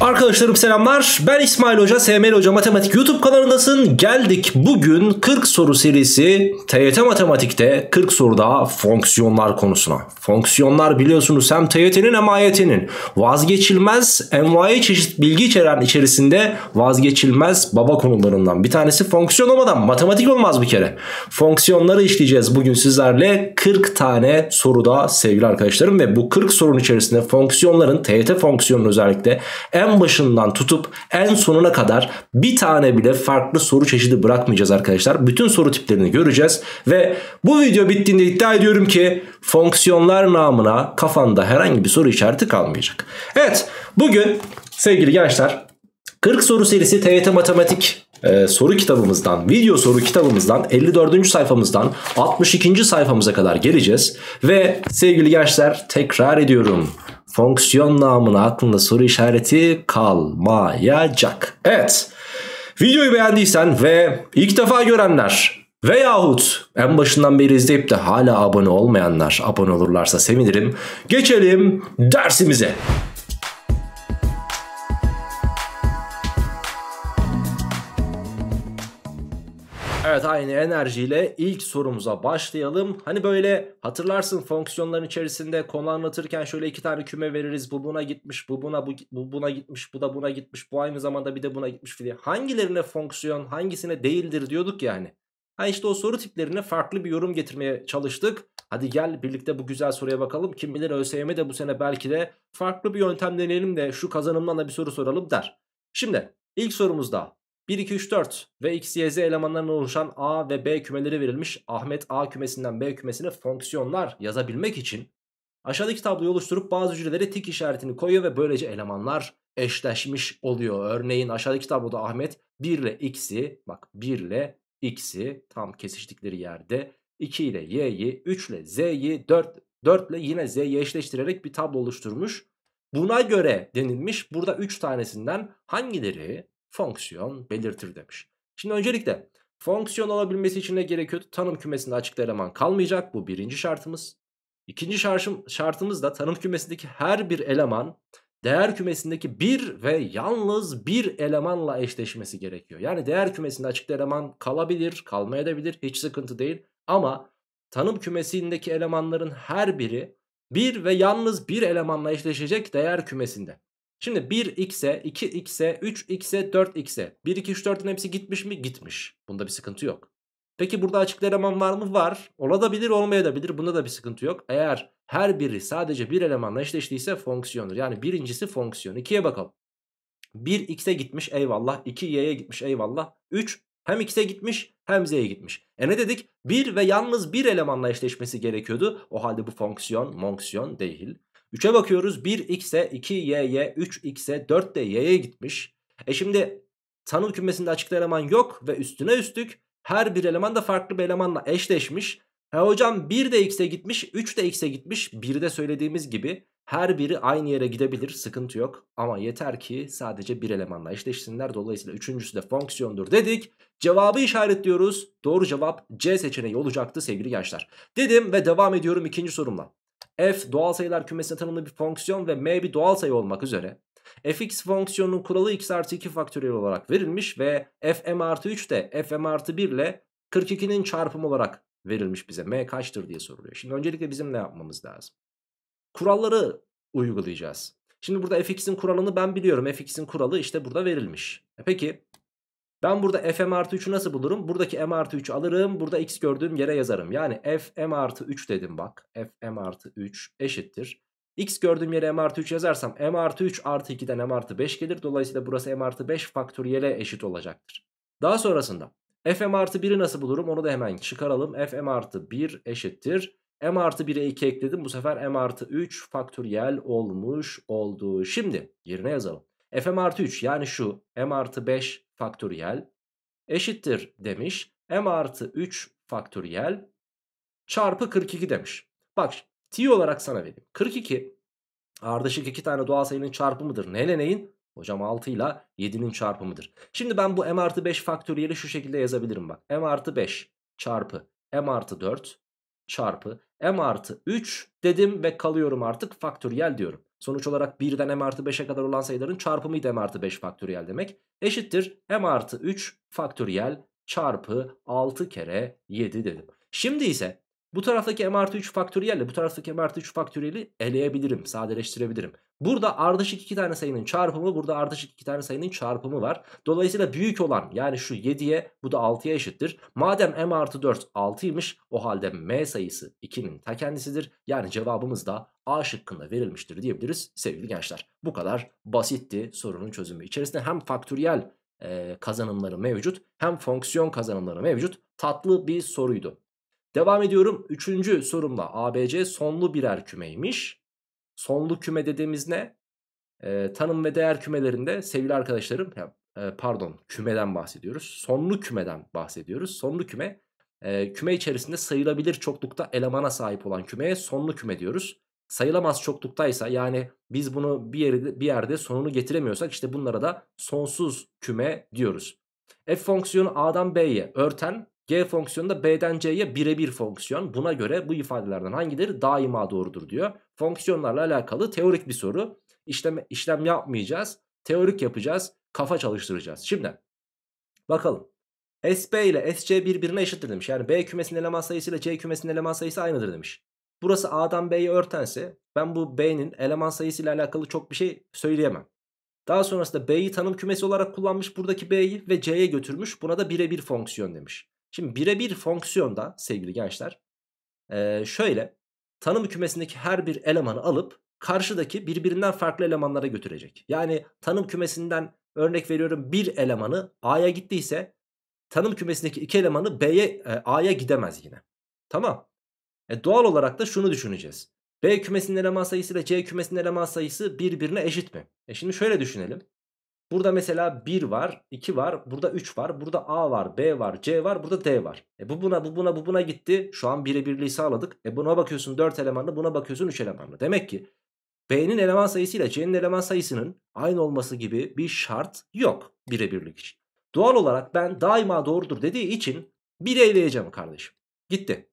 Arkadaşlarım selamlar. Ben İsmail Hoca, SML Hoca Matematik YouTube kanalındasın. Geldik bugün 40 soru serisi TYT Matematik'te 40 soruda fonksiyonlar konusuna. Fonksiyonlar biliyorsunuz hem TYT'nin hem AYT'nin vazgeçilmez envai çeşit bilgi içeren içerisinde vazgeçilmez baba konularından. Bir tanesi fonksiyon olmadan matematik olmaz bir kere. Fonksiyonları işleyeceğiz bugün sizlerle 40 tane soruda sevgili arkadaşlarım ve bu 40 sorunun içerisinde fonksiyonların TYT fonksiyonunun özellikle en en başından tutup en sonuna kadar bir tane bile farklı soru çeşidi bırakmayacağız arkadaşlar. Bütün soru tiplerini göreceğiz ve bu video bittiğinde iddia ediyorum ki fonksiyonlar namına kafanda herhangi bir soru işareti kalmayacak. Evet bugün sevgili gençler 40 soru serisi TYT Matematik ee, soru kitabımızdan, video soru kitabımızdan 54. sayfamızdan 62. sayfamıza kadar geleceğiz. Ve sevgili gençler tekrar ediyorum fonksiyon namına aklında soru işareti kalmayacak. Evet. Videoyu beğendiysen ve ilk defa görenler veyahut en başından beri izleyip de hala abone olmayanlar abone olurlarsa sevinirim. Geçelim dersimize. Evet aynı enerjiyle ilk sorumuza başlayalım. Hani böyle hatırlarsın fonksiyonların içerisinde konu anlatırken şöyle iki tane küme veririz. Bu buna gitmiş, bu buna bu, bu buna gitmiş, bu da buna gitmiş, bu aynı zamanda bir de buna gitmiş diye. Hangilerine fonksiyon, hangisine değildir diyorduk yani. Ha işte o soru tiplerine farklı bir yorum getirmeye çalıştık. Hadi gel birlikte bu güzel soruya bakalım. Kim bilir ÖSYM de bu sene belki de farklı bir yöntem deneyelim de şu kazanımdan da bir soru soralım der. Şimdi ilk sorumuzda 1, 2, 3, 4 ve x, y, z elemanlarından oluşan a ve b kümeleri verilmiş. Ahmet a kümesinden b kümesine fonksiyonlar yazabilmek için aşağıdaki tabloyu oluşturup bazı hücrelere tik işaretini koyuyor ve böylece elemanlar eşleşmiş oluyor. Örneğin aşağıdaki tabloda Ahmet 1 ile x'i bak 1 ile x'i tam kesiştikleri yerde 2 ile y'yi 3 ile z'yi 4, 4 ile yine z'yi eşleştirerek bir tablo oluşturmuş. Buna göre denilmiş burada 3 tanesinden hangileri fonksiyon belirtir demiş. Şimdi öncelikle fonksiyon olabilmesi için ne gerekiyor? Tanım kümesinde açıklı eleman kalmayacak. Bu birinci şartımız. İkinci şartım, şartımız da tanım kümesindeki her bir eleman değer kümesindeki bir ve yalnız bir elemanla eşleşmesi gerekiyor. Yani değer kümesinde açıklı eleman kalabilir, kalmayabilir hiç sıkıntı değil. Ama tanım kümesindeki elemanların her biri bir ve yalnız bir elemanla eşleşecek değer kümesinde. Şimdi 1x'e, 2x'e, 3x'e, 4x'e. 1, 2, 3, 4'ün hepsi gitmiş mi? Gitmiş. Bunda bir sıkıntı yok. Peki burada açıklayamam var mı? Var. Olabilir olmayabilir. Bunda da bir sıkıntı yok. Eğer her biri sadece bir elemanla eşleştiyse fonksiyondur. Yani birincisi fonksiyon. 2'ye bakalım. 1x'e gitmiş eyvallah. 2y'ye gitmiş eyvallah. 3 hem x'e gitmiş hem z'ye gitmiş. E ne dedik? Bir ve yalnız bir elemanla eşleşmesi gerekiyordu. O halde bu fonksiyon monksiyon değil. 3'e bakıyoruz 1x'e 2y'ye 3x'e 4'te y'ye gitmiş. E şimdi tanım kümesinde açık eleman yok ve üstüne üstlük her bir eleman da farklı bir elemanla eşleşmiş. E hocam 1 de x'e gitmiş 3 de x'e gitmiş de söylediğimiz gibi her biri aynı yere gidebilir sıkıntı yok. Ama yeter ki sadece bir elemanla eşleşsinler dolayısıyla üçüncüsü de fonksiyondur dedik. Cevabı işaretliyoruz doğru cevap C seçeneği olacaktı sevgili gençler. Dedim ve devam ediyorum ikinci sorumla f doğal sayılar kümesine tanımlı bir fonksiyon ve m bir doğal sayı olmak üzere fx fonksiyonunun kuralı x artı 2 faktöriyel olarak verilmiş ve fm artı 3 de fm artı 1 ile 42'nin çarpımı olarak verilmiş bize m kaçtır diye soruluyor. Şimdi öncelikle bizim ne yapmamız lazım? Kuralları uygulayacağız. Şimdi burada fx'in kuralını ben biliyorum. fx'in kuralı işte burada verilmiş. E peki ben burada f m artı 3'ü nasıl bulurum? Buradaki m artı 3'ü alırım. Burada x gördüğüm yere yazarım. Yani f m artı 3 dedim bak. f m artı 3 eşittir. x gördüğüm yere m artı 3 yazarsam m artı 3 artı 2'den m artı 5 gelir. Dolayısıyla burası m artı 5 faktöriyele eşit olacaktır. Daha sonrasında f m artı 1'i nasıl bulurum? Onu da hemen çıkaralım. f m artı 1 eşittir. m artı 1'e 2 ekledim. Bu sefer m artı 3 faktöriyel olmuş oldu. Şimdi yerine yazalım. f m artı 3 yani şu m artı 5 faktöriyel eşittir demiş. M artı 3 faktöriyel çarpı 42 demiş. Bak t olarak sana vereyim. 42 ardışık iki tane doğal sayının çarpımıdır. Neyle neyin? Hocam 6 ile 7'nin çarpımıdır. Şimdi ben bu m artı 5 faktöriyeli şu şekilde yazabilirim bak. m artı 5 çarpı m artı 4 çarpı m artı 3 dedim ve kalıyorum artık faktöriyel diyorum. Sonuç olarak 1'den m artı 5'e kadar olan sayıların çarpımıydı m artı 5 faktöriyel demek. Eşittir m artı 3 faktöriyel çarpı 6 kere 7 dedim. Şimdi ise bu taraftaki m artı 3 faktöriyelle bu taraftaki m artı 3 faktöriyeli eleyebilirim, sadeleştirebilirim. Burada ardışık iki tane sayının çarpımı, burada ardışık iki tane sayının çarpımı var. Dolayısıyla büyük olan yani şu 7'ye bu da 6'ya eşittir. Madem m artı 4 6'ymış o halde m sayısı 2'nin ta kendisidir. Yani cevabımız da A şıkkında verilmiştir diyebiliriz sevgili gençler. Bu kadar basitti sorunun çözümü. İçerisinde hem faktöriyel e, kazanımları mevcut hem fonksiyon kazanımları mevcut. Tatlı bir soruydu. Devam ediyorum. Üçüncü sorumla ABC sonlu birer kümeymiş. Sonlu küme dediğimiz ne? E, tanım ve değer kümelerinde sevgili arkadaşlarım e, pardon kümeden bahsediyoruz. Sonlu kümeden bahsediyoruz. Sonlu küme e, küme içerisinde sayılabilir çoklukta elemana sahip olan kümeye sonlu küme diyoruz. Sayılamaz çokluktaysa yani biz bunu bir yerde, bir yerde sonunu getiremiyorsak işte bunlara da sonsuz küme diyoruz. F fonksiyonu A'dan B'ye örten G fonksiyonu da B'den C'ye birebir fonksiyon. Buna göre bu ifadelerden hangileri daima doğrudur diyor. Fonksiyonlarla alakalı teorik bir soru. İşlem, işlem yapmayacağız. Teorik yapacağız. Kafa çalıştıracağız. Şimdi bakalım. SB ile SC birbirine eşittir demiş. Yani B kümesinin eleman sayısı ile C kümesinin eleman sayısı aynıdır demiş. Burası A'dan B'ye örtense ben bu B'nin eleman sayısı ile alakalı çok bir şey söyleyemem. Daha sonrasında B'yi tanım kümesi olarak kullanmış buradaki B'yi ve C'ye götürmüş. Buna da birebir fonksiyon demiş. Şimdi birebir fonksiyonda sevgili gençler şöyle tanım kümesindeki her bir elemanı alıp karşıdaki birbirinden farklı elemanlara götürecek. Yani tanım kümesinden örnek veriyorum bir elemanı A'ya gittiyse tanım kümesindeki iki elemanı B'ye e, A'ya gidemez yine. Tamam. E, doğal olarak da şunu düşüneceğiz. B kümesinin eleman sayısı ile C kümesinin eleman sayısı birbirine eşit mi? E şimdi şöyle düşünelim. Burada mesela 1 var, 2 var, burada 3 var, burada A var, B var, C var, burada D var. E bu buna, bu buna, bu buna gitti. Şu an birebirliği sağladık. E buna bakıyorsun 4 elemanlı, buna bakıyorsun 3 elemanlı. Demek ki B'nin eleman sayısıyla C'nin eleman sayısının aynı olması gibi bir şart yok birebirlik için. Doğal olarak ben daima doğrudur dediği için 1'i eleyeceğim kardeşim. Gitti.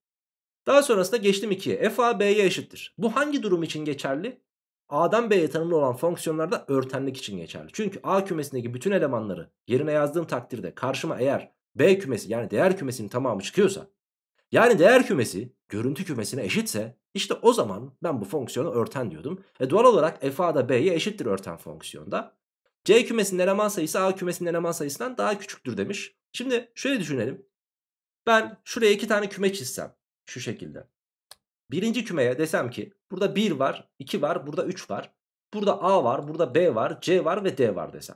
Daha sonrasında geçtim 2'ye. F B'ye eşittir. Bu hangi durum için geçerli? A'dan B'ye tanımlı olan fonksiyonlarda örtenlik için geçerli. Çünkü A kümesindeki bütün elemanları yerine yazdığım takdirde karşıma eğer B kümesi yani değer kümesinin tamamı çıkıyorsa yani değer kümesi görüntü kümesine eşitse işte o zaman ben bu fonksiyonu örten diyordum. E doğal olarak f a da B'ye eşittir örten fonksiyonda. C kümesinin eleman sayısı A kümesinin eleman sayısından daha küçüktür demiş. Şimdi şöyle düşünelim. Ben şuraya iki tane küme çizsem şu şekilde. Birinci kümeye desem ki burada 1 var, 2 var, burada 3 var. Burada A var, burada B var, C var ve D var desem.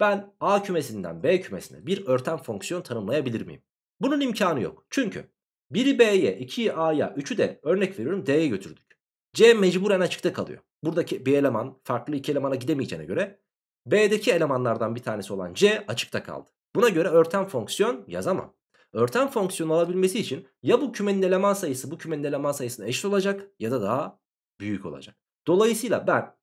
Ben A kümesinden B kümesine bir örten fonksiyon tanımlayabilir miyim? Bunun imkanı yok. Çünkü biri B'ye, 2'yi A'ya, 3'ü de örnek veriyorum D'ye götürdük. C mecburen açıkta kalıyor. Buradaki bir eleman farklı iki elemana gidemeyeceğine göre B'deki elemanlardan bir tanesi olan C açıkta kaldı. Buna göre örten fonksiyon yazamam. Örten fonksiyonu alabilmesi için ya bu kümenin eleman sayısı bu kümenin eleman sayısına eşit olacak ya da daha büyük olacak. Dolayısıyla ben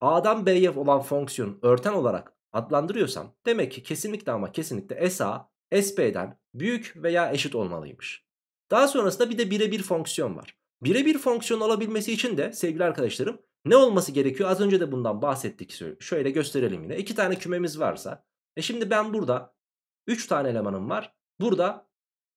A'dan B'ye olan fonksiyonu örten olarak adlandırıyorsam demek ki kesinlikle ama kesinlikle SA SB'den büyük veya eşit olmalıymış. Daha sonrasında bir de birebir fonksiyon var. Birebir fonksiyon alabilmesi için de sevgili arkadaşlarım ne olması gerekiyor? Az önce de bundan bahsettik. Şöyle gösterelim yine. İki tane kümemiz varsa. E şimdi ben burada 3 tane elemanım var. Burada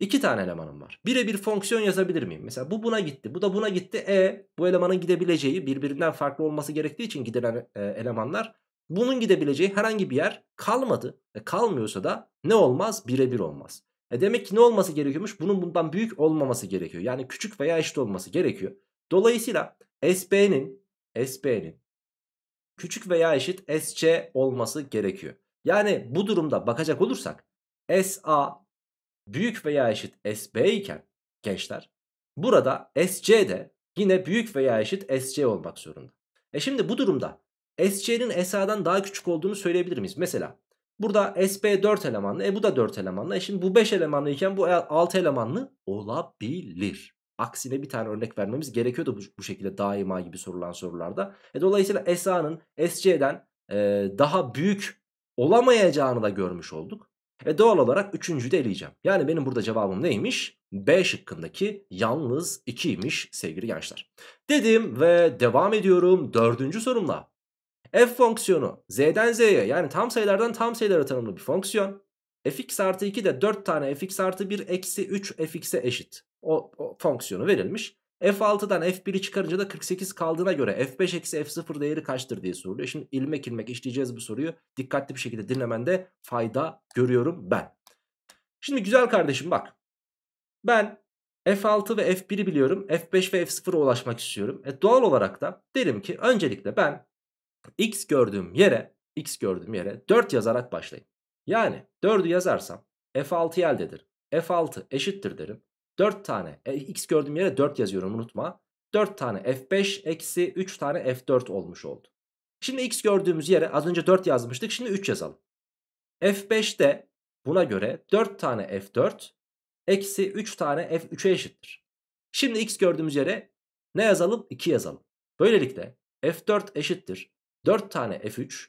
İki tane elemanım var. Birebir fonksiyon yazabilir miyim? Mesela bu buna gitti. Bu da buna gitti. E bu elemanın gidebileceği birbirinden farklı olması gerektiği için gidilen e, elemanlar. Bunun gidebileceği herhangi bir yer kalmadı. E, kalmıyorsa da ne olmaz? Birebir olmaz. E demek ki ne olması gerekiyormuş? Bunun bundan büyük olmaması gerekiyor. Yani küçük veya eşit olması gerekiyor. Dolayısıyla SB'nin SB'nin küçük veya eşit SC olması gerekiyor. Yani bu durumda bakacak olursak SA büyük veya eşit SB iken gençler burada SC de yine büyük veya eşit SC olmak zorunda. E şimdi bu durumda SC'nin SA'dan daha küçük olduğunu söyleyebilir miyiz? Mesela burada SB 4 elemanlı, e bu da 4 elemanlı. E şimdi bu 5 elemanlı iken bu 6 elemanlı olabilir. Aksine bir tane örnek vermemiz gerekiyordu bu, bu şekilde daima gibi sorulan sorularda. E dolayısıyla SA'nın SC'den e, daha büyük olamayacağını da görmüş olduk. E doğal olarak üçüncüyü de eleyeceğim. Yani benim burada cevabım neymiş? B şıkkındaki yalnız 2'ymiş sevgili gençler. Dedim ve devam ediyorum dördüncü sorumla. F fonksiyonu z'den z'ye yani tam sayılardan tam sayılara tanımlı bir fonksiyon. fx artı 2 de 4 tane fx artı 1 eksi 3 fx'e eşit. O, o fonksiyonu verilmiş. F6'dan F1'i çıkarınca da 48 kaldığına göre F5 eksi F0 değeri kaçtır diye soruluyor. Şimdi ilmek ilmek işleyeceğiz bu soruyu. Dikkatli bir şekilde dinlemende fayda görüyorum ben. Şimdi güzel kardeşim bak. Ben F6 ve F1'i biliyorum. F5 ve F0'a ulaşmak istiyorum. E doğal olarak da derim ki öncelikle ben x gördüğüm yere x gördüğüm yere 4 yazarak başlayayım. Yani 4'ü yazarsam F6'yı elde ederim. F6 eşittir derim. 4 tane. E, x gördüğüm yere 4 yazıyorum unutma. 4 tane F5 eksi 3 tane F4 olmuş oldu. Şimdi x gördüğümüz yere az önce 4 yazmıştık. Şimdi 3 yazalım. F5'te buna göre 4 tane F4 eksi 3 tane F3'e eşittir. Şimdi x gördüğümüz yere ne yazalım? 2 yazalım. Böylelikle F4 eşittir 4 tane F3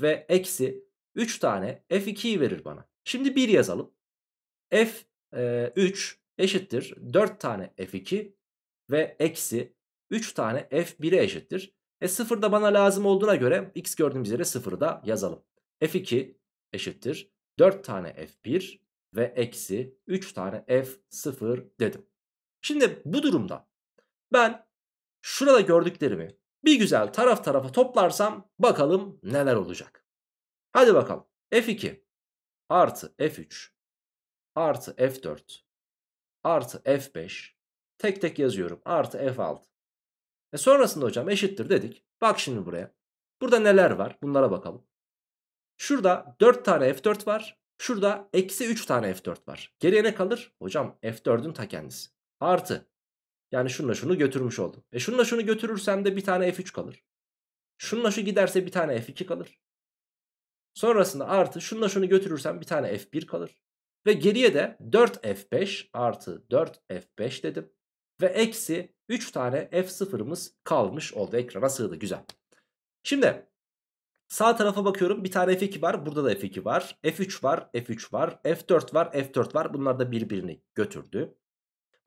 ve eksi 3 tane F2'yi verir bana. Şimdi 1 yazalım. F3 e, eşittir 4 tane F2 ve eksi 3 tane F1'e eşittir. E 0 da bana lazım olduğuna göre x gördüğümüz yere 0'ı da yazalım. F2 eşittir 4 tane F1 ve eksi 3 tane F0 dedim. Şimdi bu durumda ben şurada gördüklerimi bir güzel taraf tarafa toplarsam bakalım neler olacak. Hadi bakalım F2 artı F3 artı F4 artı F5 tek tek yazıyorum artı F6. E sonrasında hocam eşittir dedik. Bak şimdi buraya. Burada neler var bunlara bakalım. Şurada 4 tane F4 var. Şurada eksi 3 tane F4 var. Geriye ne kalır? Hocam F4'ün ta kendisi. Artı. Yani şununla şunu götürmüş oldum. E şununla şunu götürürsem de bir tane F3 kalır. Şununla şu giderse bir tane F2 kalır. Sonrasında artı şununla şunu götürürsem bir tane F1 kalır. Ve geriye de 4F5 artı 4F5 dedim. Ve eksi 3 tane F0'ımız kalmış oldu. Ekrana sığdı güzel. Şimdi sağ tarafa bakıyorum. Bir tane F2 var. Burada da F2 var. F3 var. F3 var. F4 var. F4 var. Bunlar da birbirini götürdü.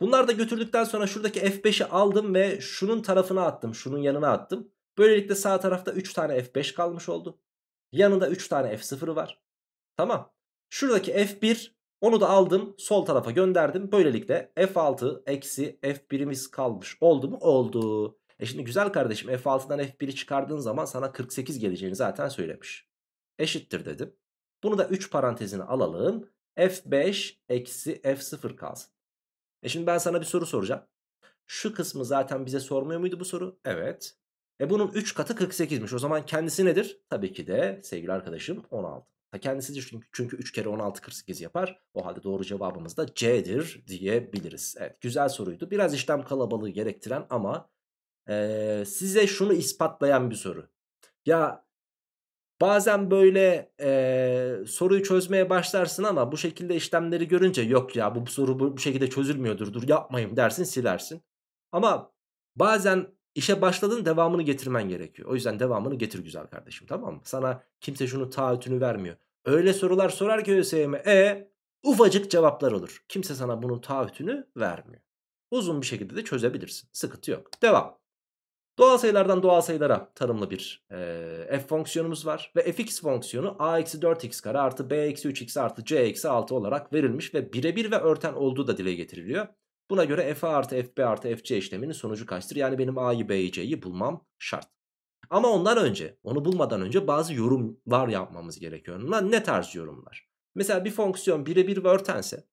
Bunlar da götürdükten sonra şuradaki F5'i aldım ve şunun tarafına attım. Şunun yanına attım. Böylelikle sağ tarafta 3 tane F5 kalmış oldu. Yanında 3 tane F0 var. Tamam. Şuradaki F1 onu da aldım sol tarafa gönderdim. Böylelikle F6 eksi F1'imiz kalmış oldu mu? Oldu. E şimdi güzel kardeşim F6'dan F1'i çıkardığın zaman sana 48 geleceğini zaten söylemiş. Eşittir dedim. Bunu da 3 parantezine alalım. F5 eksi F0 kalsın. E şimdi ben sana bir soru soracağım. Şu kısmı zaten bize sormuyor muydu bu soru? Evet. E bunun 3 katı 48'miş. O zaman kendisi nedir? Tabii ki de sevgili arkadaşım 16. Ta kendisidir çünkü, çünkü 3 kere 16 48 yapar. O halde doğru cevabımız da C'dir diyebiliriz. Evet güzel soruydu. Biraz işlem kalabalığı gerektiren ama e, size şunu ispatlayan bir soru. Ya bazen böyle e, soruyu çözmeye başlarsın ama bu şekilde işlemleri görünce yok ya bu soru bu, bu şekilde çözülmüyordur dur yapmayayım dersin silersin. Ama bazen İşe başladın devamını getirmen gerekiyor. O yüzden devamını getir güzel kardeşim tamam mı? Sana kimse şunu taahhütünü vermiyor. Öyle sorular sorar ki ÖSYM e ufacık cevaplar olur. Kimse sana bunun taahhütünü vermiyor. Uzun bir şekilde de çözebilirsin. Sıkıntı yok. Devam. Doğal sayılardan doğal sayılara tanımlı bir e, f fonksiyonumuz var. Ve fx fonksiyonu a-4x kare artı b-3x artı c-6 olarak verilmiş ve birebir ve örten olduğu da dile getiriliyor. Buna göre f artı fb artı fc işleminin sonucu kaçtır? Yani benim a'yı b'yi c'yi bulmam şart. Ama ondan önce onu bulmadan önce bazı yorumlar yapmamız gerekiyor. Lan ne tarz yorumlar? Mesela bir fonksiyon birebir örtense,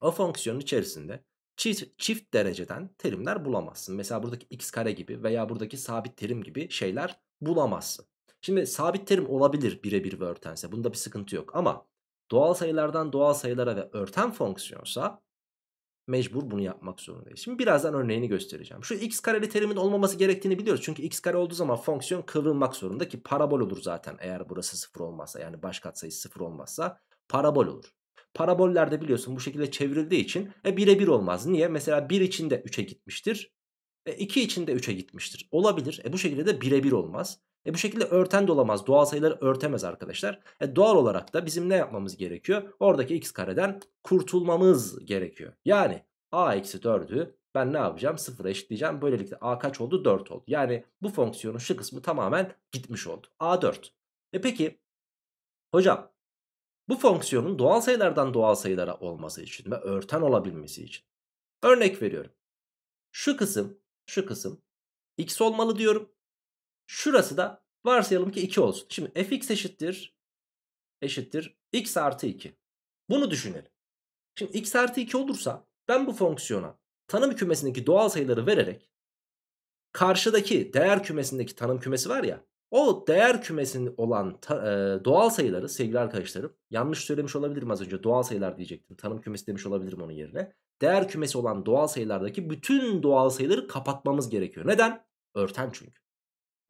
o fonksiyonun içerisinde çift, çift dereceden terimler bulamazsın. Mesela buradaki x kare gibi veya buradaki sabit terim gibi şeyler bulamazsın. Şimdi sabit terim olabilir birebir ve örtense. Bunda bir sıkıntı yok ama doğal sayılardan doğal sayılara ve örten fonksiyonsa mecbur bunu yapmak zorundayız. Şimdi birazdan örneğini göstereceğim. Şu x kareli terimin olmaması gerektiğini biliyoruz. Çünkü x kare olduğu zaman fonksiyon kıvrılmak zorunda ki parabol olur zaten eğer burası sıfır olmazsa. Yani baş katsayısı sıfır olmazsa parabol olur. Parabollerde biliyorsun bu şekilde çevrildiği için e, 1'e 1 olmaz. Niye? Mesela 1 içinde 3'e gitmiştir. E, 2 içinde 3'e gitmiştir. Olabilir. E, bu şekilde de 1'e 1 olmaz. E bu şekilde örten de olamaz. Doğal sayıları örtemez arkadaşlar. E doğal olarak da bizim ne yapmamız gerekiyor? Oradaki x kareden kurtulmamız gerekiyor. Yani a eksi 4'ü ben ne yapacağım? 0'a eşitleyeceğim. Böylelikle a kaç oldu? 4 oldu. Yani bu fonksiyonun şu kısmı tamamen gitmiş oldu. a 4. E peki hocam bu fonksiyonun doğal sayılardan doğal sayılara olması için ve örten olabilmesi için. Örnek veriyorum. Şu kısım, şu kısım x olmalı diyorum. Şurası da varsayalım ki 2 olsun. Şimdi fx eşittir eşittir x artı 2. Bunu düşünelim. Şimdi x artı 2 olursa ben bu fonksiyona tanım kümesindeki doğal sayıları vererek karşıdaki değer kümesindeki tanım kümesi var ya o değer kümesinin olan e, doğal sayıları sevgili arkadaşlarım yanlış söylemiş olabilirim az önce doğal sayılar diyecektim. Tanım kümesi demiş olabilirim onun yerine. Değer kümesi olan doğal sayılardaki bütün doğal sayıları kapatmamız gerekiyor. Neden? Örten çünkü.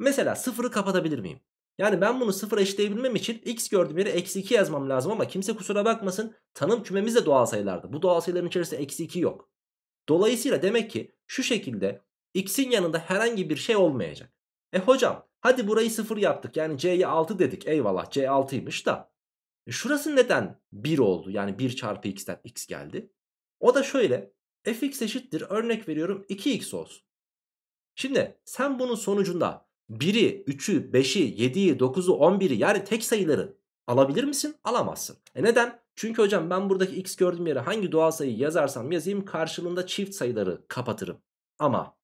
Mesela sıfırı kapatabilir miyim? Yani ben bunu sıfıra eşitleyebilmem için x gördüğüm yere eksi 2 yazmam lazım ama kimse kusura bakmasın tanım kümemiz de doğal sayılardı. Bu doğal sayıların içerisinde eksi 2 yok. Dolayısıyla demek ki şu şekilde x'in yanında herhangi bir şey olmayacak. E hocam hadi burayı sıfır yaptık yani c'ye 6 dedik eyvallah c 6'ymış da. E şurası neden 1 oldu yani 1 çarpı x'ten x geldi? O da şöyle fx eşittir örnek veriyorum 2x olsun. Şimdi sen bunun sonucunda 1'i, 3'ü, 5'i, 7'yi, 9'u, 11'i yani tek sayıları alabilir misin? Alamazsın. E neden? Çünkü hocam ben buradaki x gördüğüm yere hangi doğal sayıyı yazarsam yazayım karşılığında çift sayıları kapatırım. Ama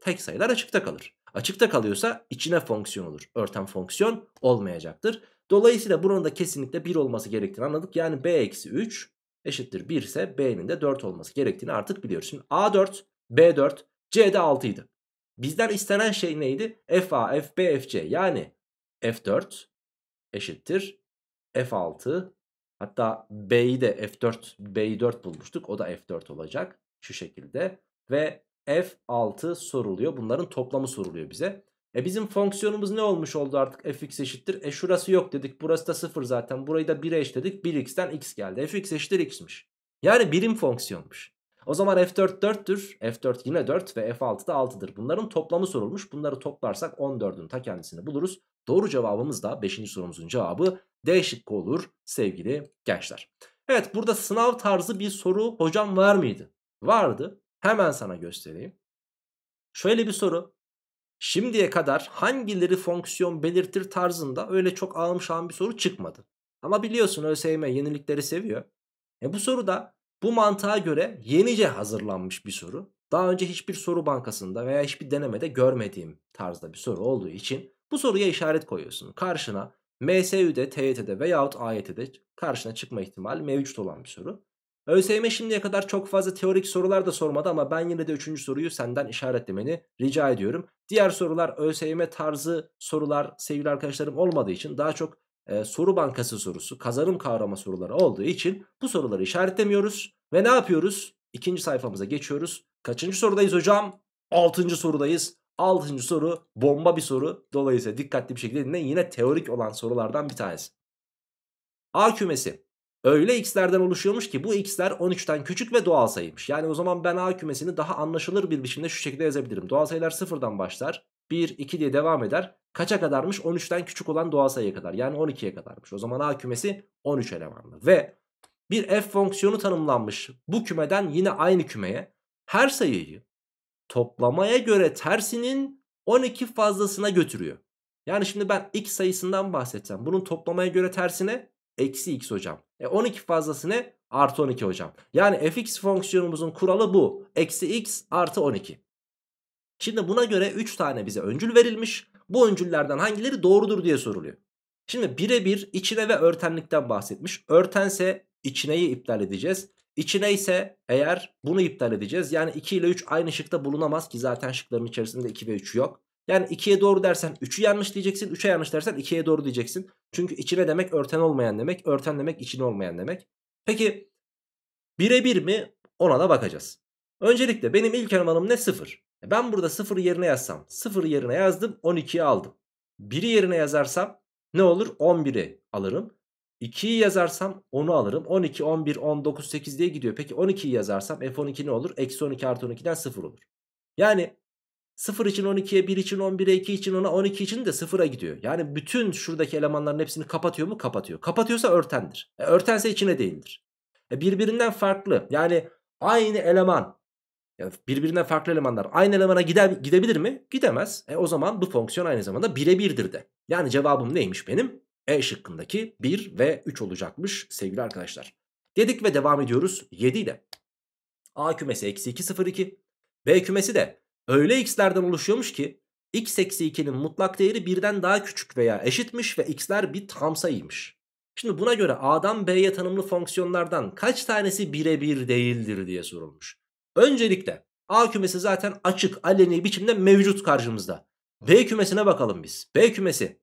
tek sayılar açıkta kalır. Açıkta kalıyorsa içine fonksiyon olur. Örten fonksiyon olmayacaktır. Dolayısıyla bunun da kesinlikle 1 olması gerektiğini anladık. Yani b eksi 3 eşittir 1 ise b'nin de 4 olması gerektiğini artık biliyoruz. Şimdi a 4, b 4, c de 6 idi. Bizden istenen şey neydi? FA, FB, FC yani F4 eşittir F6 hatta B'yi de F4, B 4 bulmuştuk o da F4 olacak şu şekilde ve F6 soruluyor bunların toplamı soruluyor bize. E bizim fonksiyonumuz ne olmuş oldu artık fx eşittir. E şurası yok dedik burası da 0 zaten burayı da 1'e eşledik. 1x'ten x geldi fx eşittir x'miş. Yani birim fonksiyonmuş. O zaman F4 4'tür. F4 yine 4 ve F6 da 6'dır. Bunların toplamı sorulmuş. Bunları toplarsak 14'ün ta kendisini buluruz. Doğru cevabımız da 5. sorumuzun cevabı D şıkkı olur sevgili gençler. Evet burada sınav tarzı bir soru hocam var mıydı? Vardı. Hemen sana göstereyim. Şöyle bir soru. Şimdiye kadar hangileri fonksiyon belirtir tarzında öyle çok almış şahım bir soru çıkmadı. Ama biliyorsun ÖSYM yenilikleri seviyor. E bu soruda bu mantığa göre yenice hazırlanmış bir soru. Daha önce hiçbir soru bankasında veya hiçbir denemede görmediğim tarzda bir soru olduğu için bu soruya işaret koyuyorsun. Karşına MSÜ'de, TYT'de veyahut AYT'de karşına çıkma ihtimali mevcut olan bir soru. ÖSYM şimdiye kadar çok fazla teorik sorular da sormadı ama ben yine de 3. soruyu senden işaretlemeni rica ediyorum. Diğer sorular ÖSYM tarzı sorular sevgili arkadaşlarım olmadığı için daha çok e, soru bankası sorusu, kazanım kavrama soruları olduğu için bu soruları işaretlemiyoruz. Ve ne yapıyoruz? İkinci sayfamıza geçiyoruz. Kaçıncı sorudayız hocam? Altıncı sorudayız. Altıncı soru bomba bir soru. Dolayısıyla dikkatli bir şekilde dinleyin. Yine teorik olan sorulardan bir tanesi. A kümesi öyle x'lerden oluşuyormuş ki bu x'ler 13'ten küçük ve doğal sayıymış. Yani o zaman ben A kümesini daha anlaşılır bir biçimde şu şekilde yazabilirim. Doğal sayılar sıfırdan başlar. 1, 2 diye devam eder. Kaça kadarmış? 13'ten küçük olan doğal sayıya kadar. Yani 12'ye kadarmış. O zaman A kümesi 13 elemanlı. Ve bir f fonksiyonu tanımlanmış. Bu kümeden yine aynı kümeye her sayıyı toplamaya göre tersinin 12 fazlasına götürüyor. Yani şimdi ben x sayısından bahsetsem bunun toplamaya göre tersine eksi x hocam. E 12 fazlasına ne? Artı 12 hocam. Yani fx fonksiyonumuzun kuralı bu. Eksi x artı 12. Şimdi buna göre 3 tane bize öncül verilmiş. Bu öncüllerden hangileri doğrudur diye soruluyor. Şimdi birebir içine ve örtenlikten bahsetmiş. Örtense içineyi iptal edeceğiz. İçine ise eğer bunu iptal edeceğiz. Yani 2 ile 3 aynı şıkta bulunamaz ki zaten şıkların içerisinde 2 ve 3 yok. Yani 2'ye doğru dersen 3'ü yanlış diyeceksin. 3'e yanlış dersen 2'ye doğru diyeceksin. Çünkü içine demek örten olmayan demek. Örten demek içine olmayan demek. Peki birebir mi ona da bakacağız. Öncelikle benim ilk elemanım ne? 0. Ben burada 0'ı yerine yazsam 0'ı yerine yazdım 12'yi aldım. 1'i yerine yazarsam ne olur 11'i alırım. 2'yi yazarsam 10'u alırım. 12, 11, 19, 8 diye gidiyor. Peki 12'yi yazarsam f12 ne olur? Eksi 12 artı 12'den 0 olur. Yani 0 için 12'ye 1 için 11'e 2 için 10'a 12 için de 0'a gidiyor. Yani bütün şuradaki elemanların hepsini kapatıyor mu? Kapatıyor. Kapatıyorsa örtendir. E, örtense içine değildir. E, birbirinden farklı yani aynı eleman birbirinden farklı elemanlar aynı elemana gider, gidebilir mi? Gidemez. E o zaman bu fonksiyon aynı zamanda birebirdir de. Yani cevabım neymiş benim? E şıkkındaki 1 ve 3 olacakmış sevgili arkadaşlar. Dedik ve devam ediyoruz 7 ile. A kümesi eksi 2 0 2. B kümesi de öyle x'lerden oluşuyormuş ki x eksi 2'nin mutlak değeri birden daha küçük veya eşitmiş ve x'ler bir tam sayıymış. Şimdi buna göre A'dan B'ye tanımlı fonksiyonlardan kaç tanesi birebir değildir diye sorulmuş. Öncelikle A kümesi zaten açık aleni biçimde mevcut karşımızda. B kümesine bakalım biz. B kümesi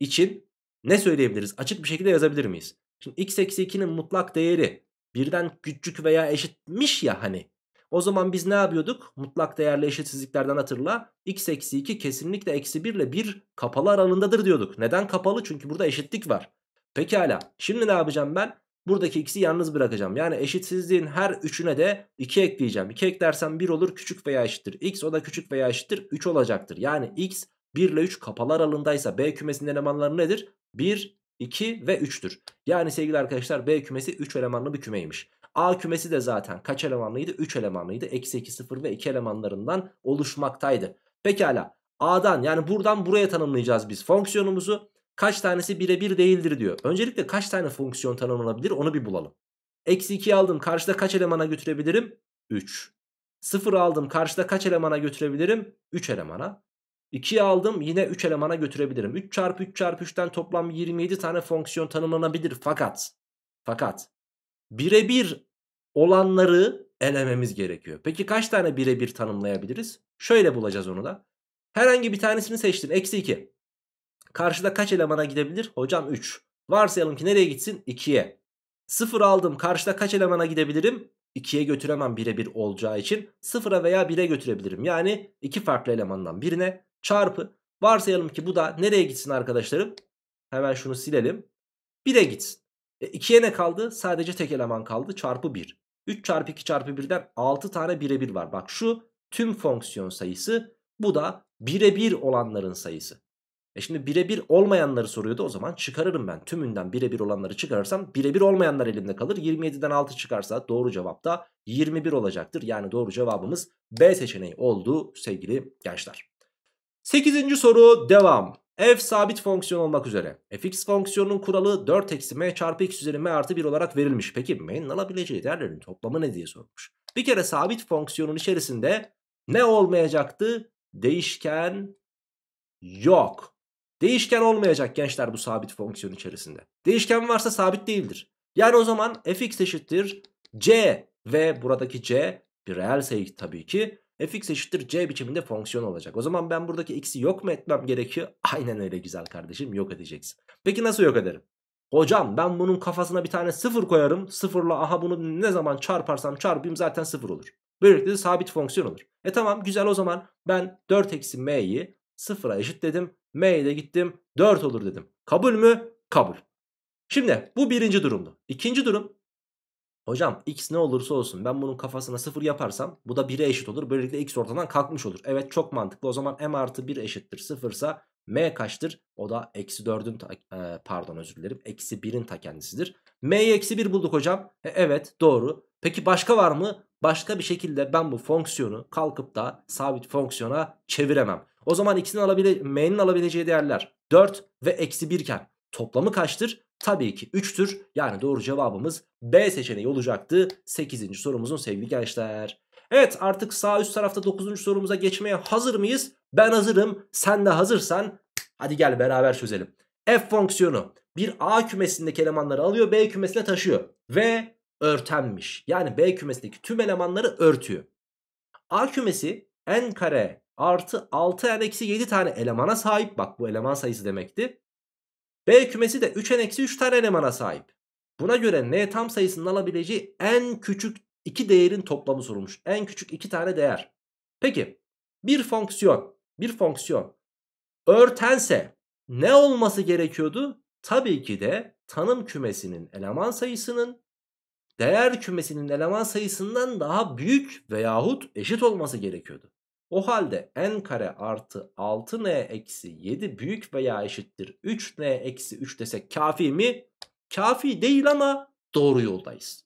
için ne söyleyebiliriz? Açık bir şekilde yazabilir miyiz? Şimdi x eksi 2'nin mutlak değeri birden küçük veya eşitmiş ya hani. O zaman biz ne yapıyorduk? Mutlak değerli eşitsizliklerden hatırla. x eksi 2 kesinlikle eksi 1 ile 1 kapalı aralığındadır diyorduk. Neden kapalı? Çünkü burada eşitlik var. Pekala. Şimdi ne yapacağım ben? Buradaki ikisi yalnız bırakacağım. Yani eşitsizliğin her üçüne de 2 ekleyeceğim. 2 eklersem 1 olur küçük veya eşittir. x o da küçük veya eşittir 3 olacaktır. Yani x 1 ile 3 kapalı aralığındaysa B kümesinin elemanları nedir? 1, 2 ve 3'tür. Yani sevgili arkadaşlar B kümesi 3 elemanlı bir kümeymiş. A kümesi de zaten kaç elemanlıydı? 3 elemanlıydı. Eksi 2, 0 ve 2 elemanlarından oluşmaktaydı. Pekala A'dan yani buradan buraya tanımlayacağız biz fonksiyonumuzu. Kaç tanesi birebir değildir diyor. Öncelikle kaç tane fonksiyon tanımlanabilir onu bir bulalım. Eksi 2 aldım karşıda kaç elemana götürebilirim? 3. 0 aldım karşıda kaç elemana götürebilirim? 3 elemana. 2'ye aldım yine 3 elemana götürebilirim. 3 çarpı 3 çarpı 3'ten toplam 27 tane fonksiyon tanımlanabilir. Fakat fakat birebir olanları elememiz gerekiyor. Peki kaç tane birebir tanımlayabiliriz? Şöyle bulacağız onu da. Herhangi bir tanesini seçtim. Eksi 2. Karşıda kaç elemana gidebilir? Hocam 3. Varsayalım ki nereye gitsin? 2'ye. 0 aldım. Karşıda kaç elemana gidebilirim? 2'ye götüremem birebir olacağı için 0'a veya 1'e götürebilirim. Yani iki farklı elemandan birine çarpı. Varsayalım ki bu da nereye gitsin arkadaşlarım? Hemen şunu silelim. 1'e gitsin. E ne kaldı? Sadece tek eleman kaldı. Çarpı 1. 3 çarpı 2 çarpı 1'den 6 tane birebir var. Bak şu tüm fonksiyon sayısı. Bu da birebir olanların sayısı. E şimdi birebir olmayanları soruyordu o zaman çıkarırım ben. Tümünden birebir olanları çıkarırsam birebir olmayanlar elimde kalır. 27'den 6 çıkarsa doğru cevap da 21 olacaktır. Yani doğru cevabımız B seçeneği oldu sevgili gençler. 8. soru devam. F sabit fonksiyon olmak üzere. fx fonksiyonunun kuralı 4 eksi m çarpı x üzeri m artı 1 olarak verilmiş. Peki m'nin alabileceği değerlerin toplamı ne diye sormuş. Bir kere sabit fonksiyonun içerisinde ne olmayacaktı? Değişken yok. Değişken olmayacak gençler bu sabit fonksiyon içerisinde. Değişken varsa sabit değildir. Yani o zaman fx eşittir c ve buradaki c bir reel sayı tabii ki fx eşittir c biçiminde fonksiyon olacak. O zaman ben buradaki x'i yok mu etmem gerekiyor? Aynen öyle güzel kardeşim yok edeceksin. Peki nasıl yok ederim? Hocam ben bunun kafasına bir tane sıfır koyarım. Sıfırla aha bunu ne zaman çarparsam çarpayım zaten sıfır olur. Böylelikle de sabit fonksiyon olur. E tamam güzel o zaman ben 4 eksi m'yi sıfıra eşit dedim, M'ye de gittim 4 olur dedim. Kabul mü? Kabul. Şimdi bu birinci durumdu. İkinci durum Hocam x ne olursa olsun ben bunun kafasına 0 yaparsam bu da 1'e eşit olur. Böylelikle x ortadan kalkmış olur. Evet çok mantıklı. O zaman m artı 1 eşittir 0 ise m kaçtır? O da eksi 4'ün e, pardon özür dilerim. Eksi 1'in ta kendisidir. m'yi eksi 1 bulduk hocam. E, evet doğru. Peki başka var mı? Başka bir şekilde ben bu fonksiyonu kalkıp da sabit fonksiyona çeviremem. O zaman x'in alabile m'nin alabileceği değerler 4 ve eksi 1 iken toplamı kaçtır? Tabii ki 3'tür. Yani doğru cevabımız B seçeneği olacaktı 8. sorumuzun sevgili gençler. Evet artık sağ üst tarafta 9. sorumuza geçmeye hazır mıyız? Ben hazırım sen de hazırsan hadi gel beraber çözelim. F fonksiyonu bir A kümesindeki elemanları alıyor B kümesine taşıyor ve örtenmiş. Yani B kümesindeki tüm elemanları örtüyor. A kümesi n kare artı 6n eksi 7 tane elemana sahip. Bak bu eleman sayısı demekti. B kümesi de 3n eksi 3 tane elemana sahip. Buna göre n tam sayısının alabileceği en küçük iki değerin toplamı sorulmuş. En küçük iki tane değer. Peki bir fonksiyon bir fonksiyon örtense ne olması gerekiyordu? Tabii ki de tanım kümesinin eleman sayısının değer kümesinin eleman sayısından daha büyük veyahut eşit olması gerekiyordu. O halde n kare artı 6n eksi 7 büyük veya eşittir 3n eksi 3 desek kafi mi? Kafi değil ama doğru yoldayız.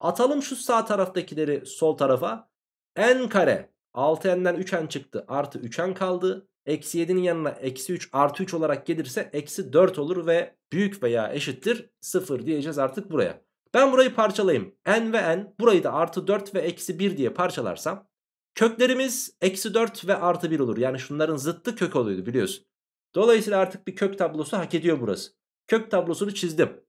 Atalım şu sağ taraftakileri sol tarafa. n kare 6n'den 3n çıktı artı 3n kaldı. Eksi 7'nin yanına eksi 3 artı 3 olarak gelirse eksi 4 olur ve büyük veya eşittir 0 diyeceğiz artık buraya. Ben burayı parçalayayım. n ve n burayı da artı 4 ve eksi 1 diye parçalarsam Köklerimiz eksi 4 ve artı 1 olur. Yani şunların zıttı kök oluyordu biliyorsun. Dolayısıyla artık bir kök tablosu hak ediyor burası. Kök tablosunu çizdim.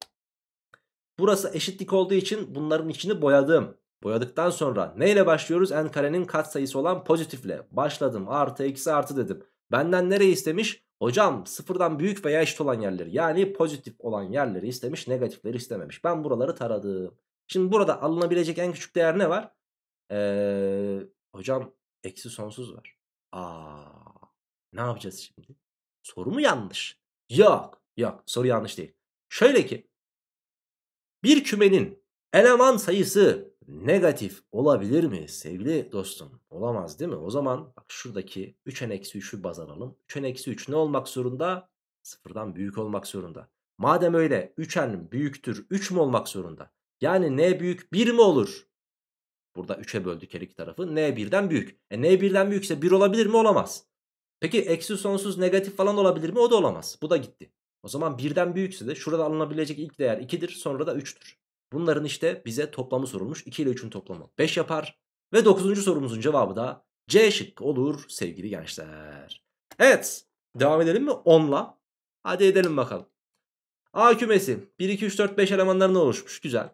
Burası eşitlik olduğu için bunların içini boyadım. Boyadıktan sonra neyle başlıyoruz? N karenin kat sayısı olan pozitifle. Başladım artı eksi artı dedim. Benden nereyi istemiş? Hocam sıfırdan büyük veya eşit olan yerleri yani pozitif olan yerleri istemiş negatifleri istememiş. Ben buraları taradım. Şimdi burada alınabilecek en küçük değer ne var? Ee, Hocam eksi sonsuz var. Aa, ne yapacağız şimdi? Soru mu yanlış? Yok yok soru yanlış değil. Şöyle ki bir kümenin eleman sayısı negatif olabilir mi sevgili dostum? Olamaz değil mi? O zaman bak şuradaki 3n-3'ü baz alalım. 3n-3 ne olmak zorunda? Sıfırdan büyük olmak zorunda. Madem öyle 3n büyüktür 3 mü olmak zorunda? Yani n büyük 1 mi olur? Burada 3'e böldük her iki tarafı. N1'den büyük. E N1'den büyükse 1 olabilir mi? Olamaz. Peki eksi sonsuz negatif falan olabilir mi? O da olamaz. Bu da gitti. O zaman 1'den büyükse de şurada alınabilecek ilk değer 2'dir. Sonra da 3'tür. Bunların işte bize toplamı sorulmuş. 2 ile 3'ün toplamı 5 yapar. Ve 9. sorumuzun cevabı da C şıkkı olur sevgili gençler. Evet devam edelim mi 10'la? Hadi edelim bakalım. A kümesi 1, 2, 3, 4, 5 elemanlarından oluşmuş. Güzel.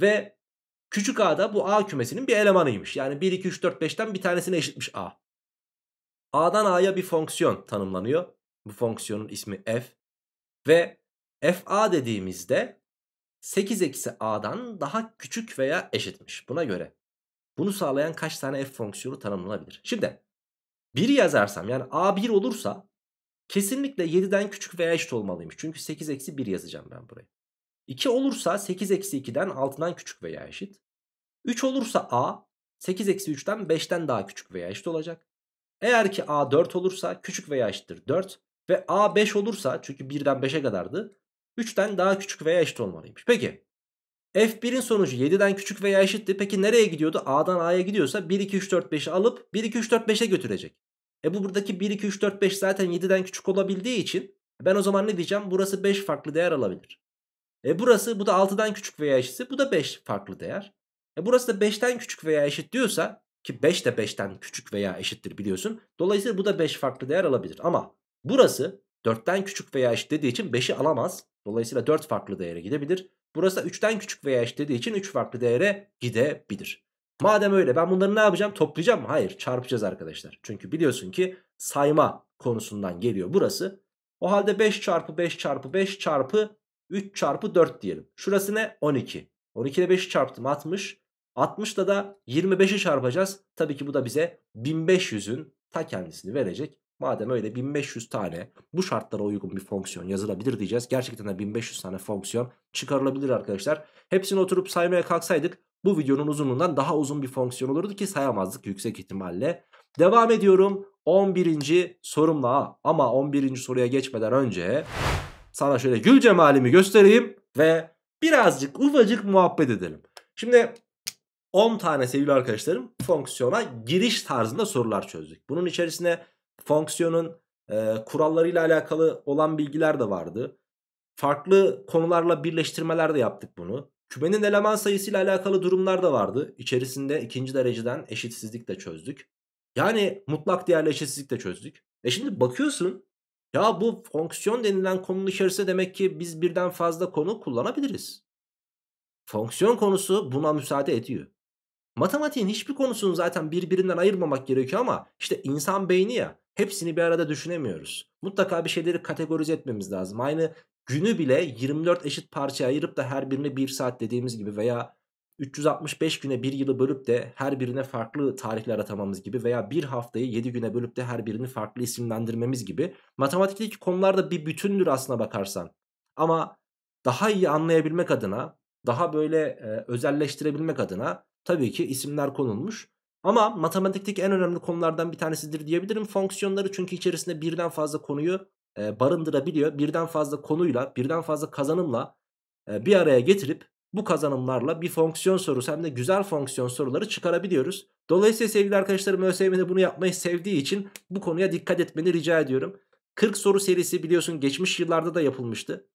Ve Küçük a da bu A kümesinin bir elemanıymış. Yani 1, 2, 3, 4, 5'ten bir tanesine eşitmiş A. A'dan A'ya bir fonksiyon tanımlanıyor. Bu fonksiyonun ismi f. Ve f a dediğimizde 8 eksi a'dan daha küçük veya eşitmiş. Buna göre bunu sağlayan kaç tane f fonksiyonu tanımlanabilir? Şimdi 1 yazarsam yani a 1 olursa kesinlikle 7'den küçük veya eşit olmalıymış. Çünkü 8 eksi 1 yazacağım ben buraya. 2 olursa 8 eksi 2'den 6'dan küçük veya eşit. 3 olursa A 8 eksi 3'ten 5'ten daha küçük veya eşit olacak. Eğer ki A 4 olursa küçük veya eşittir 4 ve A 5 olursa çünkü 1'den 5'e kadardı 3'ten daha küçük veya eşit olmalıymış. Peki F1'in sonucu 7'den küçük veya eşitti. Peki nereye gidiyordu? A'dan A'ya gidiyorsa 1, 2, 3, 4, 5'i alıp 1, 2, 3, 4, 5'e götürecek. E bu buradaki 1, 2, 3, 4, 5 zaten 7'den küçük olabildiği için ben o zaman ne diyeceğim? Burası 5 farklı değer alabilir. E burası bu da 6'dan küçük veya eşitse bu da 5 farklı değer. E burası da 5'ten küçük veya eşit diyorsa ki 5 de 5'ten küçük veya eşittir biliyorsun. Dolayısıyla bu da 5 farklı değer alabilir. Ama burası 4'ten küçük veya eşit dediği için 5'i alamaz. Dolayısıyla 4 farklı değere gidebilir. Burası da 3'ten küçük veya eşit dediği için 3 farklı değere gidebilir. Madem öyle ben bunları ne yapacağım? Toplayacağım mı? Hayır çarpacağız arkadaşlar. Çünkü biliyorsun ki sayma konusundan geliyor burası. O halde 5 çarpı 5 çarpı 5 çarpı 3 çarpı 4 diyelim. Şurası ne? 12. 12 ile 5'i çarptım 60. 60'da da 25'i çarpacağız. Tabii ki bu da bize 1500'ün ta kendisini verecek. Madem öyle 1500 tane bu şartlara uygun bir fonksiyon yazılabilir diyeceğiz. Gerçekten de 1500 tane fonksiyon çıkarılabilir arkadaşlar. Hepsini oturup saymaya kalksaydık bu videonun uzunluğundan daha uzun bir fonksiyon olurdu ki sayamazdık yüksek ihtimalle. Devam ediyorum 11. sorumla ama 11. soruya geçmeden önce sana şöyle gül cemalimi göstereyim ve birazcık ufacık muhabbet edelim. Şimdi 10 tane sevgili arkadaşlarım fonksiyona giriş tarzında sorular çözdük. Bunun içerisine fonksiyonun e, kurallarıyla alakalı olan bilgiler de vardı. Farklı konularla birleştirmeler de yaptık bunu. Kümenin eleman sayısıyla alakalı durumlar da vardı. İçerisinde ikinci dereceden eşitsizlik de çözdük. Yani mutlak değerli eşitsizlik de çözdük. E şimdi bakıyorsun ya bu fonksiyon denilen konunun içerisinde demek ki biz birden fazla konu kullanabiliriz. Fonksiyon konusu buna müsaade ediyor. Matematiğin hiçbir konusunu zaten birbirinden ayırmamak gerekiyor ama işte insan beyni ya hepsini bir arada düşünemiyoruz. Mutlaka bir şeyleri kategorize etmemiz lazım. Aynı günü bile 24 eşit parçaya ayırıp da her birini 1 saat dediğimiz gibi veya 365 güne bir yılı bölüp de her birine farklı tarihler atamamız gibi veya bir haftayı 7 güne bölüp de her birini farklı isimlendirmemiz gibi matematikteki konular da bir bütündür aslına bakarsan. Ama daha iyi anlayabilmek adına, daha böyle e, özelleştirebilmek adına tabii ki isimler konulmuş. Ama matematikteki en önemli konulardan bir tanesidir diyebilirim fonksiyonları çünkü içerisinde birden fazla konuyu e, barındırabiliyor. Birden fazla konuyla, birden fazla kazanımla e, bir araya getirip bu kazanımlarla bir fonksiyon sorusu hem de güzel fonksiyon soruları çıkarabiliyoruz. Dolayısıyla sevgili arkadaşlarım ÖSYM'de bunu yapmayı sevdiği için bu konuya dikkat etmeni rica ediyorum. 40 soru serisi biliyorsun geçmiş yıllarda da yapılmıştı.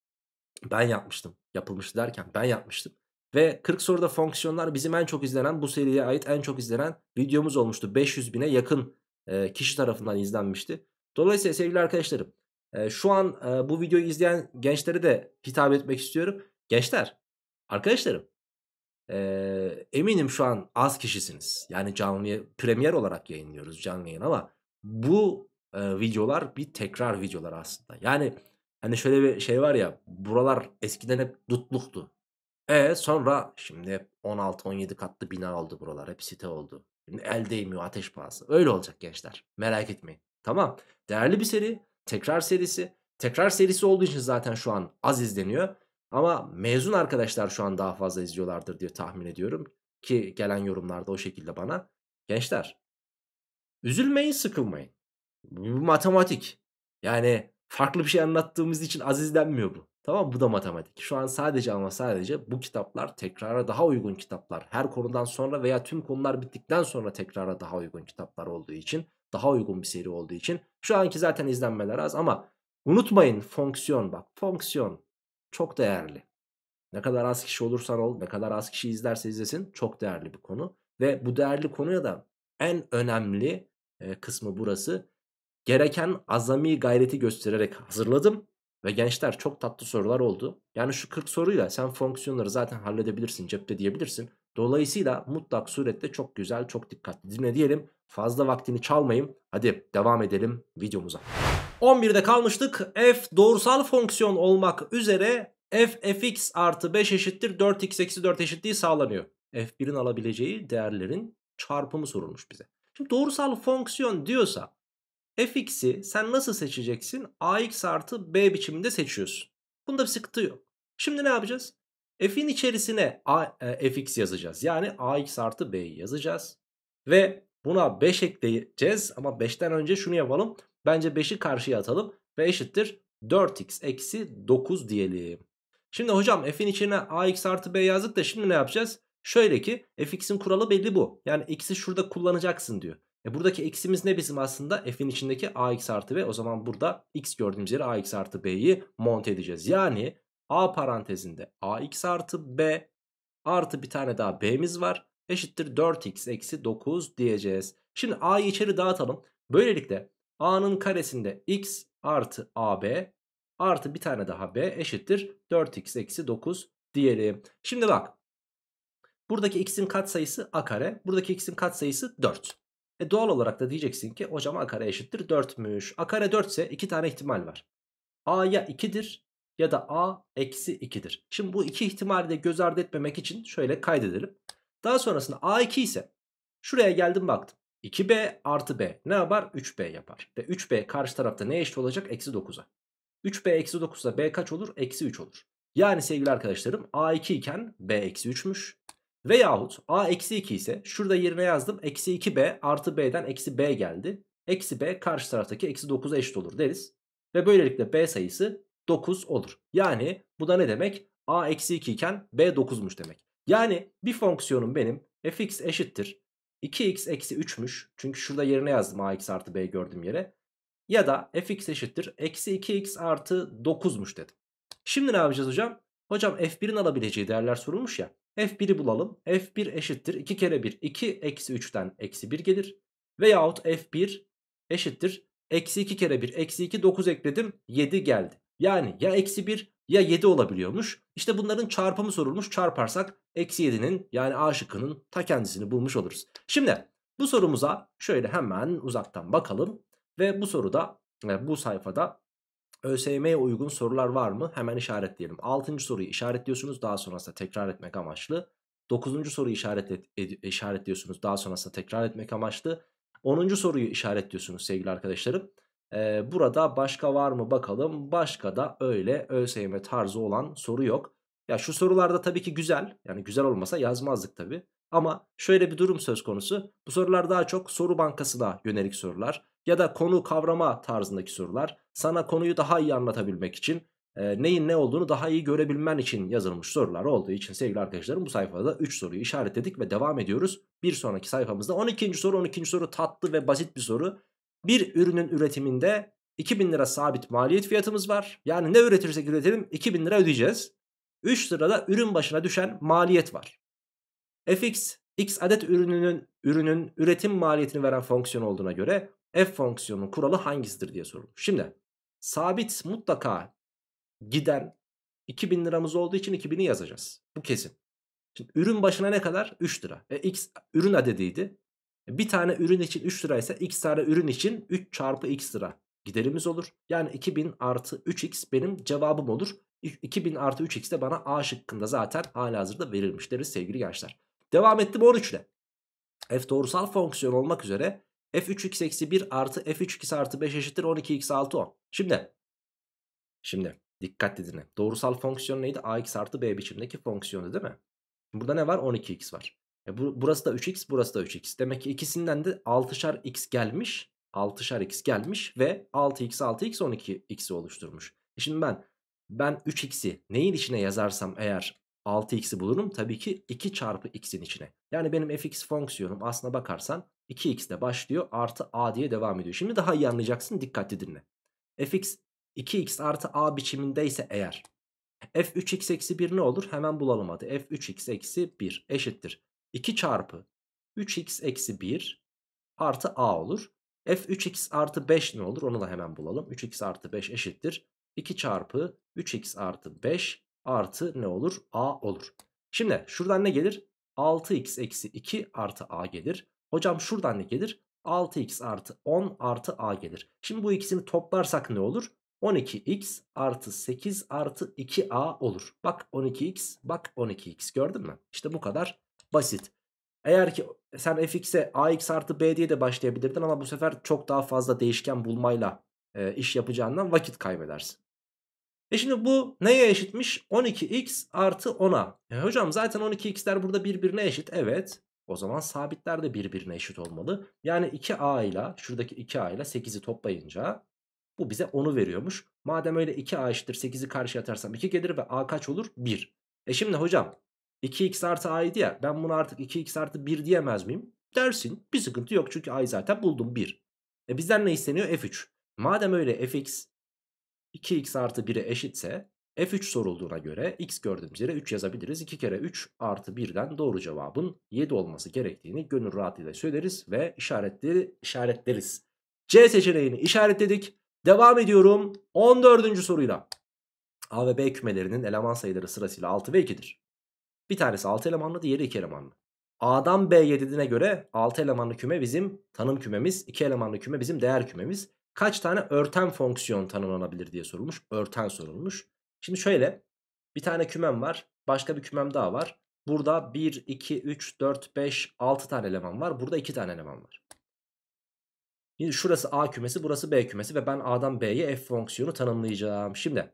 Ben yapmıştım. Yapılmıştı derken ben yapmıştım. Ve 40 soruda fonksiyonlar bizim en çok izlenen bu seriye ait en çok izlenen videomuz olmuştu. 500 bine yakın e, kişi tarafından izlenmişti. Dolayısıyla sevgili arkadaşlarım e, şu an e, bu videoyu izleyen gençlere de hitap etmek istiyorum. Gençler Arkadaşlarım e, eminim şu an az kişisiniz. Yani canlı premier olarak yayınlıyoruz canlı yayın ama bu e, videolar bir tekrar videolar aslında. Yani hani şöyle bir şey var ya buralar eskiden hep dutluktu. E sonra şimdi 16-17 katlı bina oldu buralar hep site oldu. Şimdi el değmiyor ateş pahası. Öyle olacak gençler merak etmeyin. Tamam değerli bir seri tekrar serisi. Tekrar serisi olduğu için zaten şu an az izleniyor. Ama mezun arkadaşlar şu an daha fazla izliyorlardır diye tahmin ediyorum. Ki gelen yorumlarda o şekilde bana. Gençler üzülmeyin sıkılmayın. Bu matematik. Yani farklı bir şey anlattığımız için azizlenmiyor bu. Tamam bu da matematik. Şu an sadece ama sadece bu kitaplar tekrara daha uygun kitaplar. Her konudan sonra veya tüm konular bittikten sonra tekrara daha uygun kitaplar olduğu için, daha uygun bir seri olduğu için şu anki zaten izlenmeler az ama unutmayın fonksiyon bak. Fonksiyon çok değerli. Ne kadar az kişi olursan ol, ne kadar az kişi izlerse izlesin çok değerli bir konu. Ve bu değerli konuya da en önemli kısmı burası. Gereken azami gayreti göstererek hazırladım. Ve gençler çok tatlı sorular oldu. Yani şu 40 soruyla sen fonksiyonları zaten halledebilirsin, cepte diyebilirsin. Dolayısıyla mutlak surette çok güzel, çok dikkatli dinle diyelim. Fazla vaktini çalmayayım. Hadi devam edelim videomuza. 11'de kalmıştık. F doğrusal fonksiyon olmak üzere f fx artı 5 eşittir 4x eksi 4 eşitliği sağlanıyor. f1'in alabileceği değerlerin çarpımı sorulmuş bize. Şimdi doğrusal fonksiyon diyorsa fx'i sen nasıl seçeceksin? ax artı b biçiminde seçiyorsun. Bunda bir sıkıntı yok. Şimdi ne yapacağız? F'in içerisine A, e, fx yazacağız. Yani ax artı b'yi yazacağız. Ve buna 5 ekleyeceğiz. Ama 5'ten önce şunu yapalım. Bence 5'i karşıya atalım. Ve eşittir 4x eksi 9 diyelim. Şimdi hocam f'in içine ax artı b yazdık da şimdi ne yapacağız? Şöyle ki fx'in kuralı belli bu. Yani x'i şurada kullanacaksın diyor. E buradaki x'imiz ne bizim aslında? f'in içindeki ax artı b. O zaman burada x gördüğümüz yere ax artı b'yi monte edeceğiz. Yani A parantezinde AX artı B artı bir tane daha B'miz var. Eşittir 4X eksi 9 diyeceğiz. Şimdi A'yı içeri dağıtalım. Böylelikle A'nın karesinde X artı AB artı bir tane daha B eşittir 4X eksi 9 diyelim. Şimdi bak buradaki X'in katsayısı A kare buradaki X'in katsayısı 4. E doğal olarak da diyeceksin ki hocam A kare eşittir 4'müş. A kare 4 ise 2 tane ihtimal var. A ya 2'dir ya da A eksi 2'dir. Şimdi bu iki ihtimali de göz ardı etmemek için şöyle kaydedelim. Daha sonrasında A2 ise şuraya geldim baktım. 2B artı B ne yapar? 3B yapar. Ve 3B karşı tarafta ne eşit olacak? Eksi 9'a. 3B eksi 9'a B kaç olur? Eksi 3 olur. Yani sevgili arkadaşlarım A2 iken B eksi 3'müş. Veyahut A eksi 2 ise şurada yerine yazdım. Eksi 2B artı B'den eksi B geldi. Eksi B karşı taraftaki eksi 9'a eşit olur deriz. Ve böylelikle B sayısı 9 olur. Yani bu da ne demek? A eksi 2 iken B 9'muş demek. Yani bir fonksiyonun benim fx eşittir 2x eksi 3'müş. Çünkü şurada yerine yazdım ax artı b gördüğüm yere. Ya da fx eşittir eksi 2x artı 9'muş dedim. Şimdi ne yapacağız hocam? Hocam f1'in alabileceği değerler sorulmuş ya. f1'i bulalım. f1 eşittir 2 kere 1 2 eksi 3'ten eksi 1 gelir. Veyahut f1 eşittir eksi 2 kere 1 eksi 2 9 ekledim 7 geldi. Yani ya eksi 1 ya 7 olabiliyormuş. İşte bunların çarpımı sorulmuş. Çarparsak eksi 7'nin yani A şıkkının ta kendisini bulmuş oluruz. Şimdi bu sorumuza şöyle hemen uzaktan bakalım. Ve bu soruda e, bu sayfada ÖSYM'ye uygun sorular var mı? Hemen işaretleyelim. 6. soruyu işaretliyorsunuz. Daha sonrasında tekrar etmek amaçlı. 9. soruyu işaret işaretliyorsunuz. Daha sonrasında tekrar etmek amaçlı. 10. soruyu işaretliyorsunuz sevgili arkadaşlarım. Ee, burada başka var mı bakalım. Başka da öyle ÖSYM tarzı olan soru yok. Ya şu sorularda tabii ki güzel. Yani güzel olmasa yazmazdık tabii. Ama şöyle bir durum söz konusu. Bu sorular daha çok soru bankasına yönelik sorular. Ya da konu kavrama tarzındaki sorular. Sana konuyu daha iyi anlatabilmek için e, neyin ne olduğunu daha iyi görebilmen için yazılmış sorular olduğu için sevgili arkadaşlarım bu sayfada 3 soruyu işaretledik ve devam ediyoruz. Bir sonraki sayfamızda 12. soru 12. soru tatlı ve basit bir soru bir ürünün üretiminde 2000 lira sabit maliyet fiyatımız var. Yani ne üretirsek üretelim 2000 lira ödeyeceğiz. 3 lirada ürün başına düşen maliyet var. fx x adet ürününün ürünün üretim maliyetini veren fonksiyon olduğuna göre f fonksiyonunun kuralı hangisidir diye sorulmuş. Şimdi sabit mutlaka giden 2000 liramız olduğu için 2000'i yazacağız. Bu kesin. Şimdi ürün başına ne kadar? 3 lira. E, x ürün adediydi. Bir tane ürün için 3 liraysa x tane ürün için 3 çarpı x lira giderimiz olur. Yani 2000 artı 3x benim cevabım olur. 2000 artı 3x de bana A şıkkında zaten hala hazırda verilmiş deriz sevgili gençler. Devam ettim 13 ile. F doğrusal fonksiyon olmak üzere f3x eksi 1 artı f3x artı 5 eşittir 12x 6 10. Şimdi. Şimdi dikkat dinle. Doğrusal fonksiyon neydi? ax artı b biçimdeki fonksiyonu değil mi? Burada ne var? 12x var. E bu, burası da 3x burası da 3x. Demek ki ikisinden de 6'şar x gelmiş. 6'şar x gelmiş ve 6x 6x 12x'i oluşturmuş. E, şimdi ben ben 3x'i neyin içine yazarsam eğer 6x'i bulurum tabii ki 2 çarpı x'in içine. Yani benim fx fonksiyonum aslına bakarsan 2x ile başlıyor artı a diye devam ediyor. Şimdi daha iyi anlayacaksın dikkatli dinle. fx 2x artı a biçimindeyse eğer f3x eksi 1 ne olur? Hemen bulalım hadi. f3x eksi 1 eşittir. 2 çarpı 3x eksi 1 artı a olur. F 3x artı 5 ne olur onu da hemen bulalım. 3x artı 5 eşittir. 2 çarpı 3x artı 5 artı ne olur? a olur. Şimdi şuradan ne gelir? 6x eksi 2 artı a gelir. Hocam şuradan ne gelir? 6x artı 10 artı a gelir. Şimdi bu ikisini toplarsak ne olur? 12x artı 8 artı 2a olur. Bak 12x bak 12x gördün mü? İşte bu kadar Basit. Eğer ki sen fx'e ax artı b diye de başlayabilirdin ama bu sefer çok daha fazla değişken bulmayla e, iş yapacağından vakit kaybedersin. E şimdi bu neye eşitmiş? 12x artı 10'a. E hocam zaten 12x'ler burada birbirine eşit. Evet. O zaman sabitler de birbirine eşit olmalı. Yani 2a ile şuradaki 2a ile 8'i toplayınca bu bize 10'u veriyormuş. Madem öyle 2a eşittir 8'i karşıya atarsam 2 gelir ve a kaç olur? 1. E şimdi hocam 2x artı a'ydı ya ben bunu artık 2x artı 1 diyemez miyim? Dersin bir sıkıntı yok çünkü a'yı zaten buldum 1. E bizden ne isteniyor? f3. Madem öyle fx 2x artı 1'e eşitse f3 sorulduğuna göre x gördüğümüz yere 3 yazabiliriz. 2 kere 3 artı 1'den doğru cevabın 7 olması gerektiğini gönül rahatlığıyla söyleriz ve işaretleri işaretleriz. C seçeneğini işaretledik. Devam ediyorum 14. soruyla. A ve B kümelerinin eleman sayıları sırasıyla 6 ve 2'dir. Bir tanesi 6 elemanlı diğeri 2 elemanlı. A'dan B'ye dediğine göre 6 elemanlı küme bizim tanım kümemiz. 2 elemanlı küme bizim değer kümemiz. Kaç tane örten fonksiyon tanımlanabilir diye sorulmuş. Örten sorulmuş. Şimdi şöyle bir tane kümem var. Başka bir kümem daha var. Burada 1, 2, 3, 4, 5, 6 tane eleman var. Burada 2 tane eleman var. Şimdi şurası A kümesi burası B kümesi ve ben A'dan B'ye F fonksiyonu tanımlayacağım. Şimdi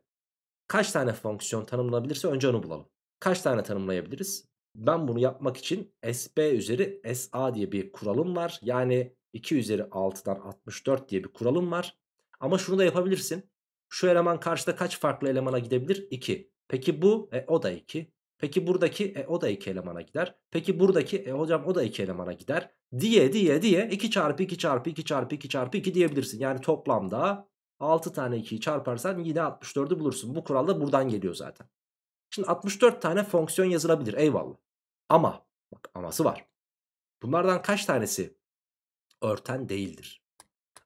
kaç tane fonksiyon tanımlanabilirse önce onu bulalım. Kaç tane tanımlayabiliriz? Ben bunu yapmak için SB üzeri SA diye bir kuralım var. Yani 2 üzeri 6'dan 64 diye bir kuralım var. Ama şunu da yapabilirsin. Şu eleman karşıda kaç farklı elemana gidebilir? 2. Peki bu? E, o da 2. Peki buradaki? E, o da 2 elemana gider. Peki buradaki? E, hocam o da 2 elemana gider. Diye diye diye 2 çarpı 2 çarpı 2 çarpı 2 çarpı 2 diyebilirsin. Yani toplamda 6 tane 2'yi çarparsan yine 64'ü bulursun. Bu kural da buradan geliyor zaten. Şimdi 64 tane fonksiyon yazılabilir eyvallah. Ama bak aması var. Bunlardan kaç tanesi örten değildir?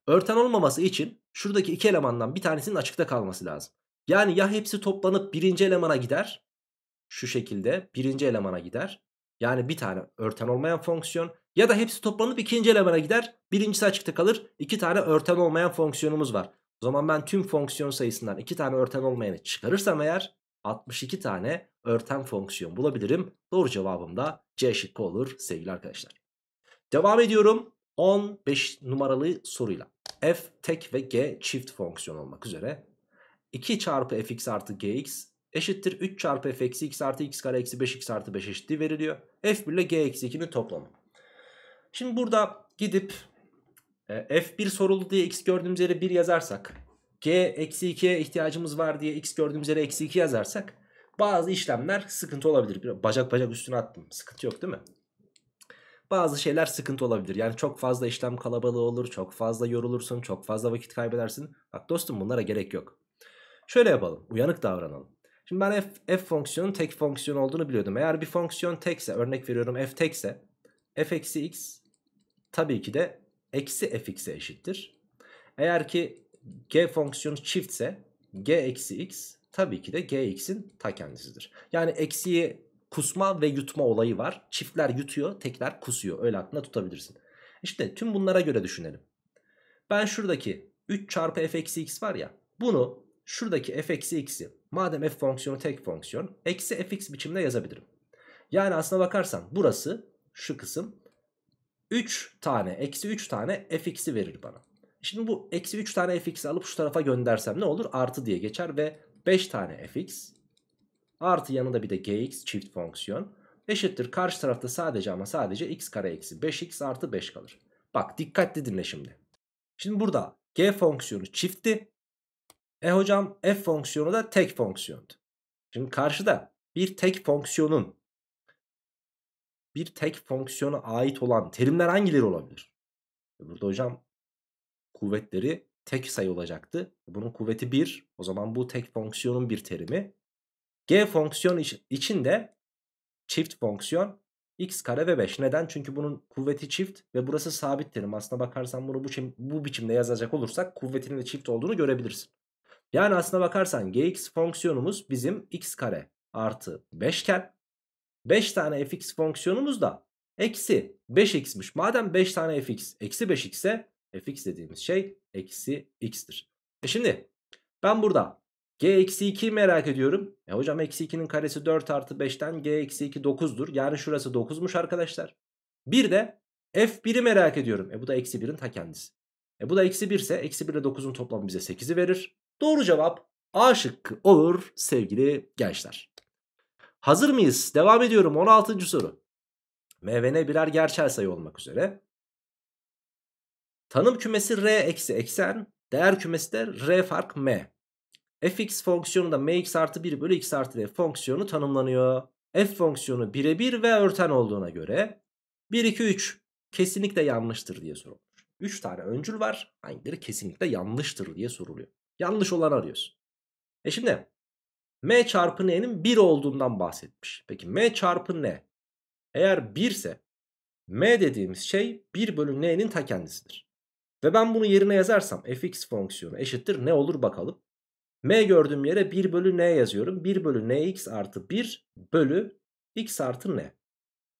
Örten olmaması için şuradaki iki elemandan bir tanesinin açıkta kalması lazım. Yani ya hepsi toplanıp birinci elemana gider. Şu şekilde birinci elemana gider. Yani bir tane örten olmayan fonksiyon. Ya da hepsi toplanıp ikinci elemana gider. Birincisi açıkta kalır. İki tane örten olmayan fonksiyonumuz var. O zaman ben tüm fonksiyon sayısından iki tane örten olmayanı çıkarırsam eğer 62 tane örten fonksiyon bulabilirim. Doğru cevabım da C şıkkı olur sevgili arkadaşlar. Devam ediyorum 15 numaralı soruyla. F tek ve G çift fonksiyon olmak üzere. 2 çarpı fx artı gx eşittir 3 çarpı f eksi x artı x kare eksi 5 x artı 5 eşitliği veriliyor. f1 ile g eksi 2'nin toplamı. Şimdi burada gidip e, f1 soruldu diye x gördüğümüz yere 1 yazarsak G eksi 2'ye ihtiyacımız var diye x gördüğümüz yere eksi 2 yazarsak bazı işlemler sıkıntı olabilir. Bacak bacak üstüne attım. Sıkıntı yok değil mi? Bazı şeyler sıkıntı olabilir. Yani çok fazla işlem kalabalığı olur. Çok fazla yorulursun. Çok fazla vakit kaybedersin. Bak dostum bunlara gerek yok. Şöyle yapalım. Uyanık davranalım. Şimdi ben f, f fonksiyonun tek fonksiyon olduğunu biliyordum. Eğer bir fonksiyon tekse örnek veriyorum f tekse f eksi x tabii ki de eksi fx'e eşittir. Eğer ki g fonksiyonu çiftse g eksi x tabii ki de gx'in ta kendisidir. Yani eksiyi kusma ve yutma olayı var. Çiftler yutuyor, tekler kusuyor. Öyle aklında tutabilirsin. İşte tüm bunlara göre düşünelim. Ben şuradaki 3 çarpı f eksi x var ya. Bunu şuradaki f eksi x'i madem f fonksiyonu tek fonksiyon. Eksi fx biçimde yazabilirim. Yani aslına bakarsan burası şu kısım 3 tane eksi 3 tane fx'i verir bana. Şimdi bu eksi 3 tane fx'i alıp şu tarafa göndersem ne olur? Artı diye geçer ve 5 tane fx artı yanında bir de gx çift fonksiyon eşittir. Karşı tarafta sadece ama sadece x kare eksi 5x artı 5 kalır. Bak dikkatli dinle şimdi. Şimdi burada g fonksiyonu çiftti. E hocam f fonksiyonu da tek fonksiyondu. Şimdi karşıda bir tek fonksiyonun bir tek fonksiyona ait olan terimler hangileri olabilir? E burada hocam kuvvetleri tek sayı olacaktı. Bunun kuvveti 1. O zaman bu tek fonksiyonun bir terimi. G fonksiyon için de çift fonksiyon x kare ve 5. Neden? Çünkü bunun kuvveti çift ve burası sabit terim. Aslına bakarsan bunu bu, bu biçimde yazacak olursak kuvvetinin de çift olduğunu görebilirsin. Yani aslına bakarsan gx fonksiyonumuz bizim x kare artı 5 iken 5 tane fx fonksiyonumuz da eksi 5x'miş. Madem 5 tane fx eksi 5 ise e, fx dediğimiz şey eksi x'tir. E şimdi ben burada g eksi 2'yi merak ediyorum. Ya e, hocam eksi 2'nin karesi 4 artı 5'ten g eksi 2 9'dur. Yani şurası 9'muş arkadaşlar. Bir de f1'i merak ediyorum. E bu da eksi 1'in ta kendisi. E bu da eksi 1 ise eksi 1 ile 9'un toplamı bize 8'i verir. Doğru cevap A şıkkı olur sevgili gençler. Hazır mıyız? Devam ediyorum 16. soru. M ve N birer gerçel sayı olmak üzere. Tanım kümesi R eksi eksen. Değer kümesi de R fark M. fx fonksiyonu da mx artı 1 bölü x artı d fonksiyonu tanımlanıyor. F fonksiyonu birebir ve örten olduğuna göre 1, 2, 3 kesinlikle yanlıştır diye sorulmuş. 3 tane öncül var. Hangileri kesinlikle yanlıştır diye soruluyor. Yanlış olan arıyoruz. E şimdi m çarpı n'nin 1 olduğundan bahsetmiş. Peki m çarpı n eğer 1 ise m dediğimiz şey 1 bölü n'nin ta kendisidir. Ve ben bunu yerine yazarsam fx fonksiyonu eşittir ne olur bakalım. m gördüğüm yere 1 bölü n yazıyorum. 1 bölü nx artı 1 bölü x artı n.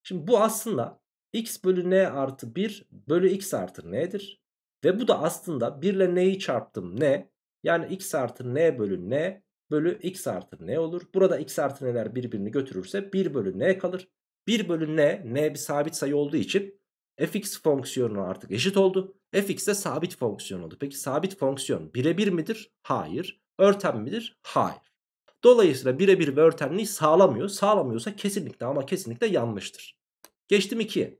Şimdi bu aslında x bölü n artı 1 bölü x artı n'dir. Ve bu da aslında 1 ile n'yi çarptım n. Yani x artı n bölü n bölü x artı n olur. Burada x artı n'ler birbirini götürürse 1 bölü n kalır. 1 bölü n, n bir sabit sayı olduğu için fx fonksiyonu artık eşit oldu. fx de sabit fonksiyon oldu. Peki sabit fonksiyon birebir midir? Hayır. Örten midir? Hayır. Dolayısıyla birebir ve örtenliği sağlamıyor. Sağlamıyorsa kesinlikle ama kesinlikle yanlıştır. Geçtim 2'ye.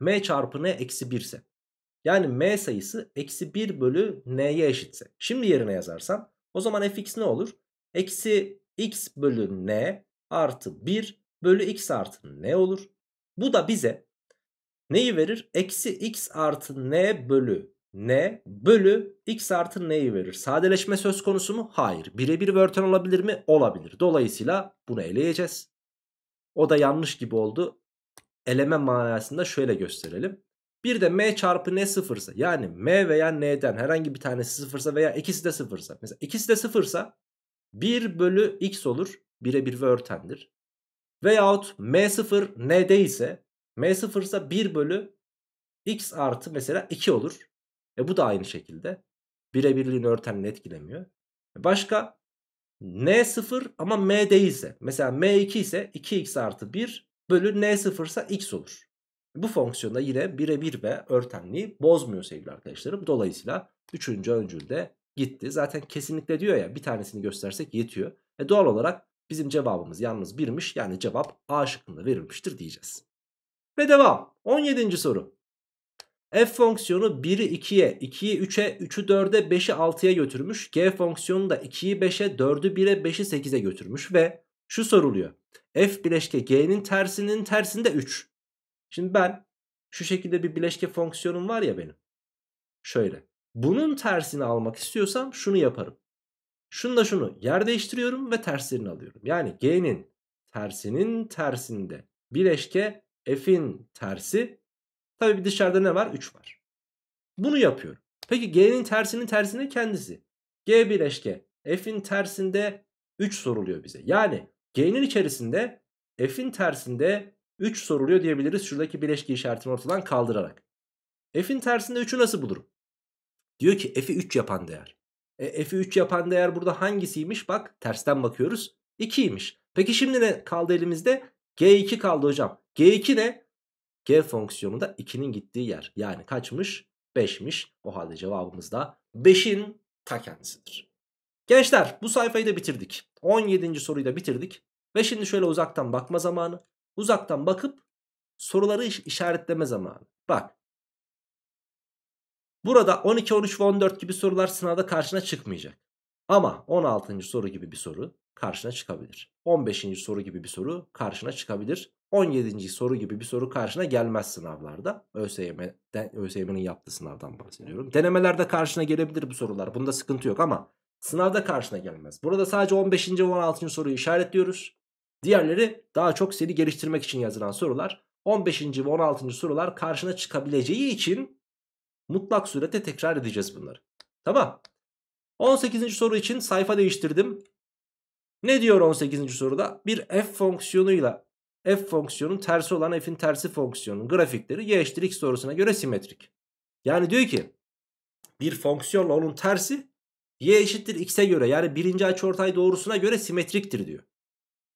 m çarpı n eksi 1 ise. Yani m sayısı eksi 1 bölü n'ye eşitse. Şimdi yerine yazarsam o zaman fx ne olur? Eksi x bölü n artı 1 bölü x artı n olur. Bu da bize Neyi verir? Eksi x artı n bölü n bölü x artı n'yi verir. Sadeleşme söz konusu mu? Hayır. Birebir börten olabilir mi? Olabilir. Dolayısıyla bunu eleyeceğiz. O da yanlış gibi oldu. Eleme manasında şöyle gösterelim. Bir de m çarpı n sıfırsa yani m veya n'den herhangi bir tanesi sıfırsa veya ikisi de sıfırsa. Mesela ikisi de sıfırsa 1 bölü x olur. Birebir ve örtendir. Veyahut m sıfır n değilse M0 ise 1 bölü x artı mesela 2 olur. E bu da aynı şekilde. Birebirliğini örtenini etkilemiyor. E, başka n0 ama m değilse. Mesela m2 ise 2x artı 1 bölü n0 ise x olur. Bu fonksiyonda yine birebir ve örtenliği bozmuyor sevgili arkadaşlarım. Dolayısıyla 3. öncül de gitti. Zaten kesinlikle diyor ya bir tanesini göstersek yetiyor. E doğal olarak bizim cevabımız yalnız birmiş. Yani cevap A şıkkında verilmiştir diyeceğiz. Ve devam. 17. soru. F fonksiyonu 1'i 2'ye, 2'yi 3'e, 3'ü 4'e, 5'i 6'ya götürmüş. G fonksiyonu da 2'yi 5'e, 4'ü 1'e, 5'i 8'e götürmüş. Ve şu soruluyor. F bileşke G'nin tersinin tersinde 3. Şimdi ben şu şekilde bir bileşke fonksiyonum var ya benim. Şöyle. Bunun tersini almak istiyorsam şunu yaparım. Şunu da şunu yer değiştiriyorum ve terslerini alıyorum. Yani G'nin tersinin tersinde bileşke f'in tersi. Tabii bir dışarıda ne var? 3 var. Bunu yapıyorum. Peki g'nin tersinin tersine kendisi. g bileşke f'in tersinde 3 soruluyor bize. Yani g'nin içerisinde f'in tersinde 3 soruluyor diyebiliriz. Şuradaki bileşki işaretini ortadan kaldırarak. f'in tersinde 3'ü nasıl bulurum? Diyor ki f'i 3 yapan değer. E, f'i 3 yapan değer burada hangisiymiş? Bak tersten bakıyoruz. 2'ymiş. Peki şimdi ne kaldı elimizde? G2 kaldı hocam. G2 ne? G fonksiyonu da 2'nin gittiği yer. Yani kaçmış? 5'miş. O halde cevabımız da 5'in ta kendisidir. Gençler bu sayfayı da bitirdik. 17. soruyu da bitirdik. Ve şimdi şöyle uzaktan bakma zamanı. Uzaktan bakıp soruları işaretleme zamanı. Bak. Burada 12, 13 ve 14 gibi sorular sınavda karşına çıkmayacak. Ama 16. soru gibi bir soru karşına çıkabilir. 15. soru gibi bir soru karşına çıkabilir. 17. soru gibi bir soru karşına gelmez sınavlarda. ÖSYM'den, ÖSYM'nin yaptığı sınavdan bahsediyorum. Denemelerde karşına gelebilir bu sorular. Bunda sıkıntı yok ama sınavda karşına gelmez. Burada sadece 15. ve 16. soruyu işaretliyoruz. Diğerleri daha çok seni geliştirmek için yazılan sorular. 15. ve 16. sorular karşına çıkabileceği için mutlak surette tekrar edeceğiz bunları. Tamam. 18. soru için sayfa değiştirdim. Ne diyor 18. soruda? Bir f fonksiyonuyla f fonksiyonun tersi olan f'in tersi fonksiyonun grafikleri y eşittir x doğrusuna göre simetrik. Yani diyor ki bir fonksiyonla onun tersi y eşittir x'e göre yani birinci açıortay doğrusuna göre simetriktir diyor.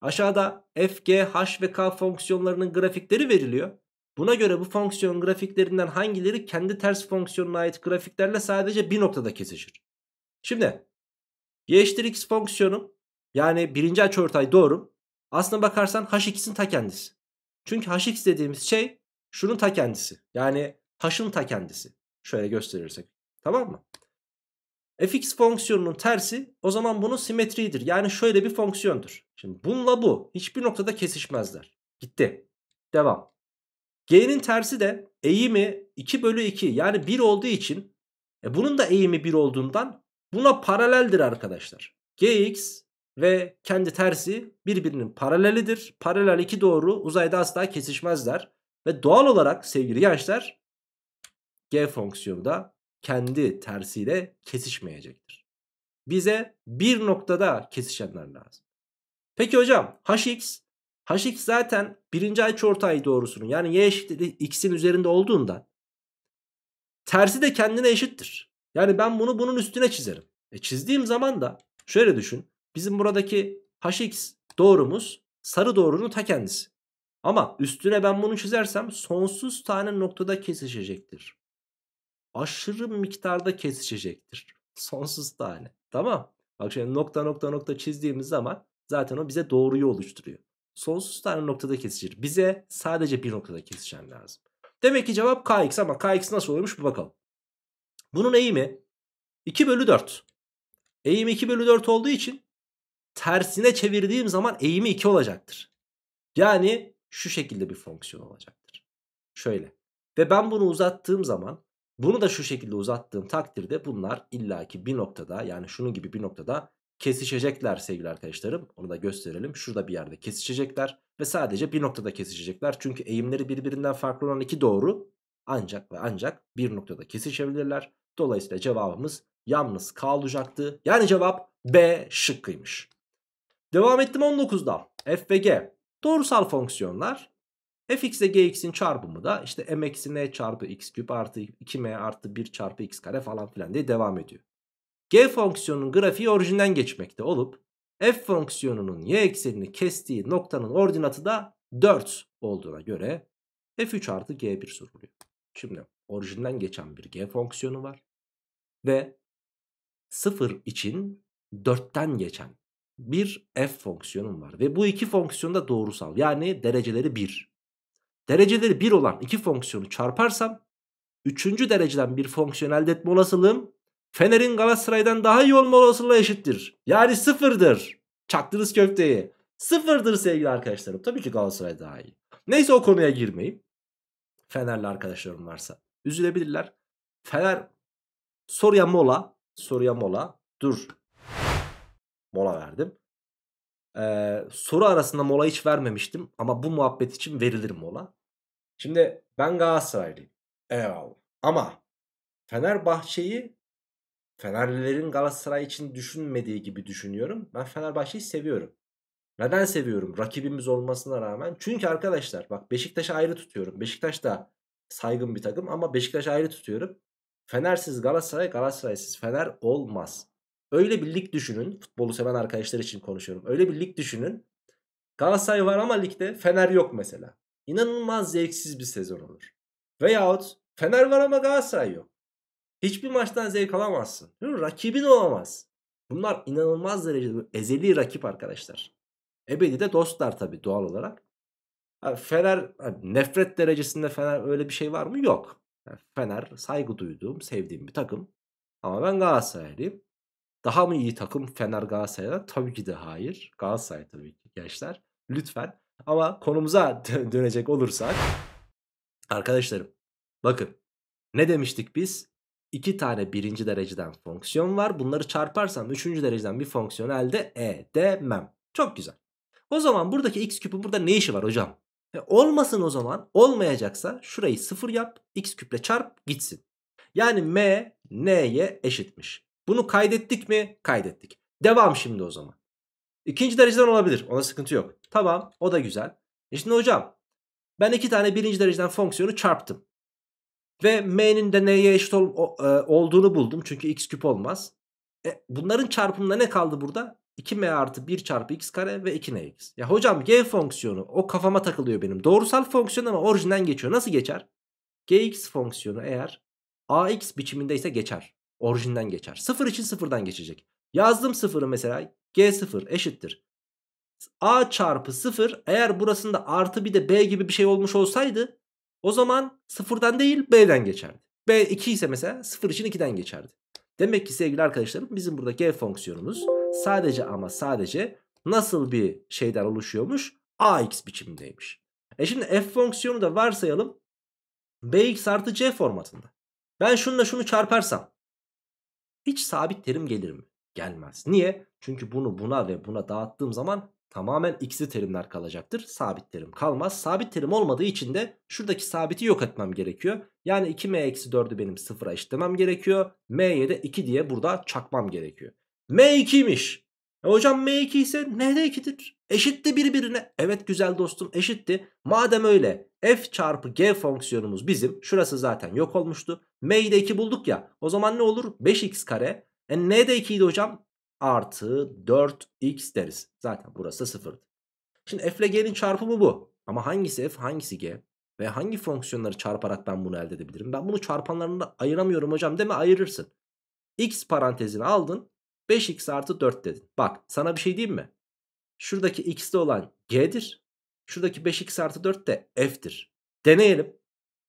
Aşağıda f, g, h ve k fonksiyonlarının grafikleri veriliyor. Buna göre bu fonksiyon grafiklerinden hangileri kendi ters fonksiyonuna ait grafiklerle sadece bir noktada kesişir. Şimdi y eşittir x fonksiyonu yani birinci açıortay doğrum Aslına bakarsan H2'sin ta kendisi. Çünkü Hx dediğimiz şey şunun ta kendisi. Yani H'ın ta kendisi. Şöyle gösterirsek. Tamam mı? fx fonksiyonunun tersi o zaman bunun simetriidir. Yani şöyle bir fonksiyondur. Şimdi bununla bu hiçbir noktada kesişmezler. Gitti. Devam. G'nin tersi de eğimi 2 bölü 2 yani 1 olduğu için e bunun da eğimi 1 olduğundan buna paraleldir arkadaşlar. Gx ve kendi tersi birbirinin paralelidir. Paralel iki doğru uzayda asla kesişmezler. Ve doğal olarak sevgili gençler G fonksiyonu da kendi tersiyle kesişmeyecektir. Bize bir noktada kesişenler lazım. Peki hocam hx hx zaten birinci açıortay doğrusunun yani y eşittir x'in üzerinde olduğundan tersi de kendine eşittir. Yani ben bunu bunun üstüne çizerim. E çizdiğim zaman da şöyle düşün. Bizim buradaki hx doğrumuz sarı doğrunun ta kendisi. Ama üstüne ben bunu çizersem sonsuz tane noktada kesişecektir. Aşırı miktarda kesişecektir. Sonsuz tane. Tamam. Bak şimdi nokta nokta nokta çizdiğimiz zaman zaten o bize doğruyu oluşturuyor. Sonsuz tane noktada kesişir. Bize sadece bir noktada kesişen lazım. Demek ki cevap kx ama kx nasıl oluyormuş bir bakalım. Bunun eğimi 2 bölü 4. Eğim 2 bölü 4 olduğu için tersine çevirdiğim zaman eğimi 2 olacaktır. Yani şu şekilde bir fonksiyon olacaktır. Şöyle. Ve ben bunu uzattığım zaman bunu da şu şekilde uzattığım takdirde bunlar illaki bir noktada yani şunun gibi bir noktada kesişecekler sevgili arkadaşlarım. Onu da gösterelim. Şurada bir yerde kesişecekler ve sadece bir noktada kesişecekler. Çünkü eğimleri birbirinden farklı olan iki doğru ancak ve ancak bir noktada kesişebilirler. Dolayısıyla cevabımız yalnız K olacaktı. Yani cevap B şıkkıymış. Devam ettim 19'da. F ve G. Doğrusal fonksiyonlar. Fx ile gx'in çarpımı da işte m eksi n çarpı x küp artı 2m artı 1 çarpı x kare falan filan diye devam ediyor. G fonksiyonunun grafiği orijinden geçmekte olup f fonksiyonunun y eksenini kestiği noktanın ordinatı da 4 olduğuna göre f3 artı g1 soruluyor. Şimdi orijinden geçen bir g fonksiyonu var ve 0 için 4'ten geçen bir f fonksiyonum var. Ve bu iki fonksiyon da doğrusal. Yani dereceleri 1. Dereceleri 1 olan iki fonksiyonu çarparsam üçüncü dereceden bir fonksiyon elde etme olasılığım Fener'in Galatasaray'dan daha iyi olma olasılığı eşittir. Yani sıfırdır. Çaktınız köfteyi. Sıfırdır sevgili arkadaşlarım. Tabii ki Galatasaray daha iyi. Neyse o konuya girmeyeyim. Fenerli arkadaşlarım varsa üzülebilirler. Fener soruya mola, soruya mola. Dur mola verdim. Ee, soru arasında mola hiç vermemiştim ama bu muhabbet için verilir mola. Şimdi ben Galatasaraylıyım. Eyvallah. Ama Fenerbahçe'yi Fenerlilerin Galatasaray için düşünmediği gibi düşünüyorum. Ben Fenerbahçe'yi seviyorum. Neden seviyorum? Rakibimiz olmasına rağmen. Çünkü arkadaşlar bak Beşiktaş'ı ayrı tutuyorum. Beşiktaş da saygın bir takım ama Beşiktaş'ı ayrı tutuyorum. Fenersiz Galatasaray, Galatasaray'sız Fener olmaz. Öyle bir lig düşünün. Futbolu seven arkadaşlar için konuşuyorum. Öyle bir lig düşünün. Galatasaray var ama ligde Fener yok mesela. İnanılmaz zevksiz bir sezon olur. Veyahut Fener var ama Galatasaray yok. Hiçbir maçtan zevk alamazsın. Rakibin olamaz. Bunlar inanılmaz derecede ezeli rakip arkadaşlar. Ebedi de dostlar tabii doğal olarak. Fener nefret derecesinde Fener öyle bir şey var mı? Yok. Fener saygı duyduğum, sevdiğim bir takım. Ama ben Galatasaraylıyım. Daha mı iyi takım Fener Galatasaray'dan? Tabii ki de hayır. Galatasaray tabii ki gençler. Lütfen. Ama konumuza dönecek olursak. Arkadaşlarım bakın ne demiştik biz? İki tane birinci dereceden fonksiyon var. Bunları çarparsam üçüncü dereceden bir fonksiyon elde edemem. Çok güzel. O zaman buradaki x küpün burada ne işi var hocam? E olmasın o zaman. Olmayacaksa şurayı sıfır yap. x küple çarp gitsin. Yani m n'ye eşitmiş. Bunu kaydettik mi? Kaydettik. Devam şimdi o zaman. İkinci dereceden olabilir. Ona sıkıntı yok. Tamam o da güzel. E şimdi hocam ben iki tane birinci dereceden fonksiyonu çarptım. Ve m'nin de n'ye eşit ol, o, e, olduğunu buldum. Çünkü x küp olmaz. E, bunların çarpımında ne kaldı burada? 2m artı 1 çarpı x kare ve 2nx. Ya hocam g fonksiyonu o kafama takılıyor benim. Doğrusal fonksiyon ama orijinden geçiyor. Nasıl geçer? gx fonksiyonu eğer ax biçimindeyse geçer. Orijinden geçer. Sıfır için sıfırdan geçecek. Yazdım sıfırı mesela. g sıfır eşittir. A çarpı sıfır. eğer burasında artı bir de B gibi bir şey olmuş olsaydı o zaman sıfırdan değil B'den geçerdi. B 2 ise mesela sıfır için 2'den geçerdi. Demek ki sevgili arkadaşlarım bizim burada G fonksiyonumuz sadece ama sadece nasıl bir şeyden oluşuyormuş? AX biçimindeymiş. E şimdi F fonksiyonu da varsayalım BX artı C formatında. Ben şununla şunu çarparsam hiç sabit terim gelir mi? Gelmez. Niye? Çünkü bunu buna ve buna dağıttığım zaman tamamen x'li terimler kalacaktır. Sabit terim kalmaz. Sabit terim olmadığı için de şuradaki sabiti yok etmem gerekiyor. Yani 2m-4'ü benim 0'a eşitlemem gerekiyor. m'ye de 2 diye burada çakmam gerekiyor. m2'ymiş. E hocam m2 ise n'de 2'dir. Eşitti birbirine. Evet güzel dostum eşitti. Madem öyle f çarpı g fonksiyonumuz bizim. Şurası zaten yok olmuştu. m'yi de 2 bulduk ya. O zaman ne olur? 5x kare. E n de 2 idi hocam. Artı 4x deriz. Zaten burası 0. Şimdi f ile g'nin çarpımı bu. Ama hangisi f hangisi g? Ve hangi fonksiyonları çarparak ben bunu elde edebilirim? Ben bunu çarpanlarına ayıramıyorum hocam deme ayırırsın. x parantezini aldın. 5x artı 4 dedin. Bak sana bir şey diyeyim mi? Şuradaki x'de olan g'dir. Şuradaki 5x artı 4 de f'tir. Deneyelim.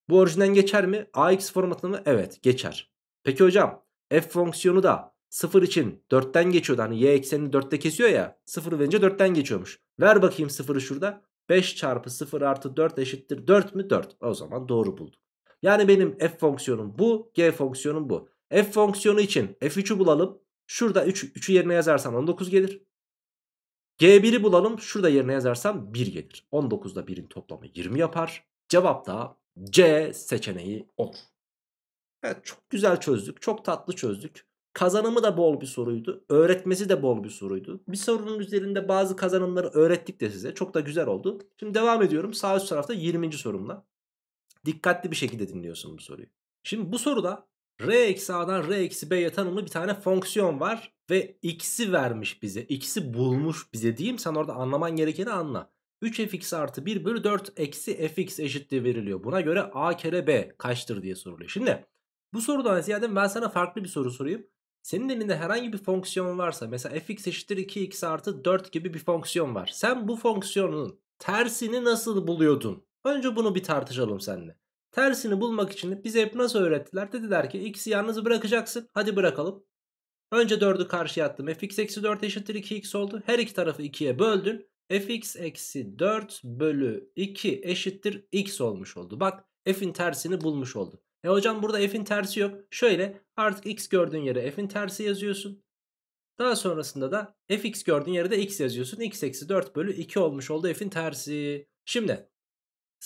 Bu orijinden geçer mi? ax formatına mı? Evet geçer. Peki hocam f fonksiyonu da 0 için 4'ten geçiyordu. Hani y eksenini 4'te kesiyor ya. 0 verince 4'ten geçiyormuş. Ver bakayım 0'ı şurada. 5 çarpı 0 artı 4 eşittir 4 mü? 4. O zaman doğru bulduk. Yani benim f fonksiyonum bu. G fonksiyonum bu. F fonksiyonu için f3'ü bulalım. Şurada 3, 3'ü yerine yazarsam 19 gelir. G1'i bulalım. Şurada yerine yazarsam 1 gelir. 19'da 1'in toplamı 20 yapar. Cevap da C seçeneği olur. Evet çok güzel çözdük. Çok tatlı çözdük. Kazanımı da bol bir soruydu. Öğretmesi de bol bir soruydu. Bir sorunun üzerinde bazı kazanımları öğrettik de size. Çok da güzel oldu. Şimdi devam ediyorum. Sağ üst tarafta 20. sorumla. Dikkatli bir şekilde dinliyorsun bu soruyu. Şimdi bu soruda R eksi A'dan R eksi B'ye tanımlı bir tane fonksiyon var. Ve X'i vermiş bize. X'i bulmuş bize diyeyim. Sen orada anlaman gerekeni anla. 3fx artı 1 bölü 4 eksi fx eşitliği veriliyor. Buna göre a kere b kaçtır diye soruluyor. Şimdi bu sorudan ziyade ben sana farklı bir soru sorayım. Senin elinde herhangi bir fonksiyon varsa mesela fx eşittir 2x artı 4 gibi bir fonksiyon var. Sen bu fonksiyonun tersini nasıl buluyordun? Önce bunu bir tartışalım seninle. Tersini bulmak için bize hep nasıl öğrettiler? Dediler ki x'i yalnız bırakacaksın. Hadi bırakalım. Önce 4'ü karşıya attım. fx eksi 4 eşittir 2x oldu. Her iki tarafı 2'ye böldün. fx eksi 4 bölü 2 eşittir x olmuş oldu. Bak f'in tersini bulmuş oldu. E hocam burada f'in tersi yok. Şöyle artık x gördüğün yere f'in tersi yazıyorsun. Daha sonrasında da fx gördüğün yere de x yazıyorsun. x eksi 4 bölü 2 olmuş oldu f'in tersi. Şimdi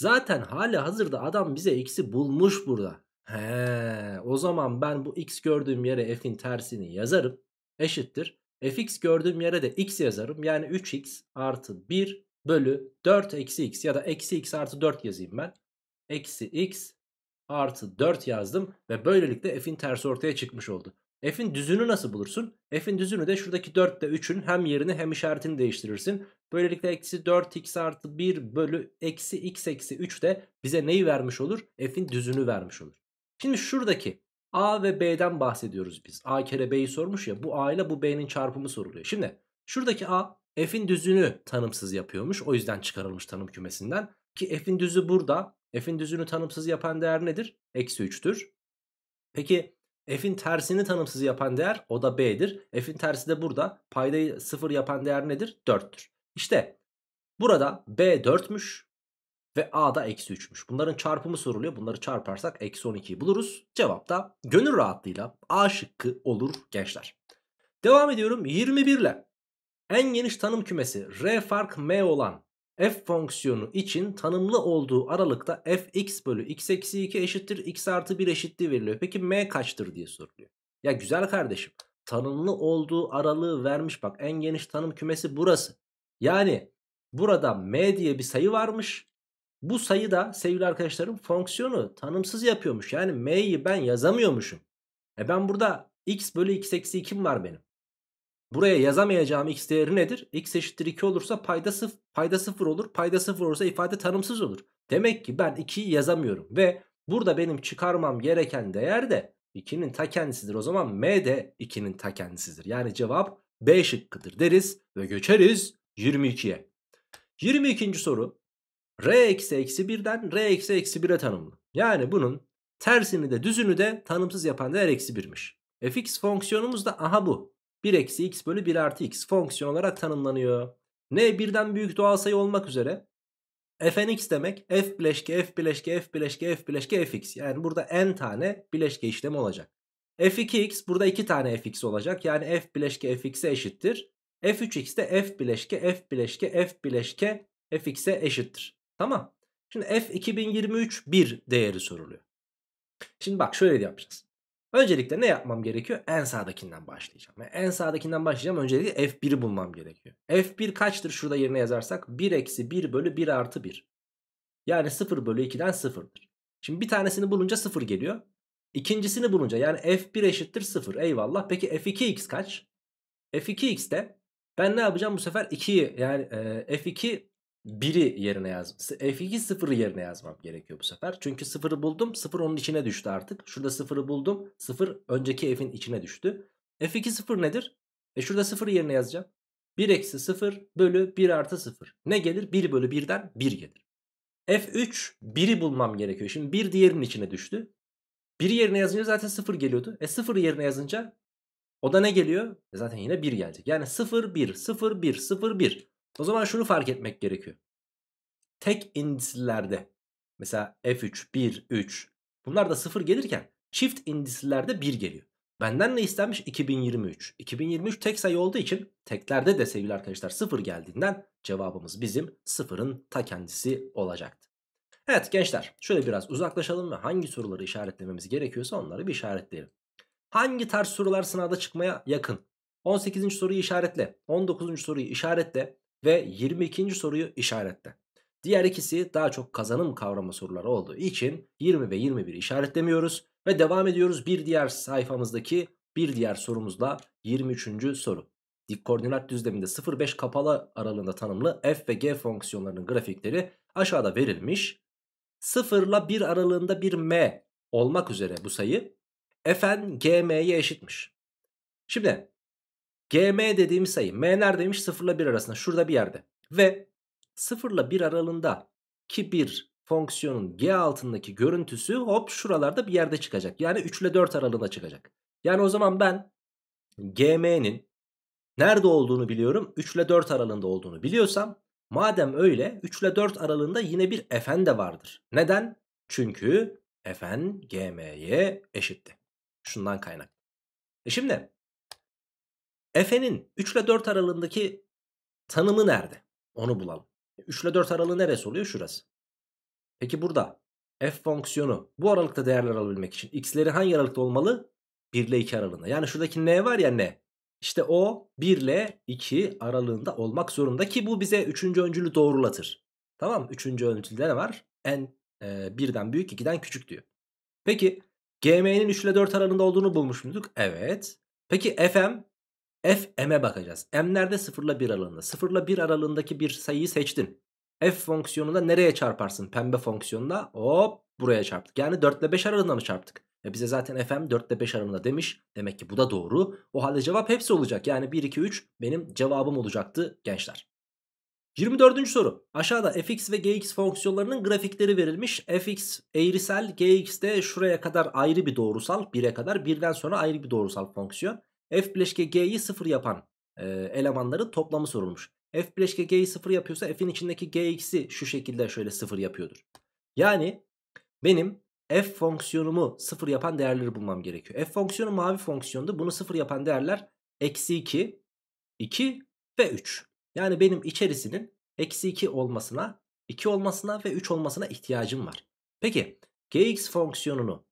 Zaten hala hazırda adam bize x'i bulmuş burada. He, o zaman ben bu x gördüğüm yere f'in tersini yazarım. Eşittir. fx gördüğüm yere de x yazarım. Yani 3x artı 1 bölü 4 eksi x ya da eksi x artı 4 yazayım ben. Eksi x artı 4 yazdım ve böylelikle f'in tersi ortaya çıkmış oldu. F'in düzünü nasıl bulursun? F'in düzünü de şuradaki 4 ile 3'ün hem yerini hem işaretini değiştirirsin. Böylelikle eksi 4x artı 1 bölü eksi x eksi 3 de bize neyi vermiş olur? F'in düzünü vermiş olur. Şimdi şuradaki A ve B'den bahsediyoruz biz. A kere B'yi sormuş ya bu A ile bu B'nin çarpımı soruluyor. Şimdi şuradaki A F'in düzünü tanımsız yapıyormuş. O yüzden çıkarılmış tanım kümesinden. Ki F'in düzü burada. F'in düzünü tanımsız yapan değer nedir? Eksi 3'tür. Peki F'in tersini tanımsız yapan değer o da B'dir. F'in tersi de burada paydayı 0 yapan değer nedir? 4'tür. İşte burada B 4'müş ve A da eksi 3'müş. Bunların çarpımı soruluyor. Bunları çarparsak eksi 12'yi buluruz. Cevap da gönül rahatlığıyla A şıkkı olur gençler. Devam ediyorum 21 ile. En geniş tanım kümesi R fark M olan f fonksiyonu için tanımlı olduğu aralıkta fx bölü x eksi 2 eşittir x artı 1 eşitliği veriliyor. Peki m kaçtır diye soruluyor. Ya güzel kardeşim tanımlı olduğu aralığı vermiş bak en geniş tanım kümesi burası. Yani burada m diye bir sayı varmış. Bu sayı da sevgili arkadaşlarım fonksiyonu tanımsız yapıyormuş. Yani m'yi ben yazamıyormuşum. E ben burada x bölü x eksi 2 var benim? Buraya yazamayacağım x değeri nedir? x eşittir 2 olursa payda 0, payda olur. Payda 0 olursa ifade tanımsız olur. Demek ki ben 2'yi yazamıyorum ve burada benim çıkarmam gereken değer de 2'nin ta kendisidir. O zaman m de 2'nin ta kendisidir. Yani cevap B şıkkıdır deriz ve göçeriz 22'ye. 22. soru r eksi eksi 1'den r eksi eksi 1'e tanımlı. Yani bunun tersini de düzünü de tanımsız yapan değer eksi 1'miş. fx fonksiyonumuz da aha bu. 1 eksi x bölü 1 artı x fonksiyon olarak tanımlanıyor. N birden büyük doğal sayı olmak üzere x demek f bileşke f bileşke f bileşke f bileşke fx. Yani burada n tane bileşke işlemi olacak. f2x burada 2 tane fx olacak. Yani f bileşke fx'e eşittir. f3x de f bileşke f bileşke f bileşke fx'e eşittir. Tamam. Şimdi f 2023 1 değeri soruluyor. Şimdi bak şöyle yapacağız. Öncelikle ne yapmam gerekiyor? En sağdakinden başlayacağım. Yani en sağdakinden başlayacağım. Öncelikle F1'i bulmam gerekiyor. F1 kaçtır? Şurada yerine yazarsak 1 eksi 1 bölü 1 artı 1. Yani 0 bölü 2'den 0'dır. Şimdi bir tanesini bulunca 0 geliyor. İkincisini bulunca yani F1 eşittir 0. Eyvallah. Peki F2x kaç? F2x de ben ne yapacağım bu sefer 2'yi yani e, F2 1'i yerine yaz. F2 sıfırı yerine yazmam gerekiyor bu sefer. Çünkü sıfırı buldum. Sıfır onun içine düştü artık. Şurada sıfırı buldum. Sıfır önceki F'in içine düştü. F2 sıfır nedir? E şurada sıfırı yerine yazacağım. 1 eksi 0 bölü 1 artı 0. Ne gelir? 1 bölü 1'den 1 gelir. F3 1'i bulmam gerekiyor. Şimdi 1 diğerinin içine düştü. 1 yerine yazınca zaten 0 geliyordu. E 0 yerine yazınca o da ne geliyor? E zaten yine 1 gelecek. Yani 0 1 0 1 0 1. O zaman şunu fark etmek gerekiyor. Tek indislerde mesela F3, 1, 3 bunlar da 0 gelirken çift indislerde 1 geliyor. Benden ne istenmiş? 2023. 2023 tek sayı olduğu için teklerde de sevgili arkadaşlar 0 geldiğinden cevabımız bizim 0'ın ta kendisi olacaktı. Evet gençler şöyle biraz uzaklaşalım ve hangi soruları işaretlememiz gerekiyorsa onları bir işaretleyelim. Hangi tarz sorular sınavda çıkmaya yakın? 18. soruyu işaretle, 19. soruyu işaretle, ve 22. soruyu işaretle. Diğer ikisi daha çok kazanım kavramı soruları olduğu için 20 ve 21 işaretlemiyoruz. Ve devam ediyoruz bir diğer sayfamızdaki bir diğer sorumuzla 23. soru. Dik koordinat düzleminde 0-5 kapalı aralığında tanımlı f ve g fonksiyonlarının grafikleri aşağıda verilmiş. 0 ile 1 aralığında bir m olmak üzere bu sayı fn gm'ye eşitmiş. Şimdi GM dediğim sayı M neredeymiş? 0 ile 1 arasında şurada bir yerde. Ve 0 ile 1 aralığında ki bir fonksiyonun G altındaki görüntüsü hop şuralarda bir yerde çıkacak. Yani 3 ile 4 aralığında çıkacak. Yani o zaman ben GM'nin nerede olduğunu biliyorum. 3 ile 4 aralığında olduğunu biliyorsam madem öyle 3 ile 4 aralığında yine bir fn de vardır. Neden? Çünkü fn gm'ye eşitti. Şundan kaynak. E şimdi Efe'nin 3 ile 4 aralığındaki tanımı nerede? Onu bulalım. 3 ile 4 aralığı neresi oluyor? Şurası. Peki burada f fonksiyonu bu aralıkta değerler alabilmek için x'leri hangi aralıkta olmalı? 1 ile 2 aralığında. Yani şuradaki n var ya ne? İşte o 1 ile 2 aralığında olmak zorunda ki bu bize 3. öncülü doğrulatır. Tamam 3. öncülde ne var? n e, 1'den büyük 2'den küçük diyor. Peki gm'nin 3 ile 4 aralığında olduğunu bulmuş muyduk? Evet. Peki fm f m'e bakacağız. M nerede? 0 ile 1 aralığında. 0 ile 1 aralığındaki bir sayıyı seçtin. F fonksiyonunda nereye çarparsın? Pembe fonksiyonunda? hop buraya çarptık. Yani 4 ile 5 aralığında mı çarptık? E bize zaten FM 4 ile 5 aralığında demiş. Demek ki bu da doğru. O halde cevap hepsi olacak. Yani 1, 2, 3 benim cevabım olacaktı gençler. 24. soru. Aşağıda fx ve gx fonksiyonlarının grafikleri verilmiş. fx eğrisel, gx de şuraya kadar ayrı bir doğrusal, 1'e kadar, 1'den sonra ayrı bir doğrusal fonksiyon. F bileşke G'yi 0 yapan e, elemanların toplamı sorulmuş. F bileşke G'yi 0 yapıyorsa F'in içindeki Gx'i şu şekilde şöyle 0 yapıyordur. Yani benim f fonksiyonumu 0 yapan değerleri bulmam gerekiyor. F fonksiyonu mavi fonksiyondu. bunu 0 yapan değerler eksi 2, 2 ve 3. Yani benim içerisinin eksi 2 olmasına, 2 olmasına ve 3 olmasına ihtiyacım var. Peki gx fonksiyonunu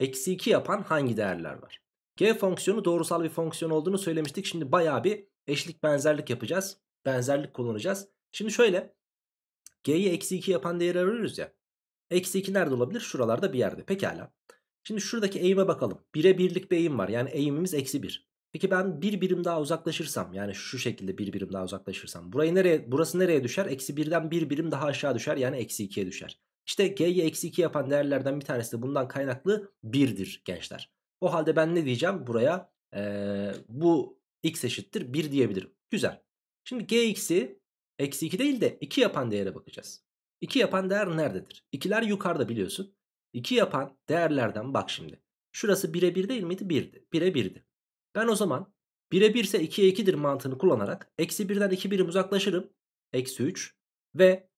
eksi 2 yapan hangi değerler var? G fonksiyonu doğrusal bir fonksiyon olduğunu söylemiştik. Şimdi baya bir eşlik benzerlik yapacağız. Benzerlik kullanacağız. Şimdi şöyle G'yi eksi 2 yapan değeri arıyoruz ya. Eksi 2 nerede olabilir? Şuralarda bir yerde. Pekala. Şimdi şuradaki eğime bakalım. 1'e birlik bir eğim var. Yani eğimimiz eksi 1. Peki ben bir birim daha uzaklaşırsam yani şu şekilde bir birim daha uzaklaşırsam burayı nereye burası nereye düşer? Eksi birden bir birim daha aşağı düşer yani eksi 2'ye düşer. İşte g'yi eksi 2 yapan değerlerden bir tanesi de bundan kaynaklı 1'dir gençler. O halde ben ne diyeceğim buraya? Ee, bu x eşittir 1 diyebilirim. Güzel. Şimdi gx'i eksi 2 değil de 2 yapan değere bakacağız. 2 yapan değer nerededir? 2'ler yukarıda biliyorsun. 2 yapan değerlerden bak şimdi. Şurası 1'e 1 değil miydi? 1'di. 1'e 1'di. Ben o zaman 1'e 1 ise 2'ye 2'dir mantığını kullanarak eksi 1'den 2 birim uzaklaşırım. Eksi 3 ve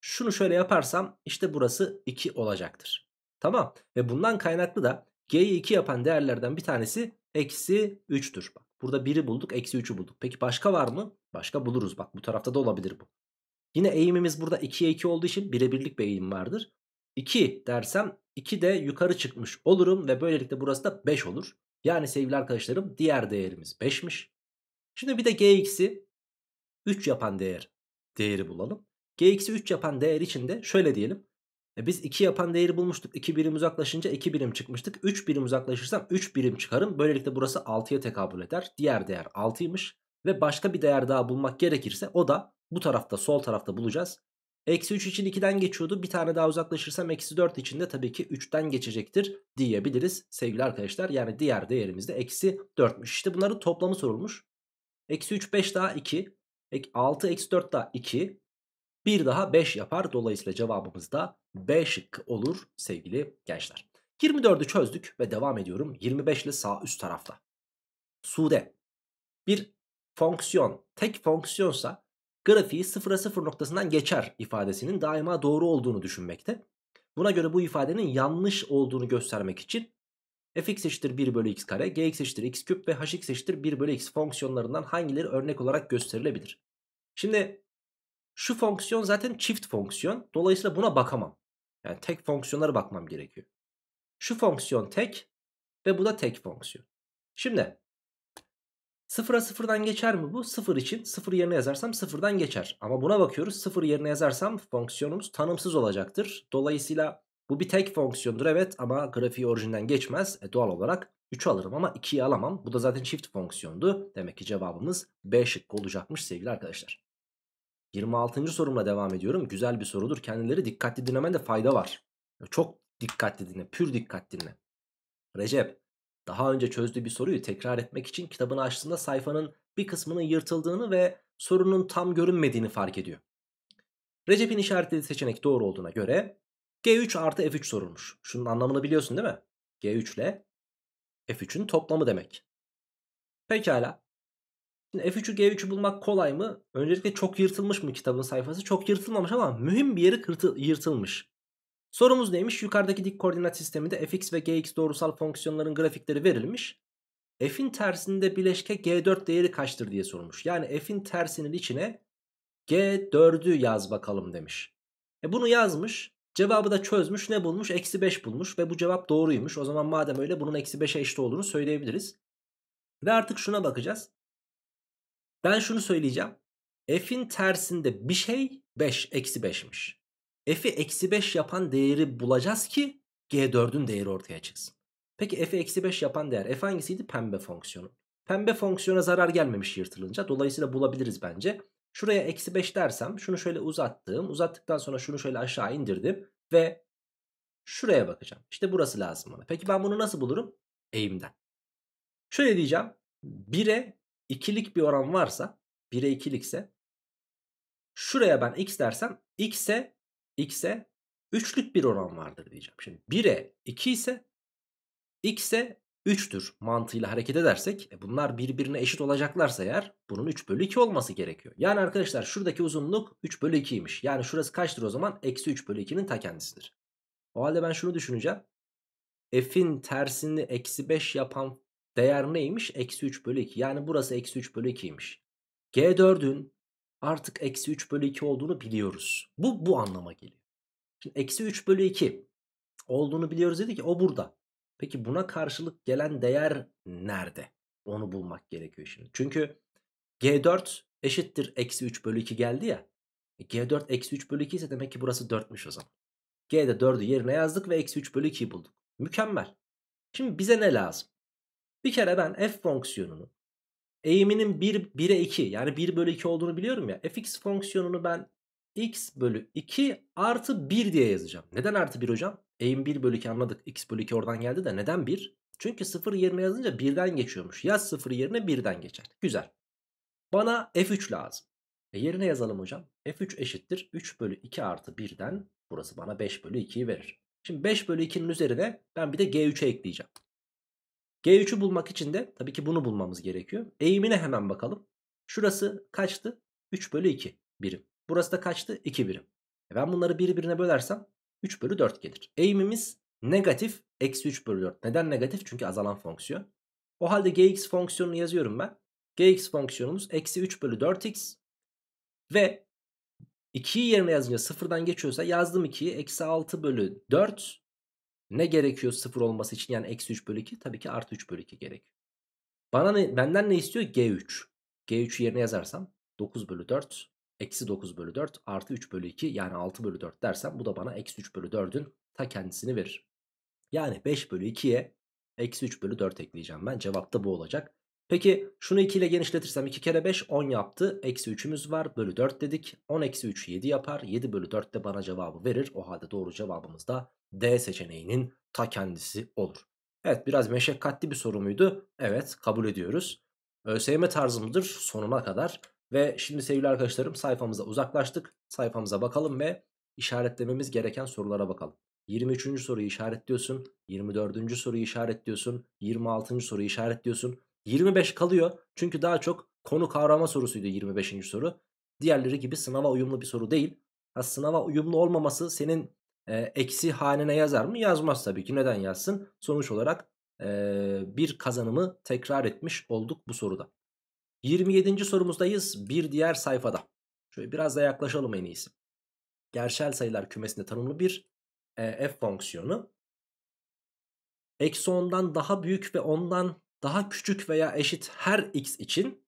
şunu şöyle yaparsam işte burası 2 olacaktır. Tamam ve bundan kaynaklı da G'yi 2 yapan değerlerden bir tanesi eksi 3'tür. Bak, burada 1'i bulduk eksi 3'ü bulduk. Peki başka var mı? Başka buluruz. Bak bu tarafta da olabilir bu. Yine eğimimiz burada 2'ye 2 olduğu için birebirlik bir eğim vardır. 2 dersem 2 de yukarı çıkmış olurum ve böylelikle burası da 5 olur. Yani sevgili arkadaşlarım diğer değerimiz 5'miş. Şimdi bir de gx'i 3 yapan değer değeri bulalım. gx'i 3 yapan değer için de şöyle diyelim. E biz 2 yapan değeri bulmuştuk. 2 birim uzaklaşınca 2 birim çıkmıştık. 3 birim uzaklaşırsam 3 birim çıkarım. Böylelikle burası 6'ya tekabül eder. Diğer değer 6'ymış. Ve başka bir değer daha bulmak gerekirse o da bu tarafta sol tarafta bulacağız. Eksi 3 için 2'den geçiyordu. Bir tane daha uzaklaşırsam eksi 4 için de tabii ki 3'ten geçecektir diyebiliriz sevgili arkadaşlar. Yani diğer değerimiz de eksi 4'müş. İşte bunların toplamı sorulmuş. Eksi 3 5 daha 2. 6 eksi 4 daha 2. 1 daha 5 yapar. Dolayısıyla cevabımız da B şıkkı olur sevgili gençler. 24'ü çözdük ve devam ediyorum. 25 ile sağ üst tarafta. Sude. Bir fonksiyon, tek fonksiyonsa grafiği sıfıra sıfır noktasından geçer ifadesinin daima doğru olduğunu düşünmekte. Buna göre bu ifadenin yanlış olduğunu göstermek için fx eşittir 1 bölü x kare, gx eşittir x küp ve hx eşittir 1 bölü x fonksiyonlarından hangileri örnek olarak gösterilebilir? Şimdi şu fonksiyon zaten çift fonksiyon. Dolayısıyla buna bakamam. Yani tek fonksiyonlara bakmam gerekiyor. Şu fonksiyon tek ve bu da tek fonksiyon. Şimdi sıfıra sıfırdan geçer mi bu? Sıfır için sıfır yerine yazarsam sıfırdan geçer. Ama buna bakıyoruz sıfır yerine yazarsam fonksiyonumuz tanımsız olacaktır. Dolayısıyla bu bir tek fonksiyondur evet ama grafiği orijinden geçmez. E, doğal olarak 3'ü alırım ama 2'yi alamam. Bu da zaten çift fonksiyondu. Demek ki cevabımız B şıkkı olacakmış sevgili arkadaşlar. 26. sorumla devam ediyorum. Güzel bir sorudur. Kendileri dikkatli dinlemende fayda var. Çok dikkatli dinle. Pür dikkat dinle. Recep daha önce çözdüğü bir soruyu tekrar etmek için kitabını açtığında sayfanın bir kısmının yırtıldığını ve sorunun tam görünmediğini fark ediyor. Recep'in işaretlediği seçenek doğru olduğuna göre G3 artı F3 sorulmuş. Şunun anlamını biliyorsun değil mi? G3 ile F3'ün toplamı demek. Pekala. Şimdi F3'ü G3'ü bulmak kolay mı? Öncelikle çok yırtılmış mı kitabın sayfası? Çok yırtılmamış ama mühim bir yeri yırtılmış. Sorumuz neymiş? Yukarıdaki dik koordinat sisteminde fx ve gx doğrusal fonksiyonların grafikleri verilmiş. f'in tersinde bileşke g4 değeri kaçtır diye sormuş. Yani f'in tersinin içine g4'ü yaz bakalım demiş. E bunu yazmış. Cevabı da çözmüş. Ne bulmuş? Eksi 5 bulmuş ve bu cevap doğruymuş. O zaman madem öyle bunun eksi 5'e eşit olduğunu söyleyebiliriz. Ve artık şuna bakacağız. Ben şunu söyleyeceğim. F'in tersinde bir şey 5, eksi 5'miş. F'i eksi 5 yapan değeri bulacağız ki G4'ün değeri ortaya çıksın. Peki F'i eksi 5 yapan değer F hangisiydi? Pembe fonksiyonu. Pembe fonksiyona zarar gelmemiş yırtılınca. Dolayısıyla bulabiliriz bence. Şuraya eksi 5 dersem şunu şöyle uzattım. Uzattıktan sonra şunu şöyle aşağı indirdim. Ve şuraya bakacağım. İşte burası lazım bana. Peki ben bunu nasıl bulurum? Eğimden. Şöyle diyeceğim. 1'e ikilik bir oran varsa 1'e ikilikse şuraya ben x dersem x'e x'e üçlük bir oran vardır diyeceğim. Şimdi 1'e 2 ise x'e 3'tür mantığıyla hareket edersek e bunlar birbirine eşit olacaklarsa eğer bunun 3 bölü 2 olması gerekiyor. Yani arkadaşlar şuradaki uzunluk 3 bölü 2'ymiş. Yani şurası kaçtır o zaman? Eksi 3 bölü 2'nin ta kendisidir. O halde ben şunu düşüneceğim. F'in tersini eksi 5 yapan değer neymiş? Eksi 3 bölü 2. Yani burası eksi 3 bölü 2'ymiş. G4'ün artık eksi 3 bölü 2 olduğunu biliyoruz. Bu bu anlama geliyor. Şimdi eksi 3 bölü 2 olduğunu biliyoruz dedi ki o burada. Peki buna karşılık gelen değer nerede? Onu bulmak gerekiyor şimdi. Çünkü G4 eşittir eksi 3 bölü 2 geldi ya. E, G4 eksi 3 bölü 2 ise demek ki burası 4'müş o zaman. G'de 4'ü yerine yazdık ve eksi 3 bölü 2'yi bulduk. Mükemmel. Şimdi bize ne lazım? Bir kere ben f fonksiyonunu eğiminin 1, 1'e 2 yani 1 bölü 2 olduğunu biliyorum ya. fx fonksiyonunu ben x bölü 2 artı 1 diye yazacağım. Neden artı 1 hocam? Eğim 1 bölü 2 anladık. x bölü 2 oradan geldi de neden 1? Çünkü 0 yerine yazınca 1'den geçiyormuş. Yaz 0 yerine 1'den geçer. Güzel. Bana f3 lazım. E yerine yazalım hocam. f3 eşittir 3 bölü 2 artı 1'den burası bana 5 bölü 2'yi verir. Şimdi 5 bölü 2'nin üzerine ben bir de g3'e ekleyeceğim. G3'ü bulmak için de tabii ki bunu bulmamız gerekiyor. Eğimine hemen bakalım. Şurası kaçtı? 3 bölü 2 birim. Burası da kaçtı? 2 birim. E ben bunları birbirine bölersem 3 bölü 4 gelir. Eğimimiz negatif eksi 3 bölü 4. Neden negatif? Çünkü azalan fonksiyon. O halde gx fonksiyonunu yazıyorum ben. gx fonksiyonumuz eksi 3 bölü 4x ve 2'yi yerine yazınca sıfırdan geçiyorsa yazdım 2'yi. Eksi 6 bölü 4 ne gerekiyor 0 olması için yani eksi 3 bölü 2? Tabii ki artı 3 bölü 2 gerek. Bana ne, benden ne istiyor? G3. G3 yerine yazarsam 9 bölü 4 eksi 9 bölü 4 artı 3 bölü 2 yani 6 bölü 4 dersem bu da bana eksi 3 bölü 4'ün ta kendisini verir. Yani 5 bölü 2'ye eksi 3 bölü 4 ekleyeceğim ben. Cevap da bu olacak. Peki şunu 2 ile genişletirsem 2 kere 5 10 yaptı. Eksi 3'ümüz var bölü 4 dedik. 10 eksi 3 7 yapar. 7 bölü 4 de bana cevabı verir. O halde doğru cevabımız da D seçeneğinin ta kendisi olur. Evet biraz meşakkatli bir soru muydu? Evet kabul ediyoruz. ÖSYM tarzı mıdır? Sonuna kadar. Ve şimdi sevgili arkadaşlarım sayfamıza uzaklaştık. Sayfamıza bakalım ve işaretlememiz gereken sorulara bakalım. 23. soruyu işaretliyorsun. 24. soruyu işaretliyorsun. 26. soruyu işaretliyorsun. 25 kalıyor. Çünkü daha çok konu kavrama sorusuydu 25. soru. Diğerleri gibi sınava uyumlu bir soru değil. Ha, sınava uyumlu olmaması senin e, eksi hanene yazar mı? Yazmaz tabii ki. Neden yazsın? Sonuç olarak e, bir kazanımı tekrar etmiş olduk bu soruda. 27. sorumuzdayız. Bir diğer sayfada. Şöyle biraz da yaklaşalım en iyisi. Gerçel sayılar kümesinde tanımlı bir e, f fonksiyonu. Eksi 10'dan daha büyük ve 10'dan daha küçük veya eşit her x için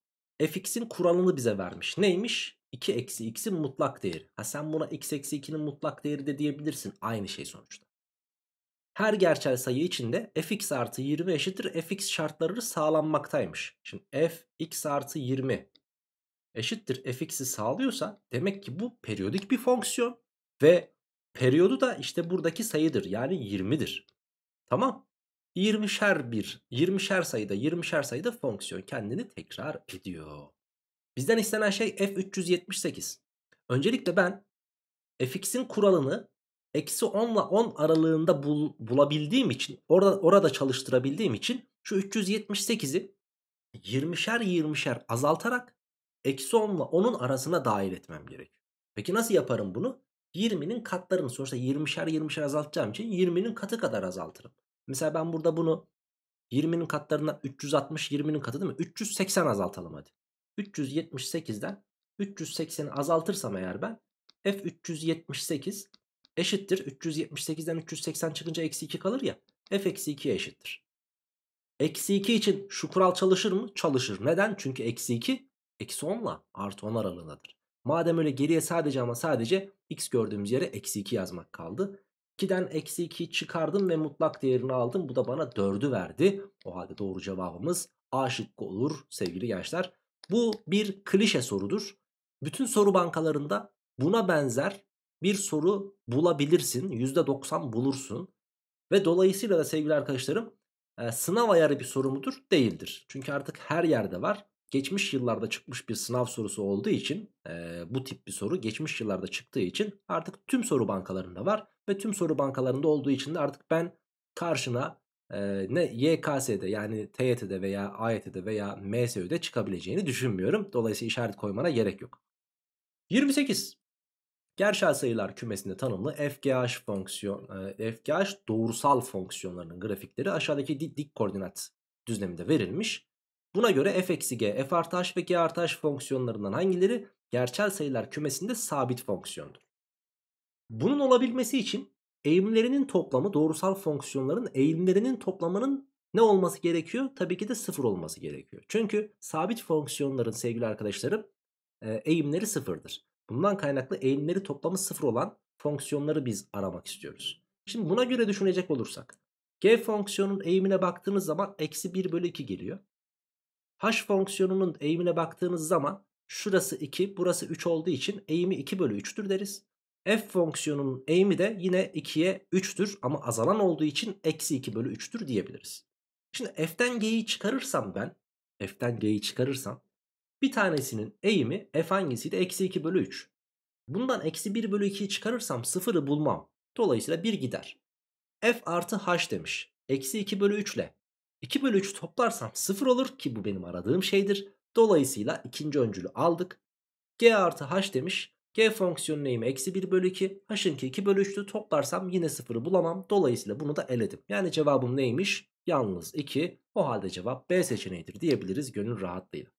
fx'in kuralını bize vermiş. Neymiş? 2 eksi x'in mutlak değeri. Ha sen buna x eksi 2'nin mutlak değeri de diyebilirsin. Aynı şey sonuçta. Her gerçel sayı içinde fx artı 20 eşittir fx şartları sağlanmaktaymış. Şimdi fx artı 20 eşittir fx'i sağlıyorsa demek ki bu periyodik bir fonksiyon. Ve periyodu da işte buradaki sayıdır yani 20'dir. Tamam 20'şer bir 20'şer sayıda 20'şer sayıda fonksiyon kendini tekrar ediyor. Bizden istenen şey f378. Öncelikle ben fx'in kuralını eksi 10 ile 10 aralığında bul, bulabildiğim için orada, orada çalıştırabildiğim için şu 378'i 20'şer 20'şer azaltarak eksi 10 ile 10'un arasına dahil etmem gerek. Peki nasıl yaparım bunu? 20'nin katlarını sonuçta 20'şer 20'şer azaltacağım için 20'nin katı kadar azaltırım. Mesela ben burada bunu 20'nin katlarından 360 20'nin katı değil mi? 380 azaltalım hadi. 378'den 380'i azaltırsam eğer ben f378 eşittir 378'den 380 çıkınca eksi 2 kalır ya f eksi 2 eşittir. Eksi 2 için şu kural çalışır mı? Çalışır. Neden? Çünkü eksi 2 eksi 10 ile artı 10 aralığındadır. Madem öyle geriye sadece ama sadece x gördüğümüz yere eksi 2 yazmak kaldı. 2'den eksi 2 çıkardım ve mutlak değerini aldım. Bu da bana 4'ü verdi. O halde doğru cevabımız A şıkkı olur sevgili gençler. Bu bir klişe sorudur. Bütün soru bankalarında buna benzer bir soru bulabilirsin. %90 bulursun. Ve dolayısıyla da sevgili arkadaşlarım sınav ayarı bir soru mudur? Değildir. Çünkü artık her yerde var. Geçmiş yıllarda çıkmış bir sınav sorusu olduğu için bu tip bir soru geçmiş yıllarda çıktığı için artık tüm soru bankalarında var. Ve tüm soru bankalarında olduğu için de artık ben karşına ne YKS'de yani TYT'de veya AYT'de veya MSÜ'de çıkabileceğini düşünmüyorum. Dolayısıyla işaret koymana gerek yok. 28. Gerçel sayılar kümesinde tanımlı FGH fonksiyon FGH doğrusal fonksiyonlarının grafikleri aşağıdaki dik, dik koordinat düzleminde verilmiş. Buna göre f g, f artı h ve g artı h fonksiyonlarından hangileri gerçel sayılar kümesinde sabit fonksiyondur? Bunun olabilmesi için Eğimlerinin toplamı doğrusal fonksiyonların eğimlerinin toplamının ne olması gerekiyor? Tabii ki de sıfır olması gerekiyor. Çünkü sabit fonksiyonların sevgili arkadaşlarım e, eğimleri sıfırdır. Bundan kaynaklı eğimleri toplamı sıfır olan fonksiyonları biz aramak istiyoruz. Şimdi buna göre düşünecek olursak. G fonksiyonunun eğimine baktığınız zaman eksi 1 bölü 2 geliyor. H fonksiyonunun eğimine baktığınız zaman şurası 2 burası 3 olduğu için eğimi 2 bölü 3'tür deriz. F fonksiyonunun eğimi de yine 2'ye 3'tür ama azalan olduğu için eksi 2 bölü 3'tür diyebiliriz. Şimdi F'den G'yi çıkarırsam ben, F'den G'yi çıkarırsam bir tanesinin eğimi F hangisiydi? Eksi 2 bölü 3. Bundan eksi 1 bölü 2'yi çıkarırsam 0'ı bulmam. Dolayısıyla 1 gider. F artı H demiş. Eksi 2 bölü 3 ile 2 bölü 3 toplarsam 0 olur ki bu benim aradığım şeydir. Dolayısıyla ikinci öncülü aldık. G artı H demiş. G fonksiyonu neyim? Eksi 1 bölü 2. H'inki 2 bölü 3'tü. Toplarsam yine 0'ı bulamam. Dolayısıyla bunu da eledim. Yani cevabım neymiş? Yalnız 2. O halde cevap B seçeneğidir diyebiliriz gönül rahatlığıyla.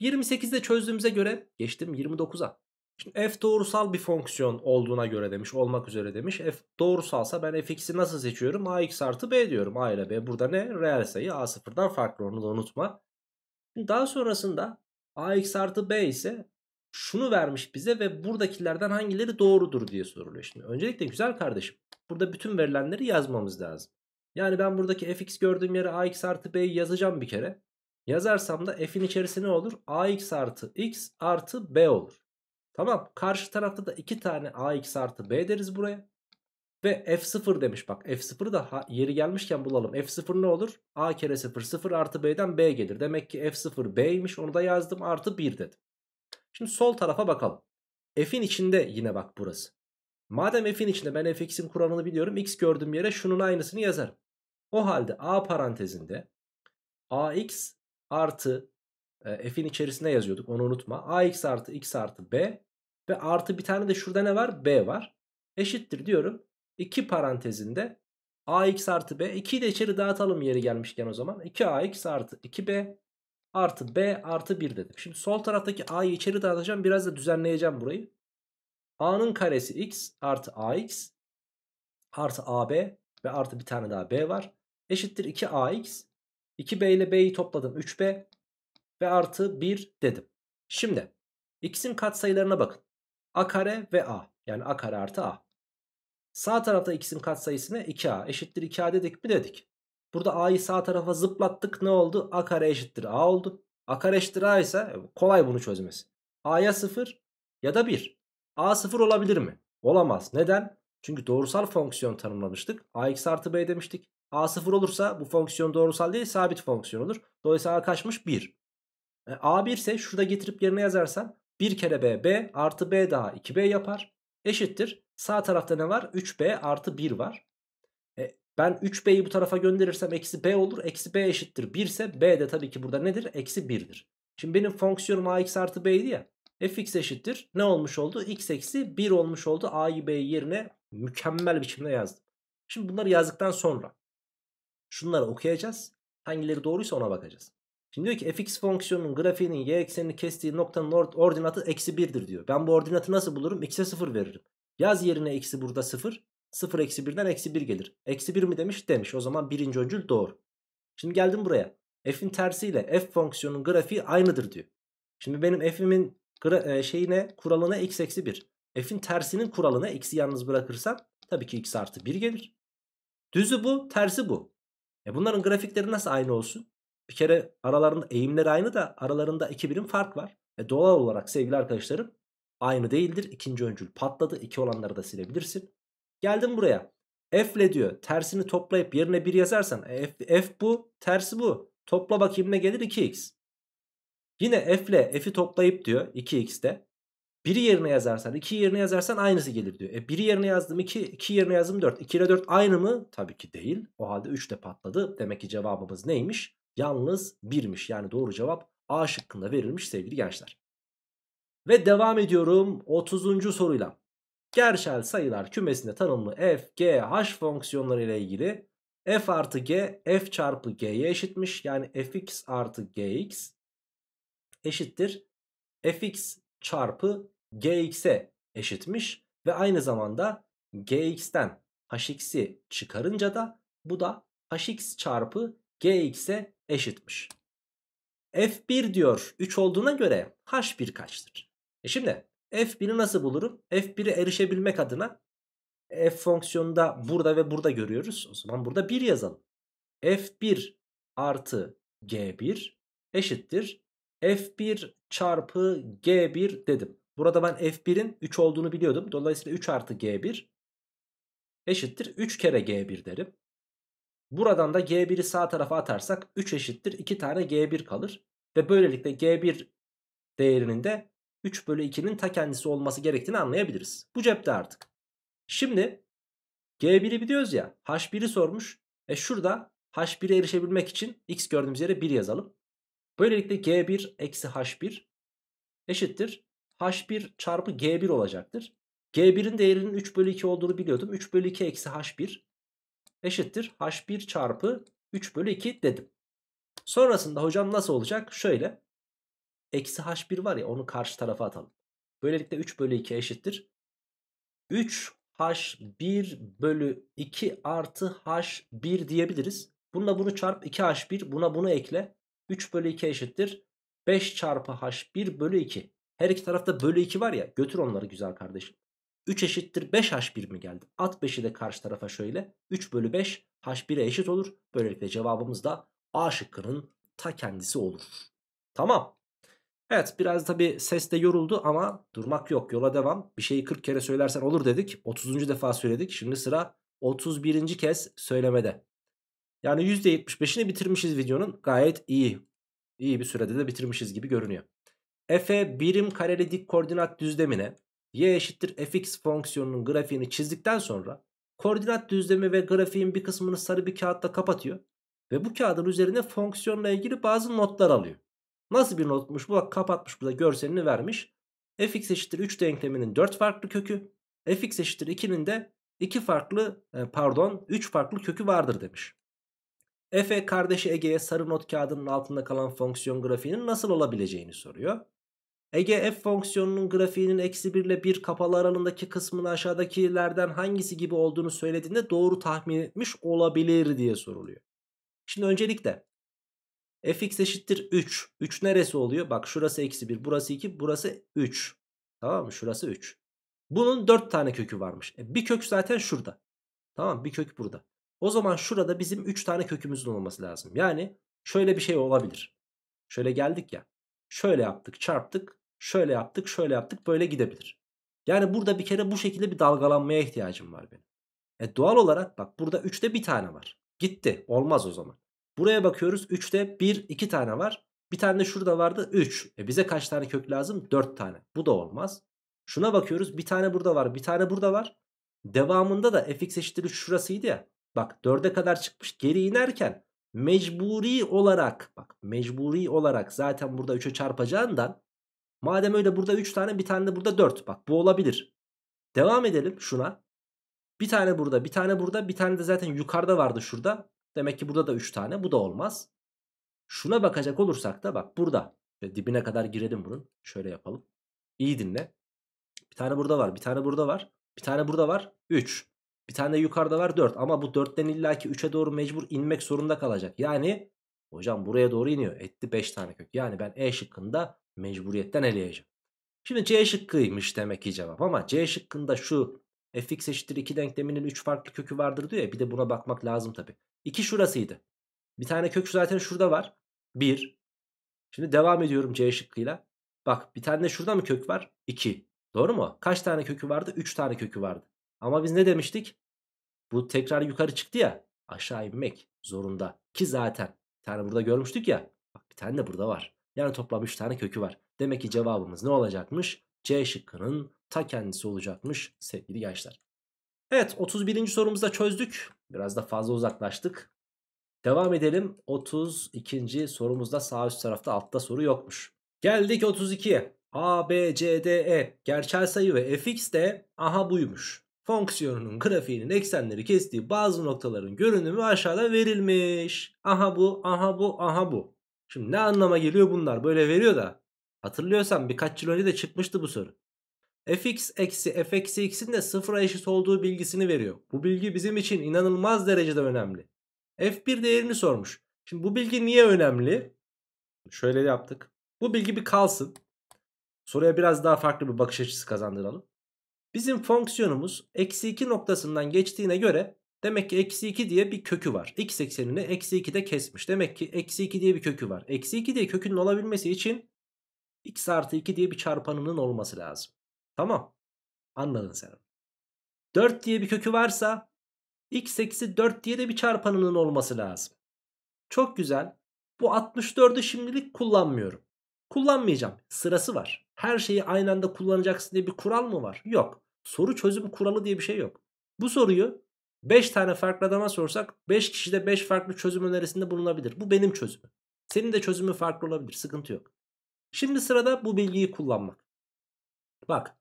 28'de çözdüğümüze göre geçtim 29'a. Şimdi f doğrusal bir fonksiyon olduğuna göre demiş olmak üzere demiş. F doğrusalsa ben fx'i nasıl seçiyorum? ax artı b diyorum. a ile b burada ne? Reel sayı a sıfırdan farklı onu da unutma. Daha sonrasında ax artı b ise şunu vermiş bize ve buradakilerden hangileri doğrudur diye soruluyor. Şimdi öncelikle güzel kardeşim burada bütün verilenleri yazmamız lazım. Yani ben buradaki fx gördüğüm yere ax artı b'yi yazacağım bir kere. Yazarsam da f'in içerisi ne olur? ax artı x artı b olur. Tamam karşı tarafta da iki tane ax artı b deriz buraya. Ve f0 demiş bak f0'ı da yeri gelmişken bulalım. f0 ne olur? a kere 0 0 artı b'den b gelir. Demek ki f0 b'ymiş onu da yazdım artı 1 dedim. Şimdi sol tarafa bakalım. F'in içinde yine bak burası. Madem f'in içinde ben fx'in kuralını biliyorum. X gördüğüm yere şunun aynısını yazarım. O halde a parantezinde ax artı e, f'in içerisinde yazıyorduk onu unutma. ax artı x artı b ve artı bir tane de şurada ne var? b var. Eşittir diyorum. 2 parantezinde ax artı b 2'yi de içeri dağıtalım yeri gelmişken o zaman. 2ax artı 2b artı b artı 1 dedim. Şimdi sol taraftaki a'yı içeri dağıtacağım. Biraz da düzenleyeceğim burayı. a'nın karesi x artı ax artı ab ve artı bir tane daha b var. Eşittir 2ax. 2b ile b'yi topladım 3b ve artı 1 dedim. Şimdi x'in katsayılarına bakın. a kare ve a. Yani a kare artı a. Sağ tarafta x'in katsayısına 2a eşittir 2a dedik mi dedik. Burada a'yı sağ tarafa zıplattık ne oldu? a kare eşittir a oldu. a kare eşittir a ise kolay bunu çözmesi. a'ya 0 ya da 1. a 0 olabilir mi? Olamaz. Neden? Çünkü doğrusal fonksiyon tanımlamıştık. ax artı b demiştik. a 0 olursa bu fonksiyon doğrusal değil sabit fonksiyon olur. Dolayısıyla a kaçmış? 1. E, a 1 ise şurada getirip yerine yazarsan 1 kere b b artı b daha 2b yapar. Eşittir. Sağ tarafta ne var? 3b artı 1 var. Ben 3b'yi bu tarafa gönderirsem eksi b olur. Eksi b eşittir 1 ise b de tabii ki burada nedir? Eksi 1'dir. Şimdi benim fonksiyonum ax artı b'ydi ya. fx eşittir. Ne olmuş oldu? x eksi 1 olmuş oldu. a'yı B yerine mükemmel biçimde yazdım. Şimdi bunları yazdıktan sonra şunları okuyacağız. Hangileri doğruysa ona bakacağız. Şimdi diyor ki fx fonksiyonunun grafiğinin y eksenini kestiği noktanın or ordinatı eksi 1'dir diyor. Ben bu ordinatı nasıl bulurum? x'e 0 veririm. Yaz yerine eksi burada 0. 0 eksi 1'den eksi 1 gelir. Eksi 1 mi demiş? Demiş. O zaman birinci öncül doğru. Şimdi geldim buraya. F'in tersiyle f fonksiyonun grafiği aynıdır diyor. Şimdi benim f'imin e, şeyine kuralına x eksi 1. F'in tersinin kuralına x'i yalnız bırakırsam tabii ki x artı 1 gelir. Düzü bu, tersi bu. E bunların grafikleri nasıl aynı olsun? Bir kere aralarında eğimleri aynı da aralarında 2 birim fark var. E doğal olarak sevgili arkadaşlarım aynı değildir. İkinci öncül patladı. İki olanları da silebilirsin. Geldim buraya. F'le diyor. Tersini toplayıp yerine 1 yazarsan e, F, F bu, tersi bu. Topla bakayım ne gelir? 2x. Yine F ile F'i toplayıp diyor 2x'te. 1'i yerine yazarsan 2'yi yerine yazarsan aynısı gelir diyor. E 1'i yerine yazdım 2, 2 yerine yazdım 4. 2 ile 4 aynı mı? Tabii ki değil. O halde 3 de patladı. Demek ki cevabımız neymiş? Yalnız 1'miş. Yani doğru cevap A şıkkında verilmiş sevgili gençler. Ve devam ediyorum 30. soruyla. Gerçel sayılar kümesinde tanımlı f, g, h fonksiyonları ile ilgili f artı g f çarpı g'ye eşitmiş. Yani fx artı gx eşittir fx çarpı gx'e eşitmiş. Ve aynı zamanda gx'ten hx'i çıkarınca da bu da hx çarpı gx'e eşitmiş. f1 diyor 3 olduğuna göre h1 kaçtır? E şimdi f1'i nasıl bulurum? f1'e erişebilmek adına f fonksiyonunda burada ve burada görüyoruz. O zaman burada 1 yazalım. f1 artı g1 eşittir. f1 çarpı g1 dedim. Burada ben f1'in 3 olduğunu biliyordum. Dolayısıyla 3 artı g1 eşittir 3 kere g1 derim. Buradan da g1'i sağ tarafa atarsak 3 eşittir 2 tane g1 kalır. Ve böylelikle g1 değerinin de 3 bölü 2'nin ta kendisi olması gerektiğini anlayabiliriz. Bu cepte artık. Şimdi G1'i biliyoruz ya. H1'i sormuş. E şurada H1'e erişebilmek için x gördüğümüz yere 1 yazalım. Böylelikle G1 eksi H1 eşittir. H1 çarpı G1 olacaktır. G1'in değerinin 3 bölü 2 olduğunu biliyordum. 3 bölü 2 eksi H1 eşittir. H1 çarpı 3 bölü 2 dedim. Sonrasında hocam nasıl olacak? Şöyle. Eksi h1 var ya onu karşı tarafa atalım. Böylelikle 3 bölü 2 eşittir. 3 h1 bölü 2 artı h1 diyebiliriz. Bununla bunu çarp 2h1 buna bunu ekle. 3 bölü 2 eşittir. 5 çarpı h1 bölü 2. Her iki tarafta bölü 2 var ya götür onları güzel kardeşim. 3 eşittir 5h1 mi geldi? At 5'i de karşı tarafa şöyle. 3 bölü 5 h1'e eşit olur. Böylelikle cevabımız da A şıkkının ta kendisi olur. Tamam. Evet biraz tabi ses de yoruldu ama durmak yok yola devam. Bir şeyi 40 kere söylersen olur dedik. 30. defa söyledik. Şimdi sıra 31. kez söylemede. Yani %75'ini bitirmişiz videonun. Gayet iyi. İyi bir sürede de bitirmişiz gibi görünüyor. F'e birim kareli dik koordinat düzlemine y eşittir fx fonksiyonunun grafiğini çizdikten sonra koordinat düzlemi ve grafiğin bir kısmını sarı bir kağıtla kapatıyor. Ve bu kağıdın üzerine fonksiyonla ilgili bazı notlar alıyor. Nasıl bir notmuş bu? Bak kapatmış bu da görselini vermiş. fx eşittir 3 denkleminin 4 farklı kökü. fx eşittir 2'nin de 2 farklı e, pardon 3 farklı kökü vardır demiş. Efe kardeşi Ege'ye sarı not kağıdının altında kalan fonksiyon grafiğinin nasıl olabileceğini soruyor. Ege f fonksiyonunun grafiğinin eksi 1 ile 1 kapalı aralığındaki kısmını aşağıdakilerden hangisi gibi olduğunu söylediğinde doğru tahmin etmiş olabilir diye soruluyor. Şimdi öncelikle fx eşittir 3. 3 neresi oluyor? Bak şurası eksi 1 burası 2 burası 3. Tamam mı? Şurası 3. Bunun 4 tane kökü varmış. E, bir kök zaten şurada. Tamam bir kök burada. O zaman şurada bizim 3 tane kökümüzün olması lazım. Yani şöyle bir şey olabilir. Şöyle geldik ya. Şöyle yaptık çarptık. Şöyle yaptık şöyle yaptık böyle gidebilir. Yani burada bir kere bu şekilde bir dalgalanmaya ihtiyacım var benim. E doğal olarak bak burada 3'te bir tane var. Gitti olmaz o zaman. Buraya bakıyoruz 3'te 1 2 tane var. Bir tane de şurada vardı 3. E bize kaç tane kök lazım? 4 tane. Bu da olmaz. Şuna bakıyoruz bir tane burada var bir tane burada var. Devamında da fx eşittir 3 şurasıydı ya. Bak 4'e kadar çıkmış geri inerken mecburi olarak bak mecburi olarak zaten burada 3'e çarpacağından madem öyle burada 3 tane bir tane de burada 4 bak bu olabilir. Devam edelim şuna. Bir tane burada bir tane burada bir tane de zaten yukarıda vardı şurada. Demek ki burada da 3 tane bu da olmaz. Şuna bakacak olursak da bak burada. dibine kadar girelim bunun. Şöyle yapalım. İyi dinle. Bir tane burada var bir tane burada var. Bir tane burada var 3. Bir tane yukarıda var 4 ama bu 4'ten illaki 3'e doğru mecbur inmek zorunda kalacak. Yani hocam buraya doğru iniyor. Etti 5 tane kök. Yani ben E şıkkında mecburiyetten eleyeceğim. Şimdi C şıkkıymış demek ki cevap ama C şıkkında şu fx eşittir 2 denkleminin 3 farklı kökü vardır diyor ya bir de buna bakmak lazım tabii. 2 şurasıydı. Bir tane kök şu zaten şurada var. 1. Şimdi devam ediyorum C şıkkıyla. Bak bir tane de şurada mı kök var? 2. Doğru mu? Kaç tane kökü vardı? 3 tane kökü vardı. Ama biz ne demiştik? Bu tekrar yukarı çıktı ya. Aşağı inmek zorunda. Ki zaten bir tane burada görmüştük ya. Bak bir tane de burada var. Yani toplam 3 tane kökü var. Demek ki cevabımız ne olacakmış? C şıkkının ta kendisi olacakmış sevgili gençler. Evet 31. sorumuzda çözdük. Biraz da fazla uzaklaştık. Devam edelim. 32. sorumuzda sağ üst tarafta altta soru yokmuş. Geldik 32'ye. A, B, C, D, E. Gerçel sayı ve fx de aha buymuş. Fonksiyonunun grafiğinin eksenleri kestiği bazı noktaların görünümü aşağıda verilmiş. Aha bu, aha bu, aha bu. Şimdi ne anlama geliyor bunlar? Böyle veriyor da. Hatırlıyorsan birkaç yıl önce de çıkmıştı bu soru fx eksi f eksi x'in de sıfıra eşit olduğu bilgisini veriyor. Bu bilgi bizim için inanılmaz derecede önemli. f1 değerini sormuş. Şimdi bu bilgi niye önemli? Şöyle yaptık. Bu bilgi bir kalsın. Soruya biraz daha farklı bir bakış açısı kazandıralım. Bizim fonksiyonumuz eksi 2 noktasından geçtiğine göre demek ki eksi 2 diye bir kökü var. x eksenini eksi 2 de kesmiş. Demek ki eksi 2 diye bir kökü var. Eksi 2 diye kökünün olabilmesi için x artı 2 diye bir çarpanının olması lazım. Tamam. Anladın sen. 4 diye bir kökü varsa x eksi 4 diye de bir çarpanının olması lazım. Çok güzel. Bu 64'ü şimdilik kullanmıyorum. Kullanmayacağım. Sırası var. Her şeyi aynı anda kullanacaksın diye bir kural mı var? Yok. Soru çözüm kuralı diye bir şey yok. Bu soruyu 5 tane farklı adama sorsak 5 kişi de 5 farklı çözüm önerisinde bulunabilir. Bu benim çözümüm. Senin de çözümün farklı olabilir. Sıkıntı yok. Şimdi sırada bu bilgiyi kullanmak. Bak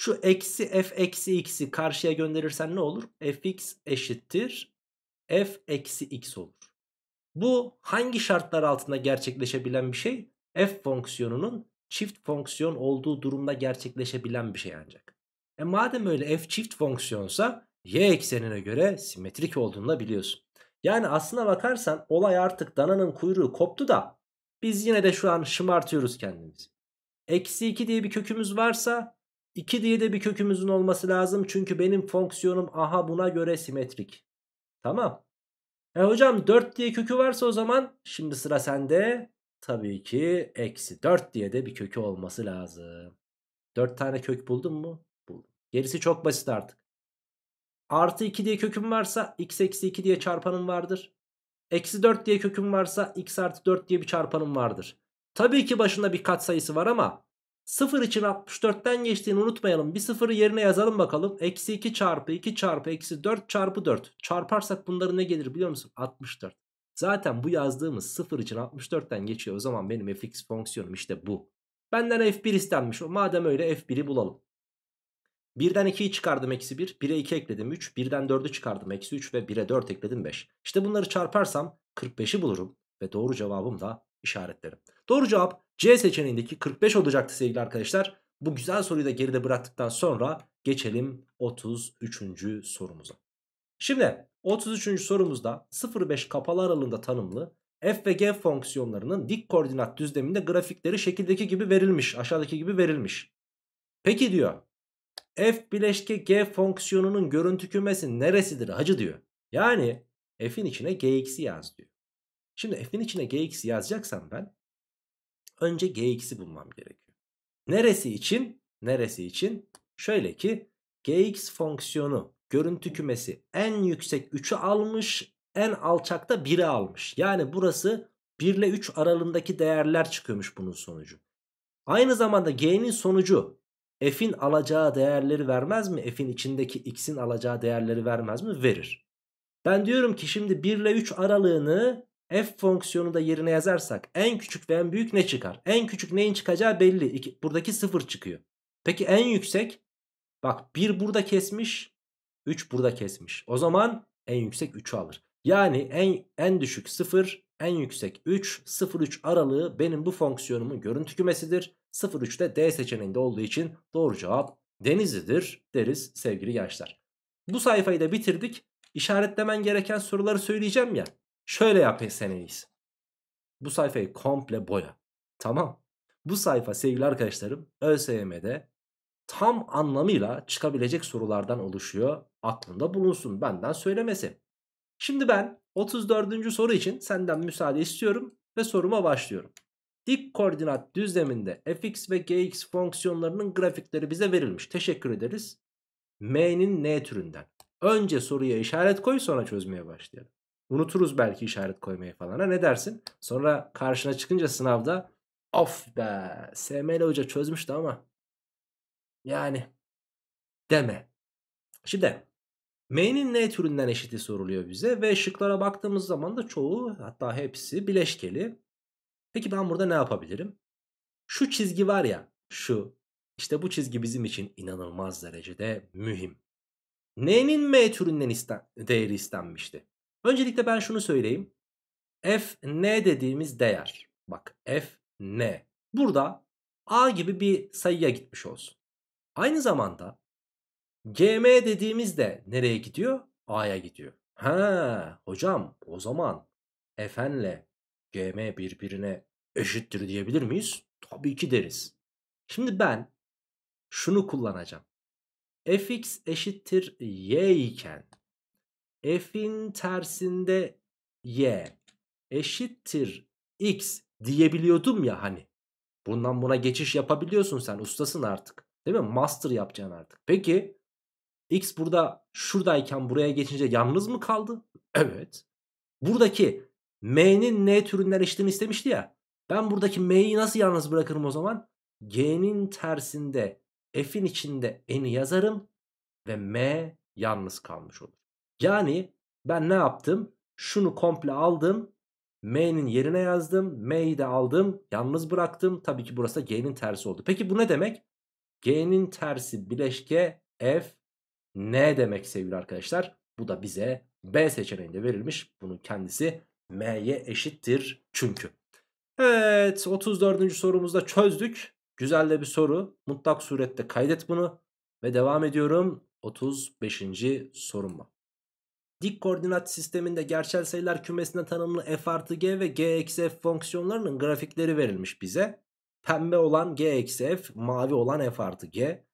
şu eksi f eksi x'i karşıya gönderirsen ne olur? fx eşittir f eksi x olur. Bu hangi şartlar altında gerçekleşebilen bir şey? F fonksiyonunun çift fonksiyon olduğu durumda gerçekleşebilen bir şey ancak. E madem öyle f çift fonksiyonsa y eksenine göre simetrik olduğunu da biliyorsun. Yani aslına bakarsan olay artık dananın kuyruğu koptu da biz yine de şu an şımartıyoruz kendimizi. Eksi 2 diye bir kökümüz varsa 2 diye de bir kökümüzün olması lazım. Çünkü benim fonksiyonum aha buna göre simetrik. Tamam. E hocam 4 diye kökü varsa o zaman şimdi sıra sende. Tabii ki eksi 4 diye de bir kökü olması lazım. 4 tane kök buldun mu? Buldum. Gerisi çok basit artık. Artı 2 diye köküm varsa x eksi 2 diye çarpanım vardır. Eksi 4 diye köküm varsa x artı 4 diye bir çarpanım vardır. Tabii ki başında bir kat sayısı var ama 0 için 64'ten geçtiğini unutmayalım. Bir sıfırı yerine yazalım bakalım. Eksi 2 çarpı 2 çarpı eksi 4 çarpı 4. Çarparsak bunların ne gelir biliyor musun? 64. Zaten bu yazdığımız 0 için 64'ten geçiyor. O zaman benim fx fonksiyonum işte bu. Benden f1 istenmiş. Madem öyle f1'i bulalım. 1'den 2'yi çıkardım eksi 1. 1'e 2 ekledim 3. 1'den 4'ü çıkardım eksi 3 ve 1'e 4 ekledim 5. İşte bunları çarparsam 45'i bulurum. Ve doğru cevabım da işaretlerim. Doğru cevap C seçeneğindeki 45 olacaktı sevgili arkadaşlar. Bu güzel soruyu da geride bıraktıktan sonra geçelim 33. sorumuza. Şimdi 33. sorumuzda 0-5 kapalı aralığında tanımlı f ve g fonksiyonlarının dik koordinat düzleminde grafikleri şekildeki gibi verilmiş. Aşağıdaki gibi verilmiş. Peki diyor f bileşke g fonksiyonunun görüntü kümesi neresidir hacı diyor. Yani f'in içine gx'i yaz diyor. Şimdi f'in içine gx'i yazacaksam ben Önce g g(x)'i bulmam gerekiyor. Neresi için? Neresi için? Şöyle ki gx fonksiyonu görüntü kümesi en yüksek 3'ü almış en alçakta 1'i almış. Yani burası 1 ile 3 aralığındaki değerler çıkıyormuş bunun sonucu. Aynı zamanda g'nin sonucu f'in alacağı değerleri vermez mi? F'in içindeki x'in alacağı değerleri vermez mi? Verir. Ben diyorum ki şimdi 1 ile 3 aralığını f fonksiyonu da yerine yazarsak en küçük ve en büyük ne çıkar? En küçük neyin çıkacağı belli. İki, buradaki 0 çıkıyor. Peki en yüksek? Bak 1 burada kesmiş. 3 burada kesmiş. O zaman en yüksek 3'ü alır. Yani en, en düşük 0, en yüksek 3, 0-3 aralığı benim bu fonksiyonumun görüntü kümesidir. 0-3 de D seçeneğinde olduğu için doğru cevap Denizli'dir deriz sevgili gençler. Bu sayfayı da bitirdik. İşaretlemen gereken soruları söyleyeceğim ya. Şöyle yap seneyiz. Bu sayfayı komple boya. Tamam. Bu sayfa sevgili arkadaşlarım ÖSYM'de tam anlamıyla çıkabilecek sorulardan oluşuyor. Aklında bulunsun benden söylemesi. Şimdi ben 34. soru için senden müsaade istiyorum ve soruma başlıyorum. Dik koordinat düzleminde fx ve gx fonksiyonlarının grafikleri bize verilmiş. Teşekkür ederiz. M'nin n türünden. Önce soruya işaret koy sonra çözmeye başlayalım. Unuturuz belki işaret koymayı falan. Ha, ne dersin? Sonra karşına çıkınca sınavda of be SML hoca çözmüştü ama yani deme. Şimdi M'nin ne türünden eşiti soruluyor bize ve şıklara baktığımız zaman da çoğu hatta hepsi bileşkeli. Peki ben burada ne yapabilirim? Şu çizgi var ya şu işte bu çizgi bizim için inanılmaz derecede mühim. N'nin M türünden isten değeri istenmişti. Öncelikle ben şunu söyleyeyim. F ne dediğimiz değer. Bak F ne. Burada a gibi bir sayıya gitmiş olsun. Aynı zamanda gm dediğimiz de nereye gidiyor? a'ya gidiyor. Ha hocam o zaman fn'le gm birbirine eşittir diyebilir miyiz? Tabii ki deriz. Şimdi ben şunu kullanacağım. fx eşittir y iken f'in tersinde y eşittir x diyebiliyordum ya hani. Bundan buna geçiş yapabiliyorsun sen ustasın artık. Değil mi? Master yapacaksın artık. Peki x burada şuradayken buraya geçince yalnız mı kaldı? Evet. Buradaki m'nin n türünden eşitini istemişti ya. Ben buradaki m'yi nasıl yalnız bırakırım o zaman? g'nin tersinde f'in içinde n'i yazarım ve m yalnız kalmış olur. Yani ben ne yaptım? Şunu komple aldım. M'nin yerine yazdım. M'yi de aldım. Yalnız bıraktım. Tabii ki burası da G'nin tersi oldu. Peki bu ne demek? G'nin tersi bileşke F N demek sevgili arkadaşlar. Bu da bize B seçeneğinde verilmiş. Bunun kendisi M'ye eşittir çünkü. Evet 34. sorumuzda çözdük. Güzel de bir soru. Mutlak surette kaydet bunu. Ve devam ediyorum 35. sorumla. Dik koordinat sisteminde gerçel sayılar Kümesinde tanımlı f artı g ve g eksi f fonksiyonlarının grafikleri verilmiş bize. Pembe olan g eksi f, mavi olan f artı g.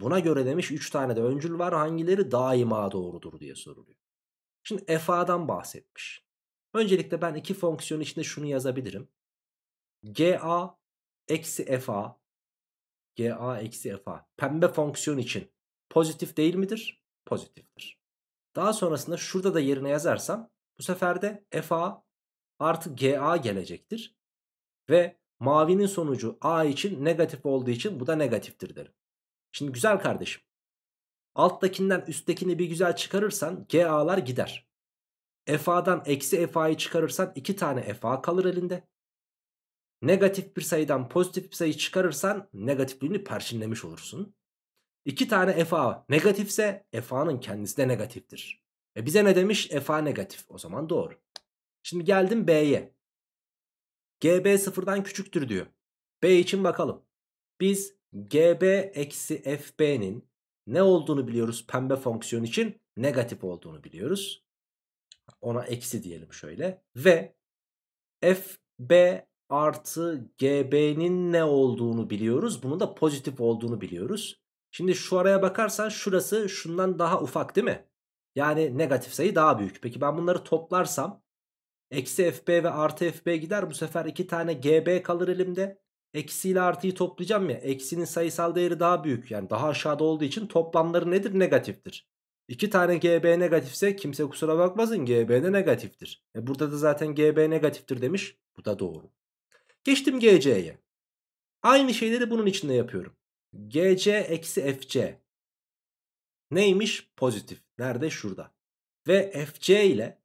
Buna göre demiş 3 tane de öncül var hangileri daima doğrudur diye soruluyor. Şimdi fa'dan bahsetmiş. Öncelikle ben iki fonksiyon içinde şunu yazabilirim. g a eksi f a, g a eksi f a. pembe fonksiyon için pozitif değil midir? Pozitiftir. Daha sonrasında şurada da yerine yazarsam bu sefer de FA artı GA gelecektir. Ve mavinin sonucu A için negatif olduğu için bu da negatiftir derim. Şimdi güzel kardeşim. Alttakinden üsttekini bir güzel çıkarırsan GA'lar gider. FA'dan eksi FA'yı çıkarırsan iki tane FA kalır elinde. Negatif bir sayıdan pozitif bir sayı çıkarırsan negatifliğini perçinlemiş olursun. İki tane FA negatifse FA'nın kendisi de negatiftir. E bize ne demiş? FA negatif. O zaman doğru. Şimdi geldim B'ye. GB sıfırdan küçüktür diyor. B için bakalım. Biz GB eksi FB'nin ne olduğunu biliyoruz pembe fonksiyon için? Negatif olduğunu biliyoruz. Ona eksi diyelim şöyle. Ve FB artı GB'nin ne olduğunu biliyoruz. Bunun da pozitif olduğunu biliyoruz. Şimdi şu araya bakarsan şurası şundan daha ufak değil mi? Yani negatif sayı daha büyük. Peki ben bunları toplarsam eksi fb ve artı fb gider. Bu sefer iki tane gb kalır elimde. Eksi ile artıyı toplayacağım ya. Eksinin sayısal değeri daha büyük. Yani daha aşağıda olduğu için toplamları nedir? Negatiftir. İki tane gb negatifse kimse kusura bakmasın gb de negatiftir. E burada da zaten gb negatiftir demiş. Bu da doğru. Geçtim gc'ye. Aynı şeyleri bunun içinde yapıyorum. GC eksi FC neymiş? Pozitif. Nerede? Şurada. Ve FC ile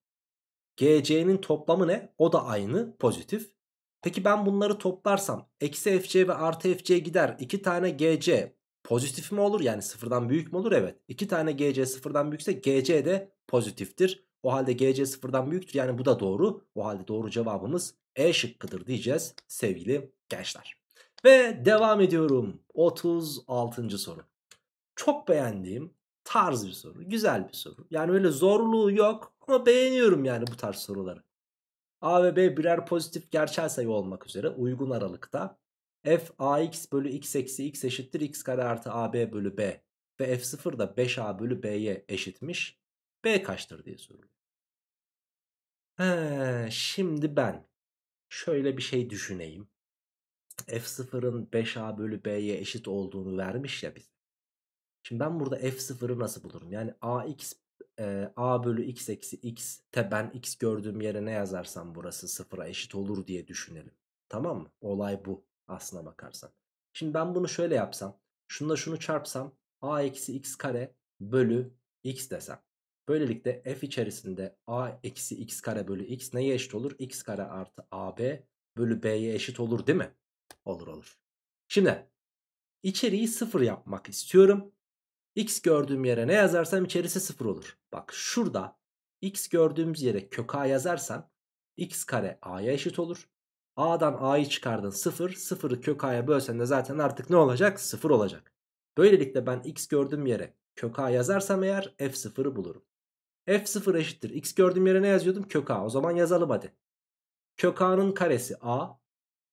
GC'nin toplamı ne? O da aynı pozitif. Peki ben bunları toplarsam eksi FC ve artı FC gider. 2 tane GC pozitif mi olur? Yani sıfırdan büyük mü olur? Evet. 2 tane GC sıfırdan büyükse GC de pozitiftir. O halde GC sıfırdan büyüktür. Yani bu da doğru. O halde doğru cevabımız E şıkkıdır diyeceğiz sevgili gençler. Ve devam ediyorum. 36. soru. Çok beğendiğim tarz bir soru. Güzel bir soru. Yani öyle zorluğu yok ama beğeniyorum yani bu tarz soruları. A ve B birer pozitif gerçel sayı olmak üzere uygun aralıkta f ax bölü x eksi x eşittir x kare artı ab bölü b ve f0 da 5a bölü b'ye eşitmiş. b kaçtır diye soruluyor. He, şimdi ben şöyle bir şey düşüneyim f0'ın 5a bölü b'ye eşit olduğunu vermiş ya biz. Şimdi ben burada f0'ı nasıl bulurum? Yani ax e, a bölü x eksi x te ben x gördüğüm yere ne yazarsam burası sıfıra eşit olur diye düşünelim. Tamam mı? Olay bu aslına bakarsan. Şimdi ben bunu şöyle yapsam. Şununla şunu çarpsam a eksi x kare bölü x desem. Böylelikle f içerisinde a eksi x kare bölü x neye eşit olur? x kare artı ab bölü b'ye eşit olur değil mi? Olur olur. Şimdi içeriği sıfır yapmak istiyorum. X gördüğüm yere ne yazarsam içerisi sıfır olur. Bak şurada X gördüğümüz yere kök A yazarsan X kare A'ya eşit olur. A'dan A'yı çıkardın 0. Sıfır, 0'ı kök A'ya bölsen de zaten artık ne olacak? 0 olacak. Böylelikle ben X gördüğüm yere kök A yazarsam eğer F0'ı bulurum. F0 eşittir. X gördüğüm yere ne yazıyordum? Kök A. O zaman yazalım hadi. Kök A'nın karesi A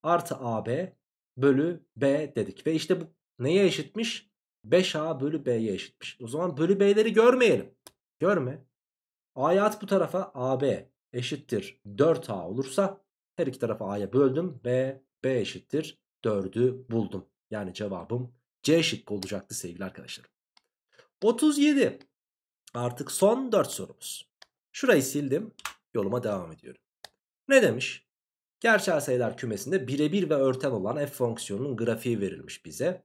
artı AB bölü B dedik. Ve işte bu neye eşitmiş? 5A bölü B'ye eşitmiş. O zaman bölü B'leri görmeyelim. Görme. A'ya at bu tarafa AB eşittir 4A olursa her iki tarafı A'ya böldüm. B, B eşittir 4'ü buldum. Yani cevabım C şıkkı olacaktı sevgili arkadaşlarım. 37. Artık son 4 sorumuz. Şurayı sildim. Yoluma devam ediyorum. Ne demiş? Gerçel sayılar kümesinde birebir ve örten olan f fonksiyonunun grafiği verilmiş bize.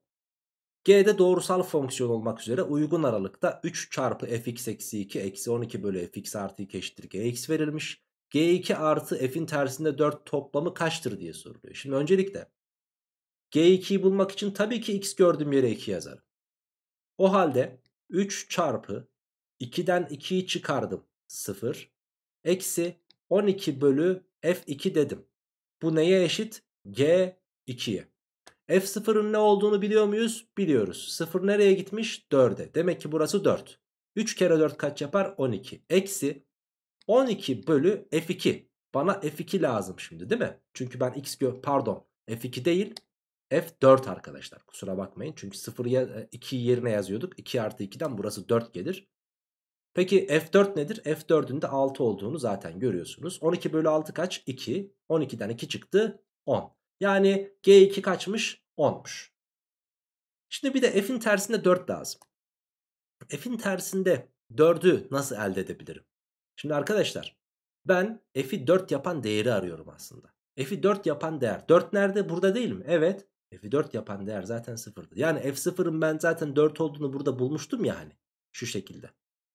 G'de doğrusal fonksiyon olmak üzere uygun aralıkta 3 çarpı fx eksi 2 eksi 12 bölü fx artı 2 eşittir gx verilmiş. G2 artı f'in tersinde 4 toplamı kaçtır diye soruluyor. Şimdi öncelikle G2'yi bulmak için tabii ki x gördüğüm yere 2 yazarım. O halde 3 çarpı 2'den 2'yi çıkardım 0 eksi 12 bölü f2 dedim. Bu neye eşit? G 2'ye. F0'ın ne olduğunu biliyor muyuz? Biliyoruz. 0 nereye gitmiş? 4'e. Demek ki burası 4. 3 kere 4 kaç yapar? 12. Eksi 12 bölü F2. Bana F2 lazım şimdi değil mi? Çünkü ben x pardon F2 değil F4 arkadaşlar. Kusura bakmayın. Çünkü 0'ya 2 e, yerine yazıyorduk. 2 artı 2'den burası 4 gelir. Peki F4 nedir? F4'ün de 6 olduğunu zaten görüyorsunuz. 12 bölü 6 kaç? 2. 12'den 2 çıktı 10. Yani G2 kaçmış? 10'muş. Şimdi bir de F'in tersinde 4 lazım. F'in tersinde 4'ü nasıl elde edebilirim? Şimdi arkadaşlar ben F'i 4 yapan değeri arıyorum aslında. F'i 4 yapan değer. 4 nerede? Burada değil mi? Evet. F'i 4 yapan değer zaten 0'dı. Yani F0'ın ben zaten 4 olduğunu burada bulmuştum ya hani. Şu şekilde.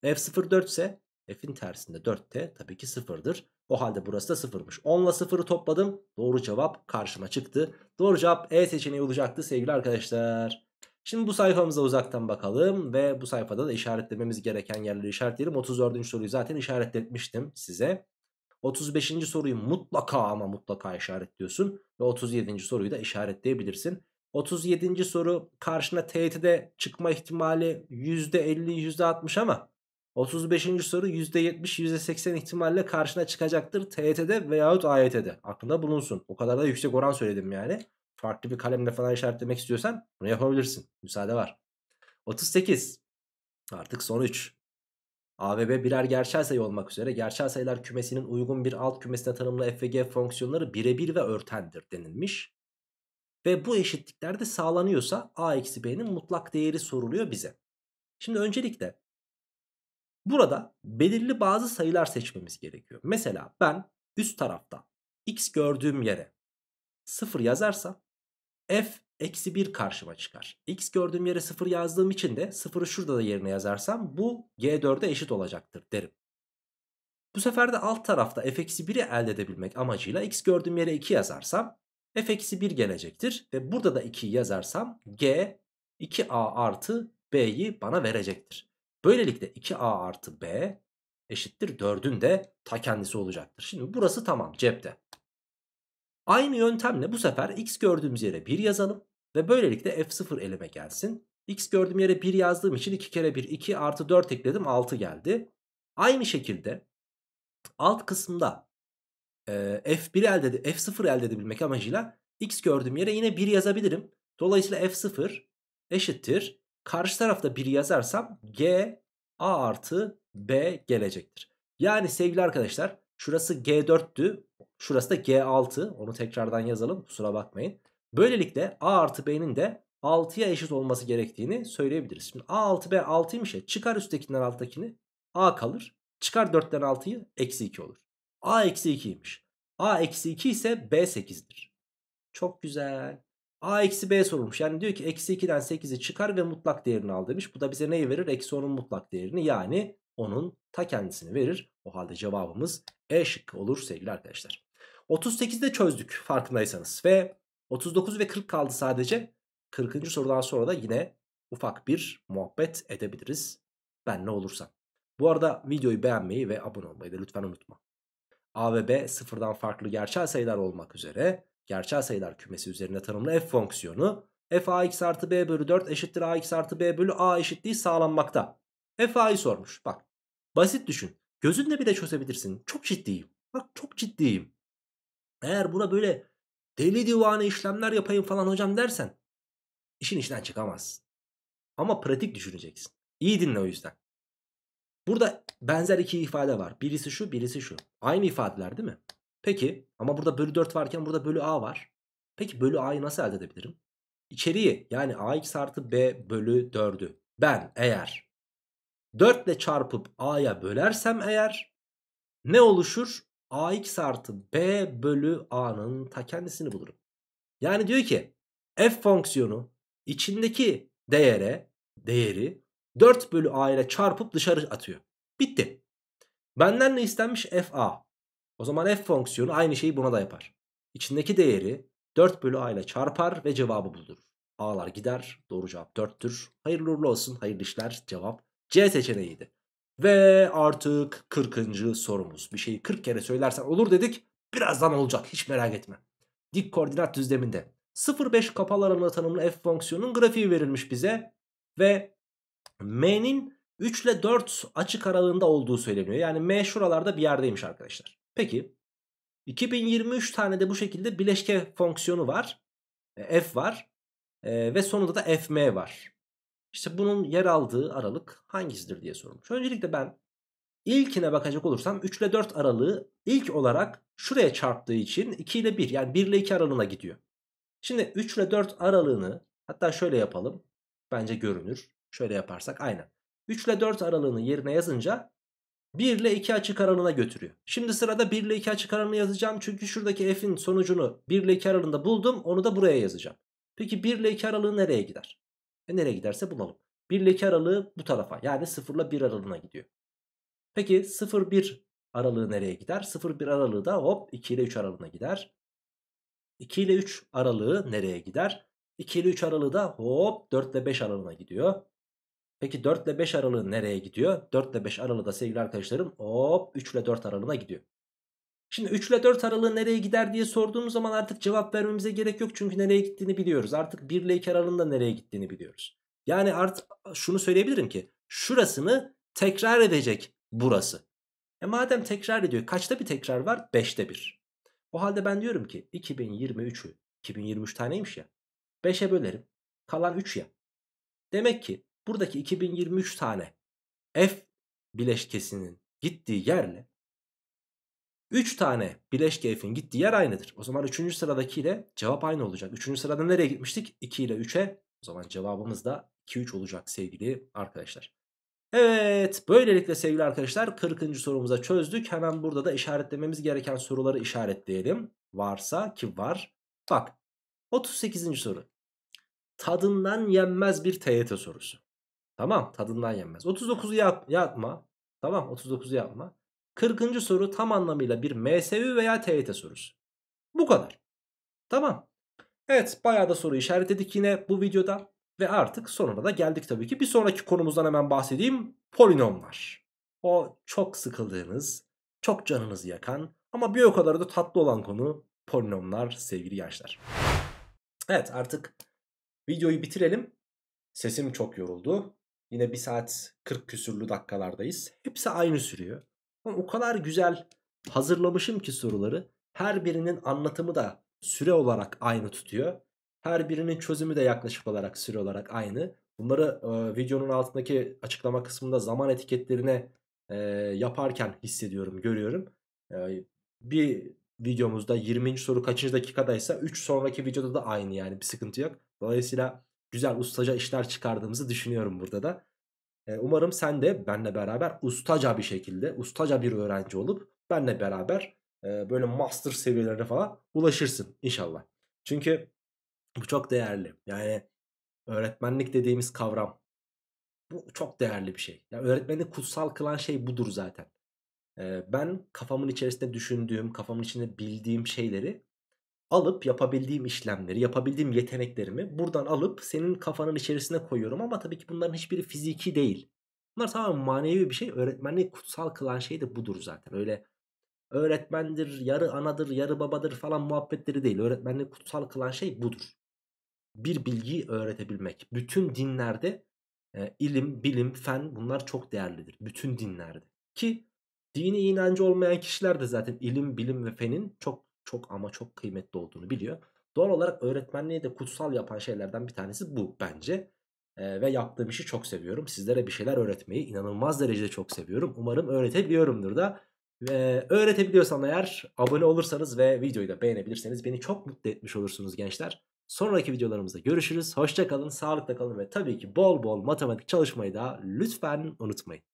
F 0 4 ise F'in tersinde 4 de tabii ki 0'dır. O halde burası da 0'mış. 10 ile 0'ı topladım. Doğru cevap karşıma çıktı. Doğru cevap E seçeneği olacaktı sevgili arkadaşlar. Şimdi bu sayfamıza uzaktan bakalım ve bu sayfada da işaretlememiz gereken yerleri işaretleyelim. 34. soruyu zaten işaretletmiştim size. 35. soruyu mutlaka ama mutlaka işaretliyorsun ve 37. soruyu da işaretleyebilirsin. 37. soru karşına teğetide çıkma ihtimali %50 %60 ama 35. soru %70-%80 ihtimalle karşına çıkacaktır TYT'de veyahut AYT'de. Aklında bulunsun. O kadar da yüksek oran söyledim yani. Farklı bir kalemle falan işaretlemek istiyorsan bunu yapabilirsin. Müsaade var. 38. Artık son 3. A ve B birer gerçel sayı olmak üzere gerçel sayılar kümesinin uygun bir alt kümesine tanımlı f ve g fonksiyonları birebir ve örtendir denilmiş. Ve bu eşitliklerde sağlanıyorsa a eksi b'nin mutlak değeri soruluyor bize. Şimdi öncelikle Burada belirli bazı sayılar seçmemiz gerekiyor. Mesela ben üst tarafta x gördüğüm yere 0 yazarsam f eksi 1 karşıma çıkar. x gördüğüm yere 0 yazdığım için de 0'ı şurada da yerine yazarsam bu g4'e eşit olacaktır derim. Bu sefer de alt tarafta f eksi 1'i elde edebilmek amacıyla x gördüğüm yere 2 yazarsam f eksi 1 gelecektir. Ve burada da 2'yi yazarsam g 2a artı b'yi bana verecektir. Böylelikle 2a artı b eşittir 4'ün de ta kendisi olacaktır. Şimdi burası tamam cepte. Aynı yöntemle bu sefer x gördüğümüz yere 1 yazalım. Ve böylelikle f0 elime gelsin. x gördüğüm yere 1 yazdığım için 2 kere 1 2 artı 4 ekledim 6 geldi. Aynı şekilde alt kısımda e, f1 elde de, f0 elde edebilmek amacıyla x gördüğüm yere yine 1 yazabilirim. Dolayısıyla f0 eşittir Karşı tarafta 1 yazarsam G A artı B gelecektir. Yani sevgili arkadaşlar şurası G4'tü. Şurası da G6. Onu tekrardan yazalım kusura bakmayın. Böylelikle A artı B'nin de 6'ya eşit olması gerektiğini söyleyebiliriz. Şimdi A artı B 6'ymış ya çıkar üsttekinden alttakini A kalır. Çıkar 4'ten 6'yı eksi 2 olur. A eksi 2'ymiş. A eksi 2 ise B 8'dir. Çok güzel. A eksi B sorulmuş. Yani diyor ki eksi 2'den 8'i çıkar ve mutlak değerini al demiş. Bu da bize neyi verir? Eksi 10'un mutlak değerini yani onun ta kendisini verir. O halde cevabımız E şıkkı olur sevgili arkadaşlar. de çözdük farkındaysanız ve 39 ve 40 kaldı sadece. 40. sorudan sonra da yine ufak bir muhabbet edebiliriz. Ben ne olursam. Bu arada videoyu beğenmeyi ve abone olmayı da lütfen unutma. A ve B sıfırdan farklı gerçel sayılar olmak üzere gerçel sayılar kümesi üzerinde tanımlı f fonksiyonu f ax artı b bölü 4 eşittir ax artı b bölü a eşitliği sağlanmakta. F a'yı sormuş bak basit düşün gözünle bile çözebilirsin çok ciddiyim bak çok ciddiyim. Eğer buna böyle deli divane işlemler yapayım falan hocam dersen işin içinden çıkamazsın. Ama pratik düşüneceksin. İyi dinle o yüzden. Burada benzer iki ifade var. Birisi şu, birisi şu. Aynı ifadeler değil mi? Peki ama burada bölü 4 varken burada bölü a var. Peki bölü a'yı nasıl elde edebilirim? İçeriği yani ax artı b bölü 4'ü ben eğer 4 ile çarpıp a'ya bölersem eğer ne oluşur? ax artı b bölü a'nın ta kendisini bulurum. Yani diyor ki f fonksiyonu içindeki değere değeri 4 bölü a ile çarpıp dışarı atıyor. Bitti. Benden ne istenmiş f a. O zaman f fonksiyonu aynı şeyi buna da yapar. İçindeki değeri 4 bölü a ile çarpar ve cevabı bulur. A'lar gider. Doğru cevap 4'tür. Hayırlı uğurlu olsun. Hayırlı işler. Cevap C seçeneğiydi. Ve artık 40. sorumuz. Bir şeyi 40 kere söylersen olur dedik. Birazdan olacak. Hiç merak etme. Dik koordinat düzleminde 0-5 kapalı aralığı tanımlı f fonksiyonunun grafiği verilmiş bize. Ve m'nin 3 ile 4 açık aralığında olduğu söyleniyor. Yani m şuralarda bir yerdeymiş arkadaşlar. Peki 2023 tane de bu şekilde bileşke fonksiyonu var. E, F var. E, ve sonunda da fm var. İşte bunun yer aldığı aralık hangisidir diye sorulmuş. Öncelikle ben ilkine bakacak olursam 3 ile 4 aralığı ilk olarak şuraya çarptığı için 2 ile 1 yani 1 ile 2 aralığına gidiyor. Şimdi 3 ile 4 aralığını hatta şöyle yapalım. Bence görünür. Şöyle yaparsak aynen. 3 ile 4 aralığını yerine yazınca 1 ile 2 açık aralığına götürüyor. Şimdi sırada 1 ile 2 açık aralığını yazacağım. Çünkü şuradaki f'in sonucunu 1 ile 2 aralığında buldum. Onu da buraya yazacağım. Peki 1 ile 2 aralığı nereye gider? E nereye giderse bulalım. 1 ile 2 aralığı bu tarafa yani 0 ile 1 aralığına gidiyor. Peki 0-1 aralığı nereye gider? 0-1 aralığı da hop 2 ile 3 aralığına gider. 2 ile 3 aralığı nereye gider? 2 ile 3 aralığı da hop 4 ile 5 aralığına gidiyor. Peki 4 ile 5 aralığı nereye gidiyor? 4 ile 5 aralığı da sevgili arkadaşlarım hop 3 ile 4 aralığına gidiyor. Şimdi 3 ile 4 aralığı nereye gider diye sorduğumuz zaman artık cevap vermemize gerek yok. Çünkü nereye gittiğini biliyoruz. Artık 1 ile 2 aralığında nereye gittiğini biliyoruz. Yani artık şunu söyleyebilirim ki şurasını tekrar edecek burası. E madem tekrar ediyor kaçta bir tekrar var? 5'te 1. O halde ben diyorum ki 2023'ü 2023 taneymiş ya 5'e bölerim kalan 3 ya. Demek ki buradaki 2023 tane F bileşkesinin gittiği yerle 3 tane bileşke F'in gittiği yer aynıdır. O zaman 3. sıradakiyle cevap aynı olacak. 3. sırada nereye gitmiştik? 2 ile 3'e. O zaman cevabımız da 2-3 olacak sevgili arkadaşlar. Evet böylelikle sevgili arkadaşlar 40. sorumuza çözdük. Hemen burada da işaretlememiz gereken soruları işaretleyelim. Varsa ki var. Bak 38. soru. Tadından yenmez bir TYT sorusu. Tamam tadından yenmez. 39'u yap, yapma. Tamam 39'u yapma. 40. soru tam anlamıyla bir MSV veya TYT sorusu. Bu kadar. Tamam. Evet bayağı da soru işaretledik yine bu videoda. Ve artık sonuna da geldik tabii ki. Bir sonraki konumuzdan hemen bahsedeyim. Polinomlar. O çok sıkıldığınız, çok canınızı yakan ama bir o kadar da tatlı olan konu polinomlar sevgili gençler. Evet artık videoyu bitirelim. Sesim çok yoruldu. Yine 1 saat 40 küsürlü dakikalardayız. Hepsi aynı sürüyor. Ama o kadar güzel hazırlamışım ki soruları. Her birinin anlatımı da süre olarak aynı tutuyor. Her birinin çözümü de yaklaşık olarak süre olarak aynı. Bunları e, videonun altındaki açıklama kısmında zaman etiketlerine e, yaparken hissediyorum, görüyorum. E, bir videomuzda 20. soru kaçıncı dakikadaysa 3 sonraki videoda da aynı yani bir sıkıntı yok. Dolayısıyla güzel ustaca işler çıkardığımızı düşünüyorum burada da. E, umarım sen de benle beraber ustaca bir şekilde, ustaca bir öğrenci olup benle beraber e, böyle master seviyelerine falan ulaşırsın inşallah. Çünkü bu çok değerli. Yani öğretmenlik dediğimiz kavram bu çok değerli bir şey. Yani öğretmeni kutsal kılan şey budur zaten. Ee, ben kafamın içerisinde düşündüğüm, kafamın içinde bildiğim şeyleri alıp yapabildiğim işlemleri, yapabildiğim yeteneklerimi buradan alıp senin kafanın içerisine koyuyorum ama tabii ki bunların hiçbiri fiziki değil. Bunlar tamamen manevi bir şey. Öğretmenliği kutsal kılan şey de budur zaten. Öyle öğretmendir, yarı anadır, yarı babadır falan muhabbetleri değil. Öğretmenliği kutsal kılan şey budur. Bir bilgiyi öğretebilmek. Bütün dinlerde e, ilim, bilim, fen bunlar çok değerlidir. Bütün dinlerde. Ki dini inancı olmayan kişiler de zaten ilim, bilim ve fenin çok çok ama çok kıymetli olduğunu biliyor. Doğal olarak öğretmenliği de kutsal yapan şeylerden bir tanesi bu bence. E, ve yaptığım işi çok seviyorum. Sizlere bir şeyler öğretmeyi inanılmaz derecede çok seviyorum. Umarım öğretebiliyorumdur da. E, öğretebiliyorsam eğer abone olursanız ve videoyu da beğenebilirseniz beni çok mutlu etmiş olursunuz gençler. Sonraki videolarımızda görüşürüz. Hoşçakalın, sağlıkla kalın ve tabii ki bol bol matematik çalışmayı da lütfen unutmayın.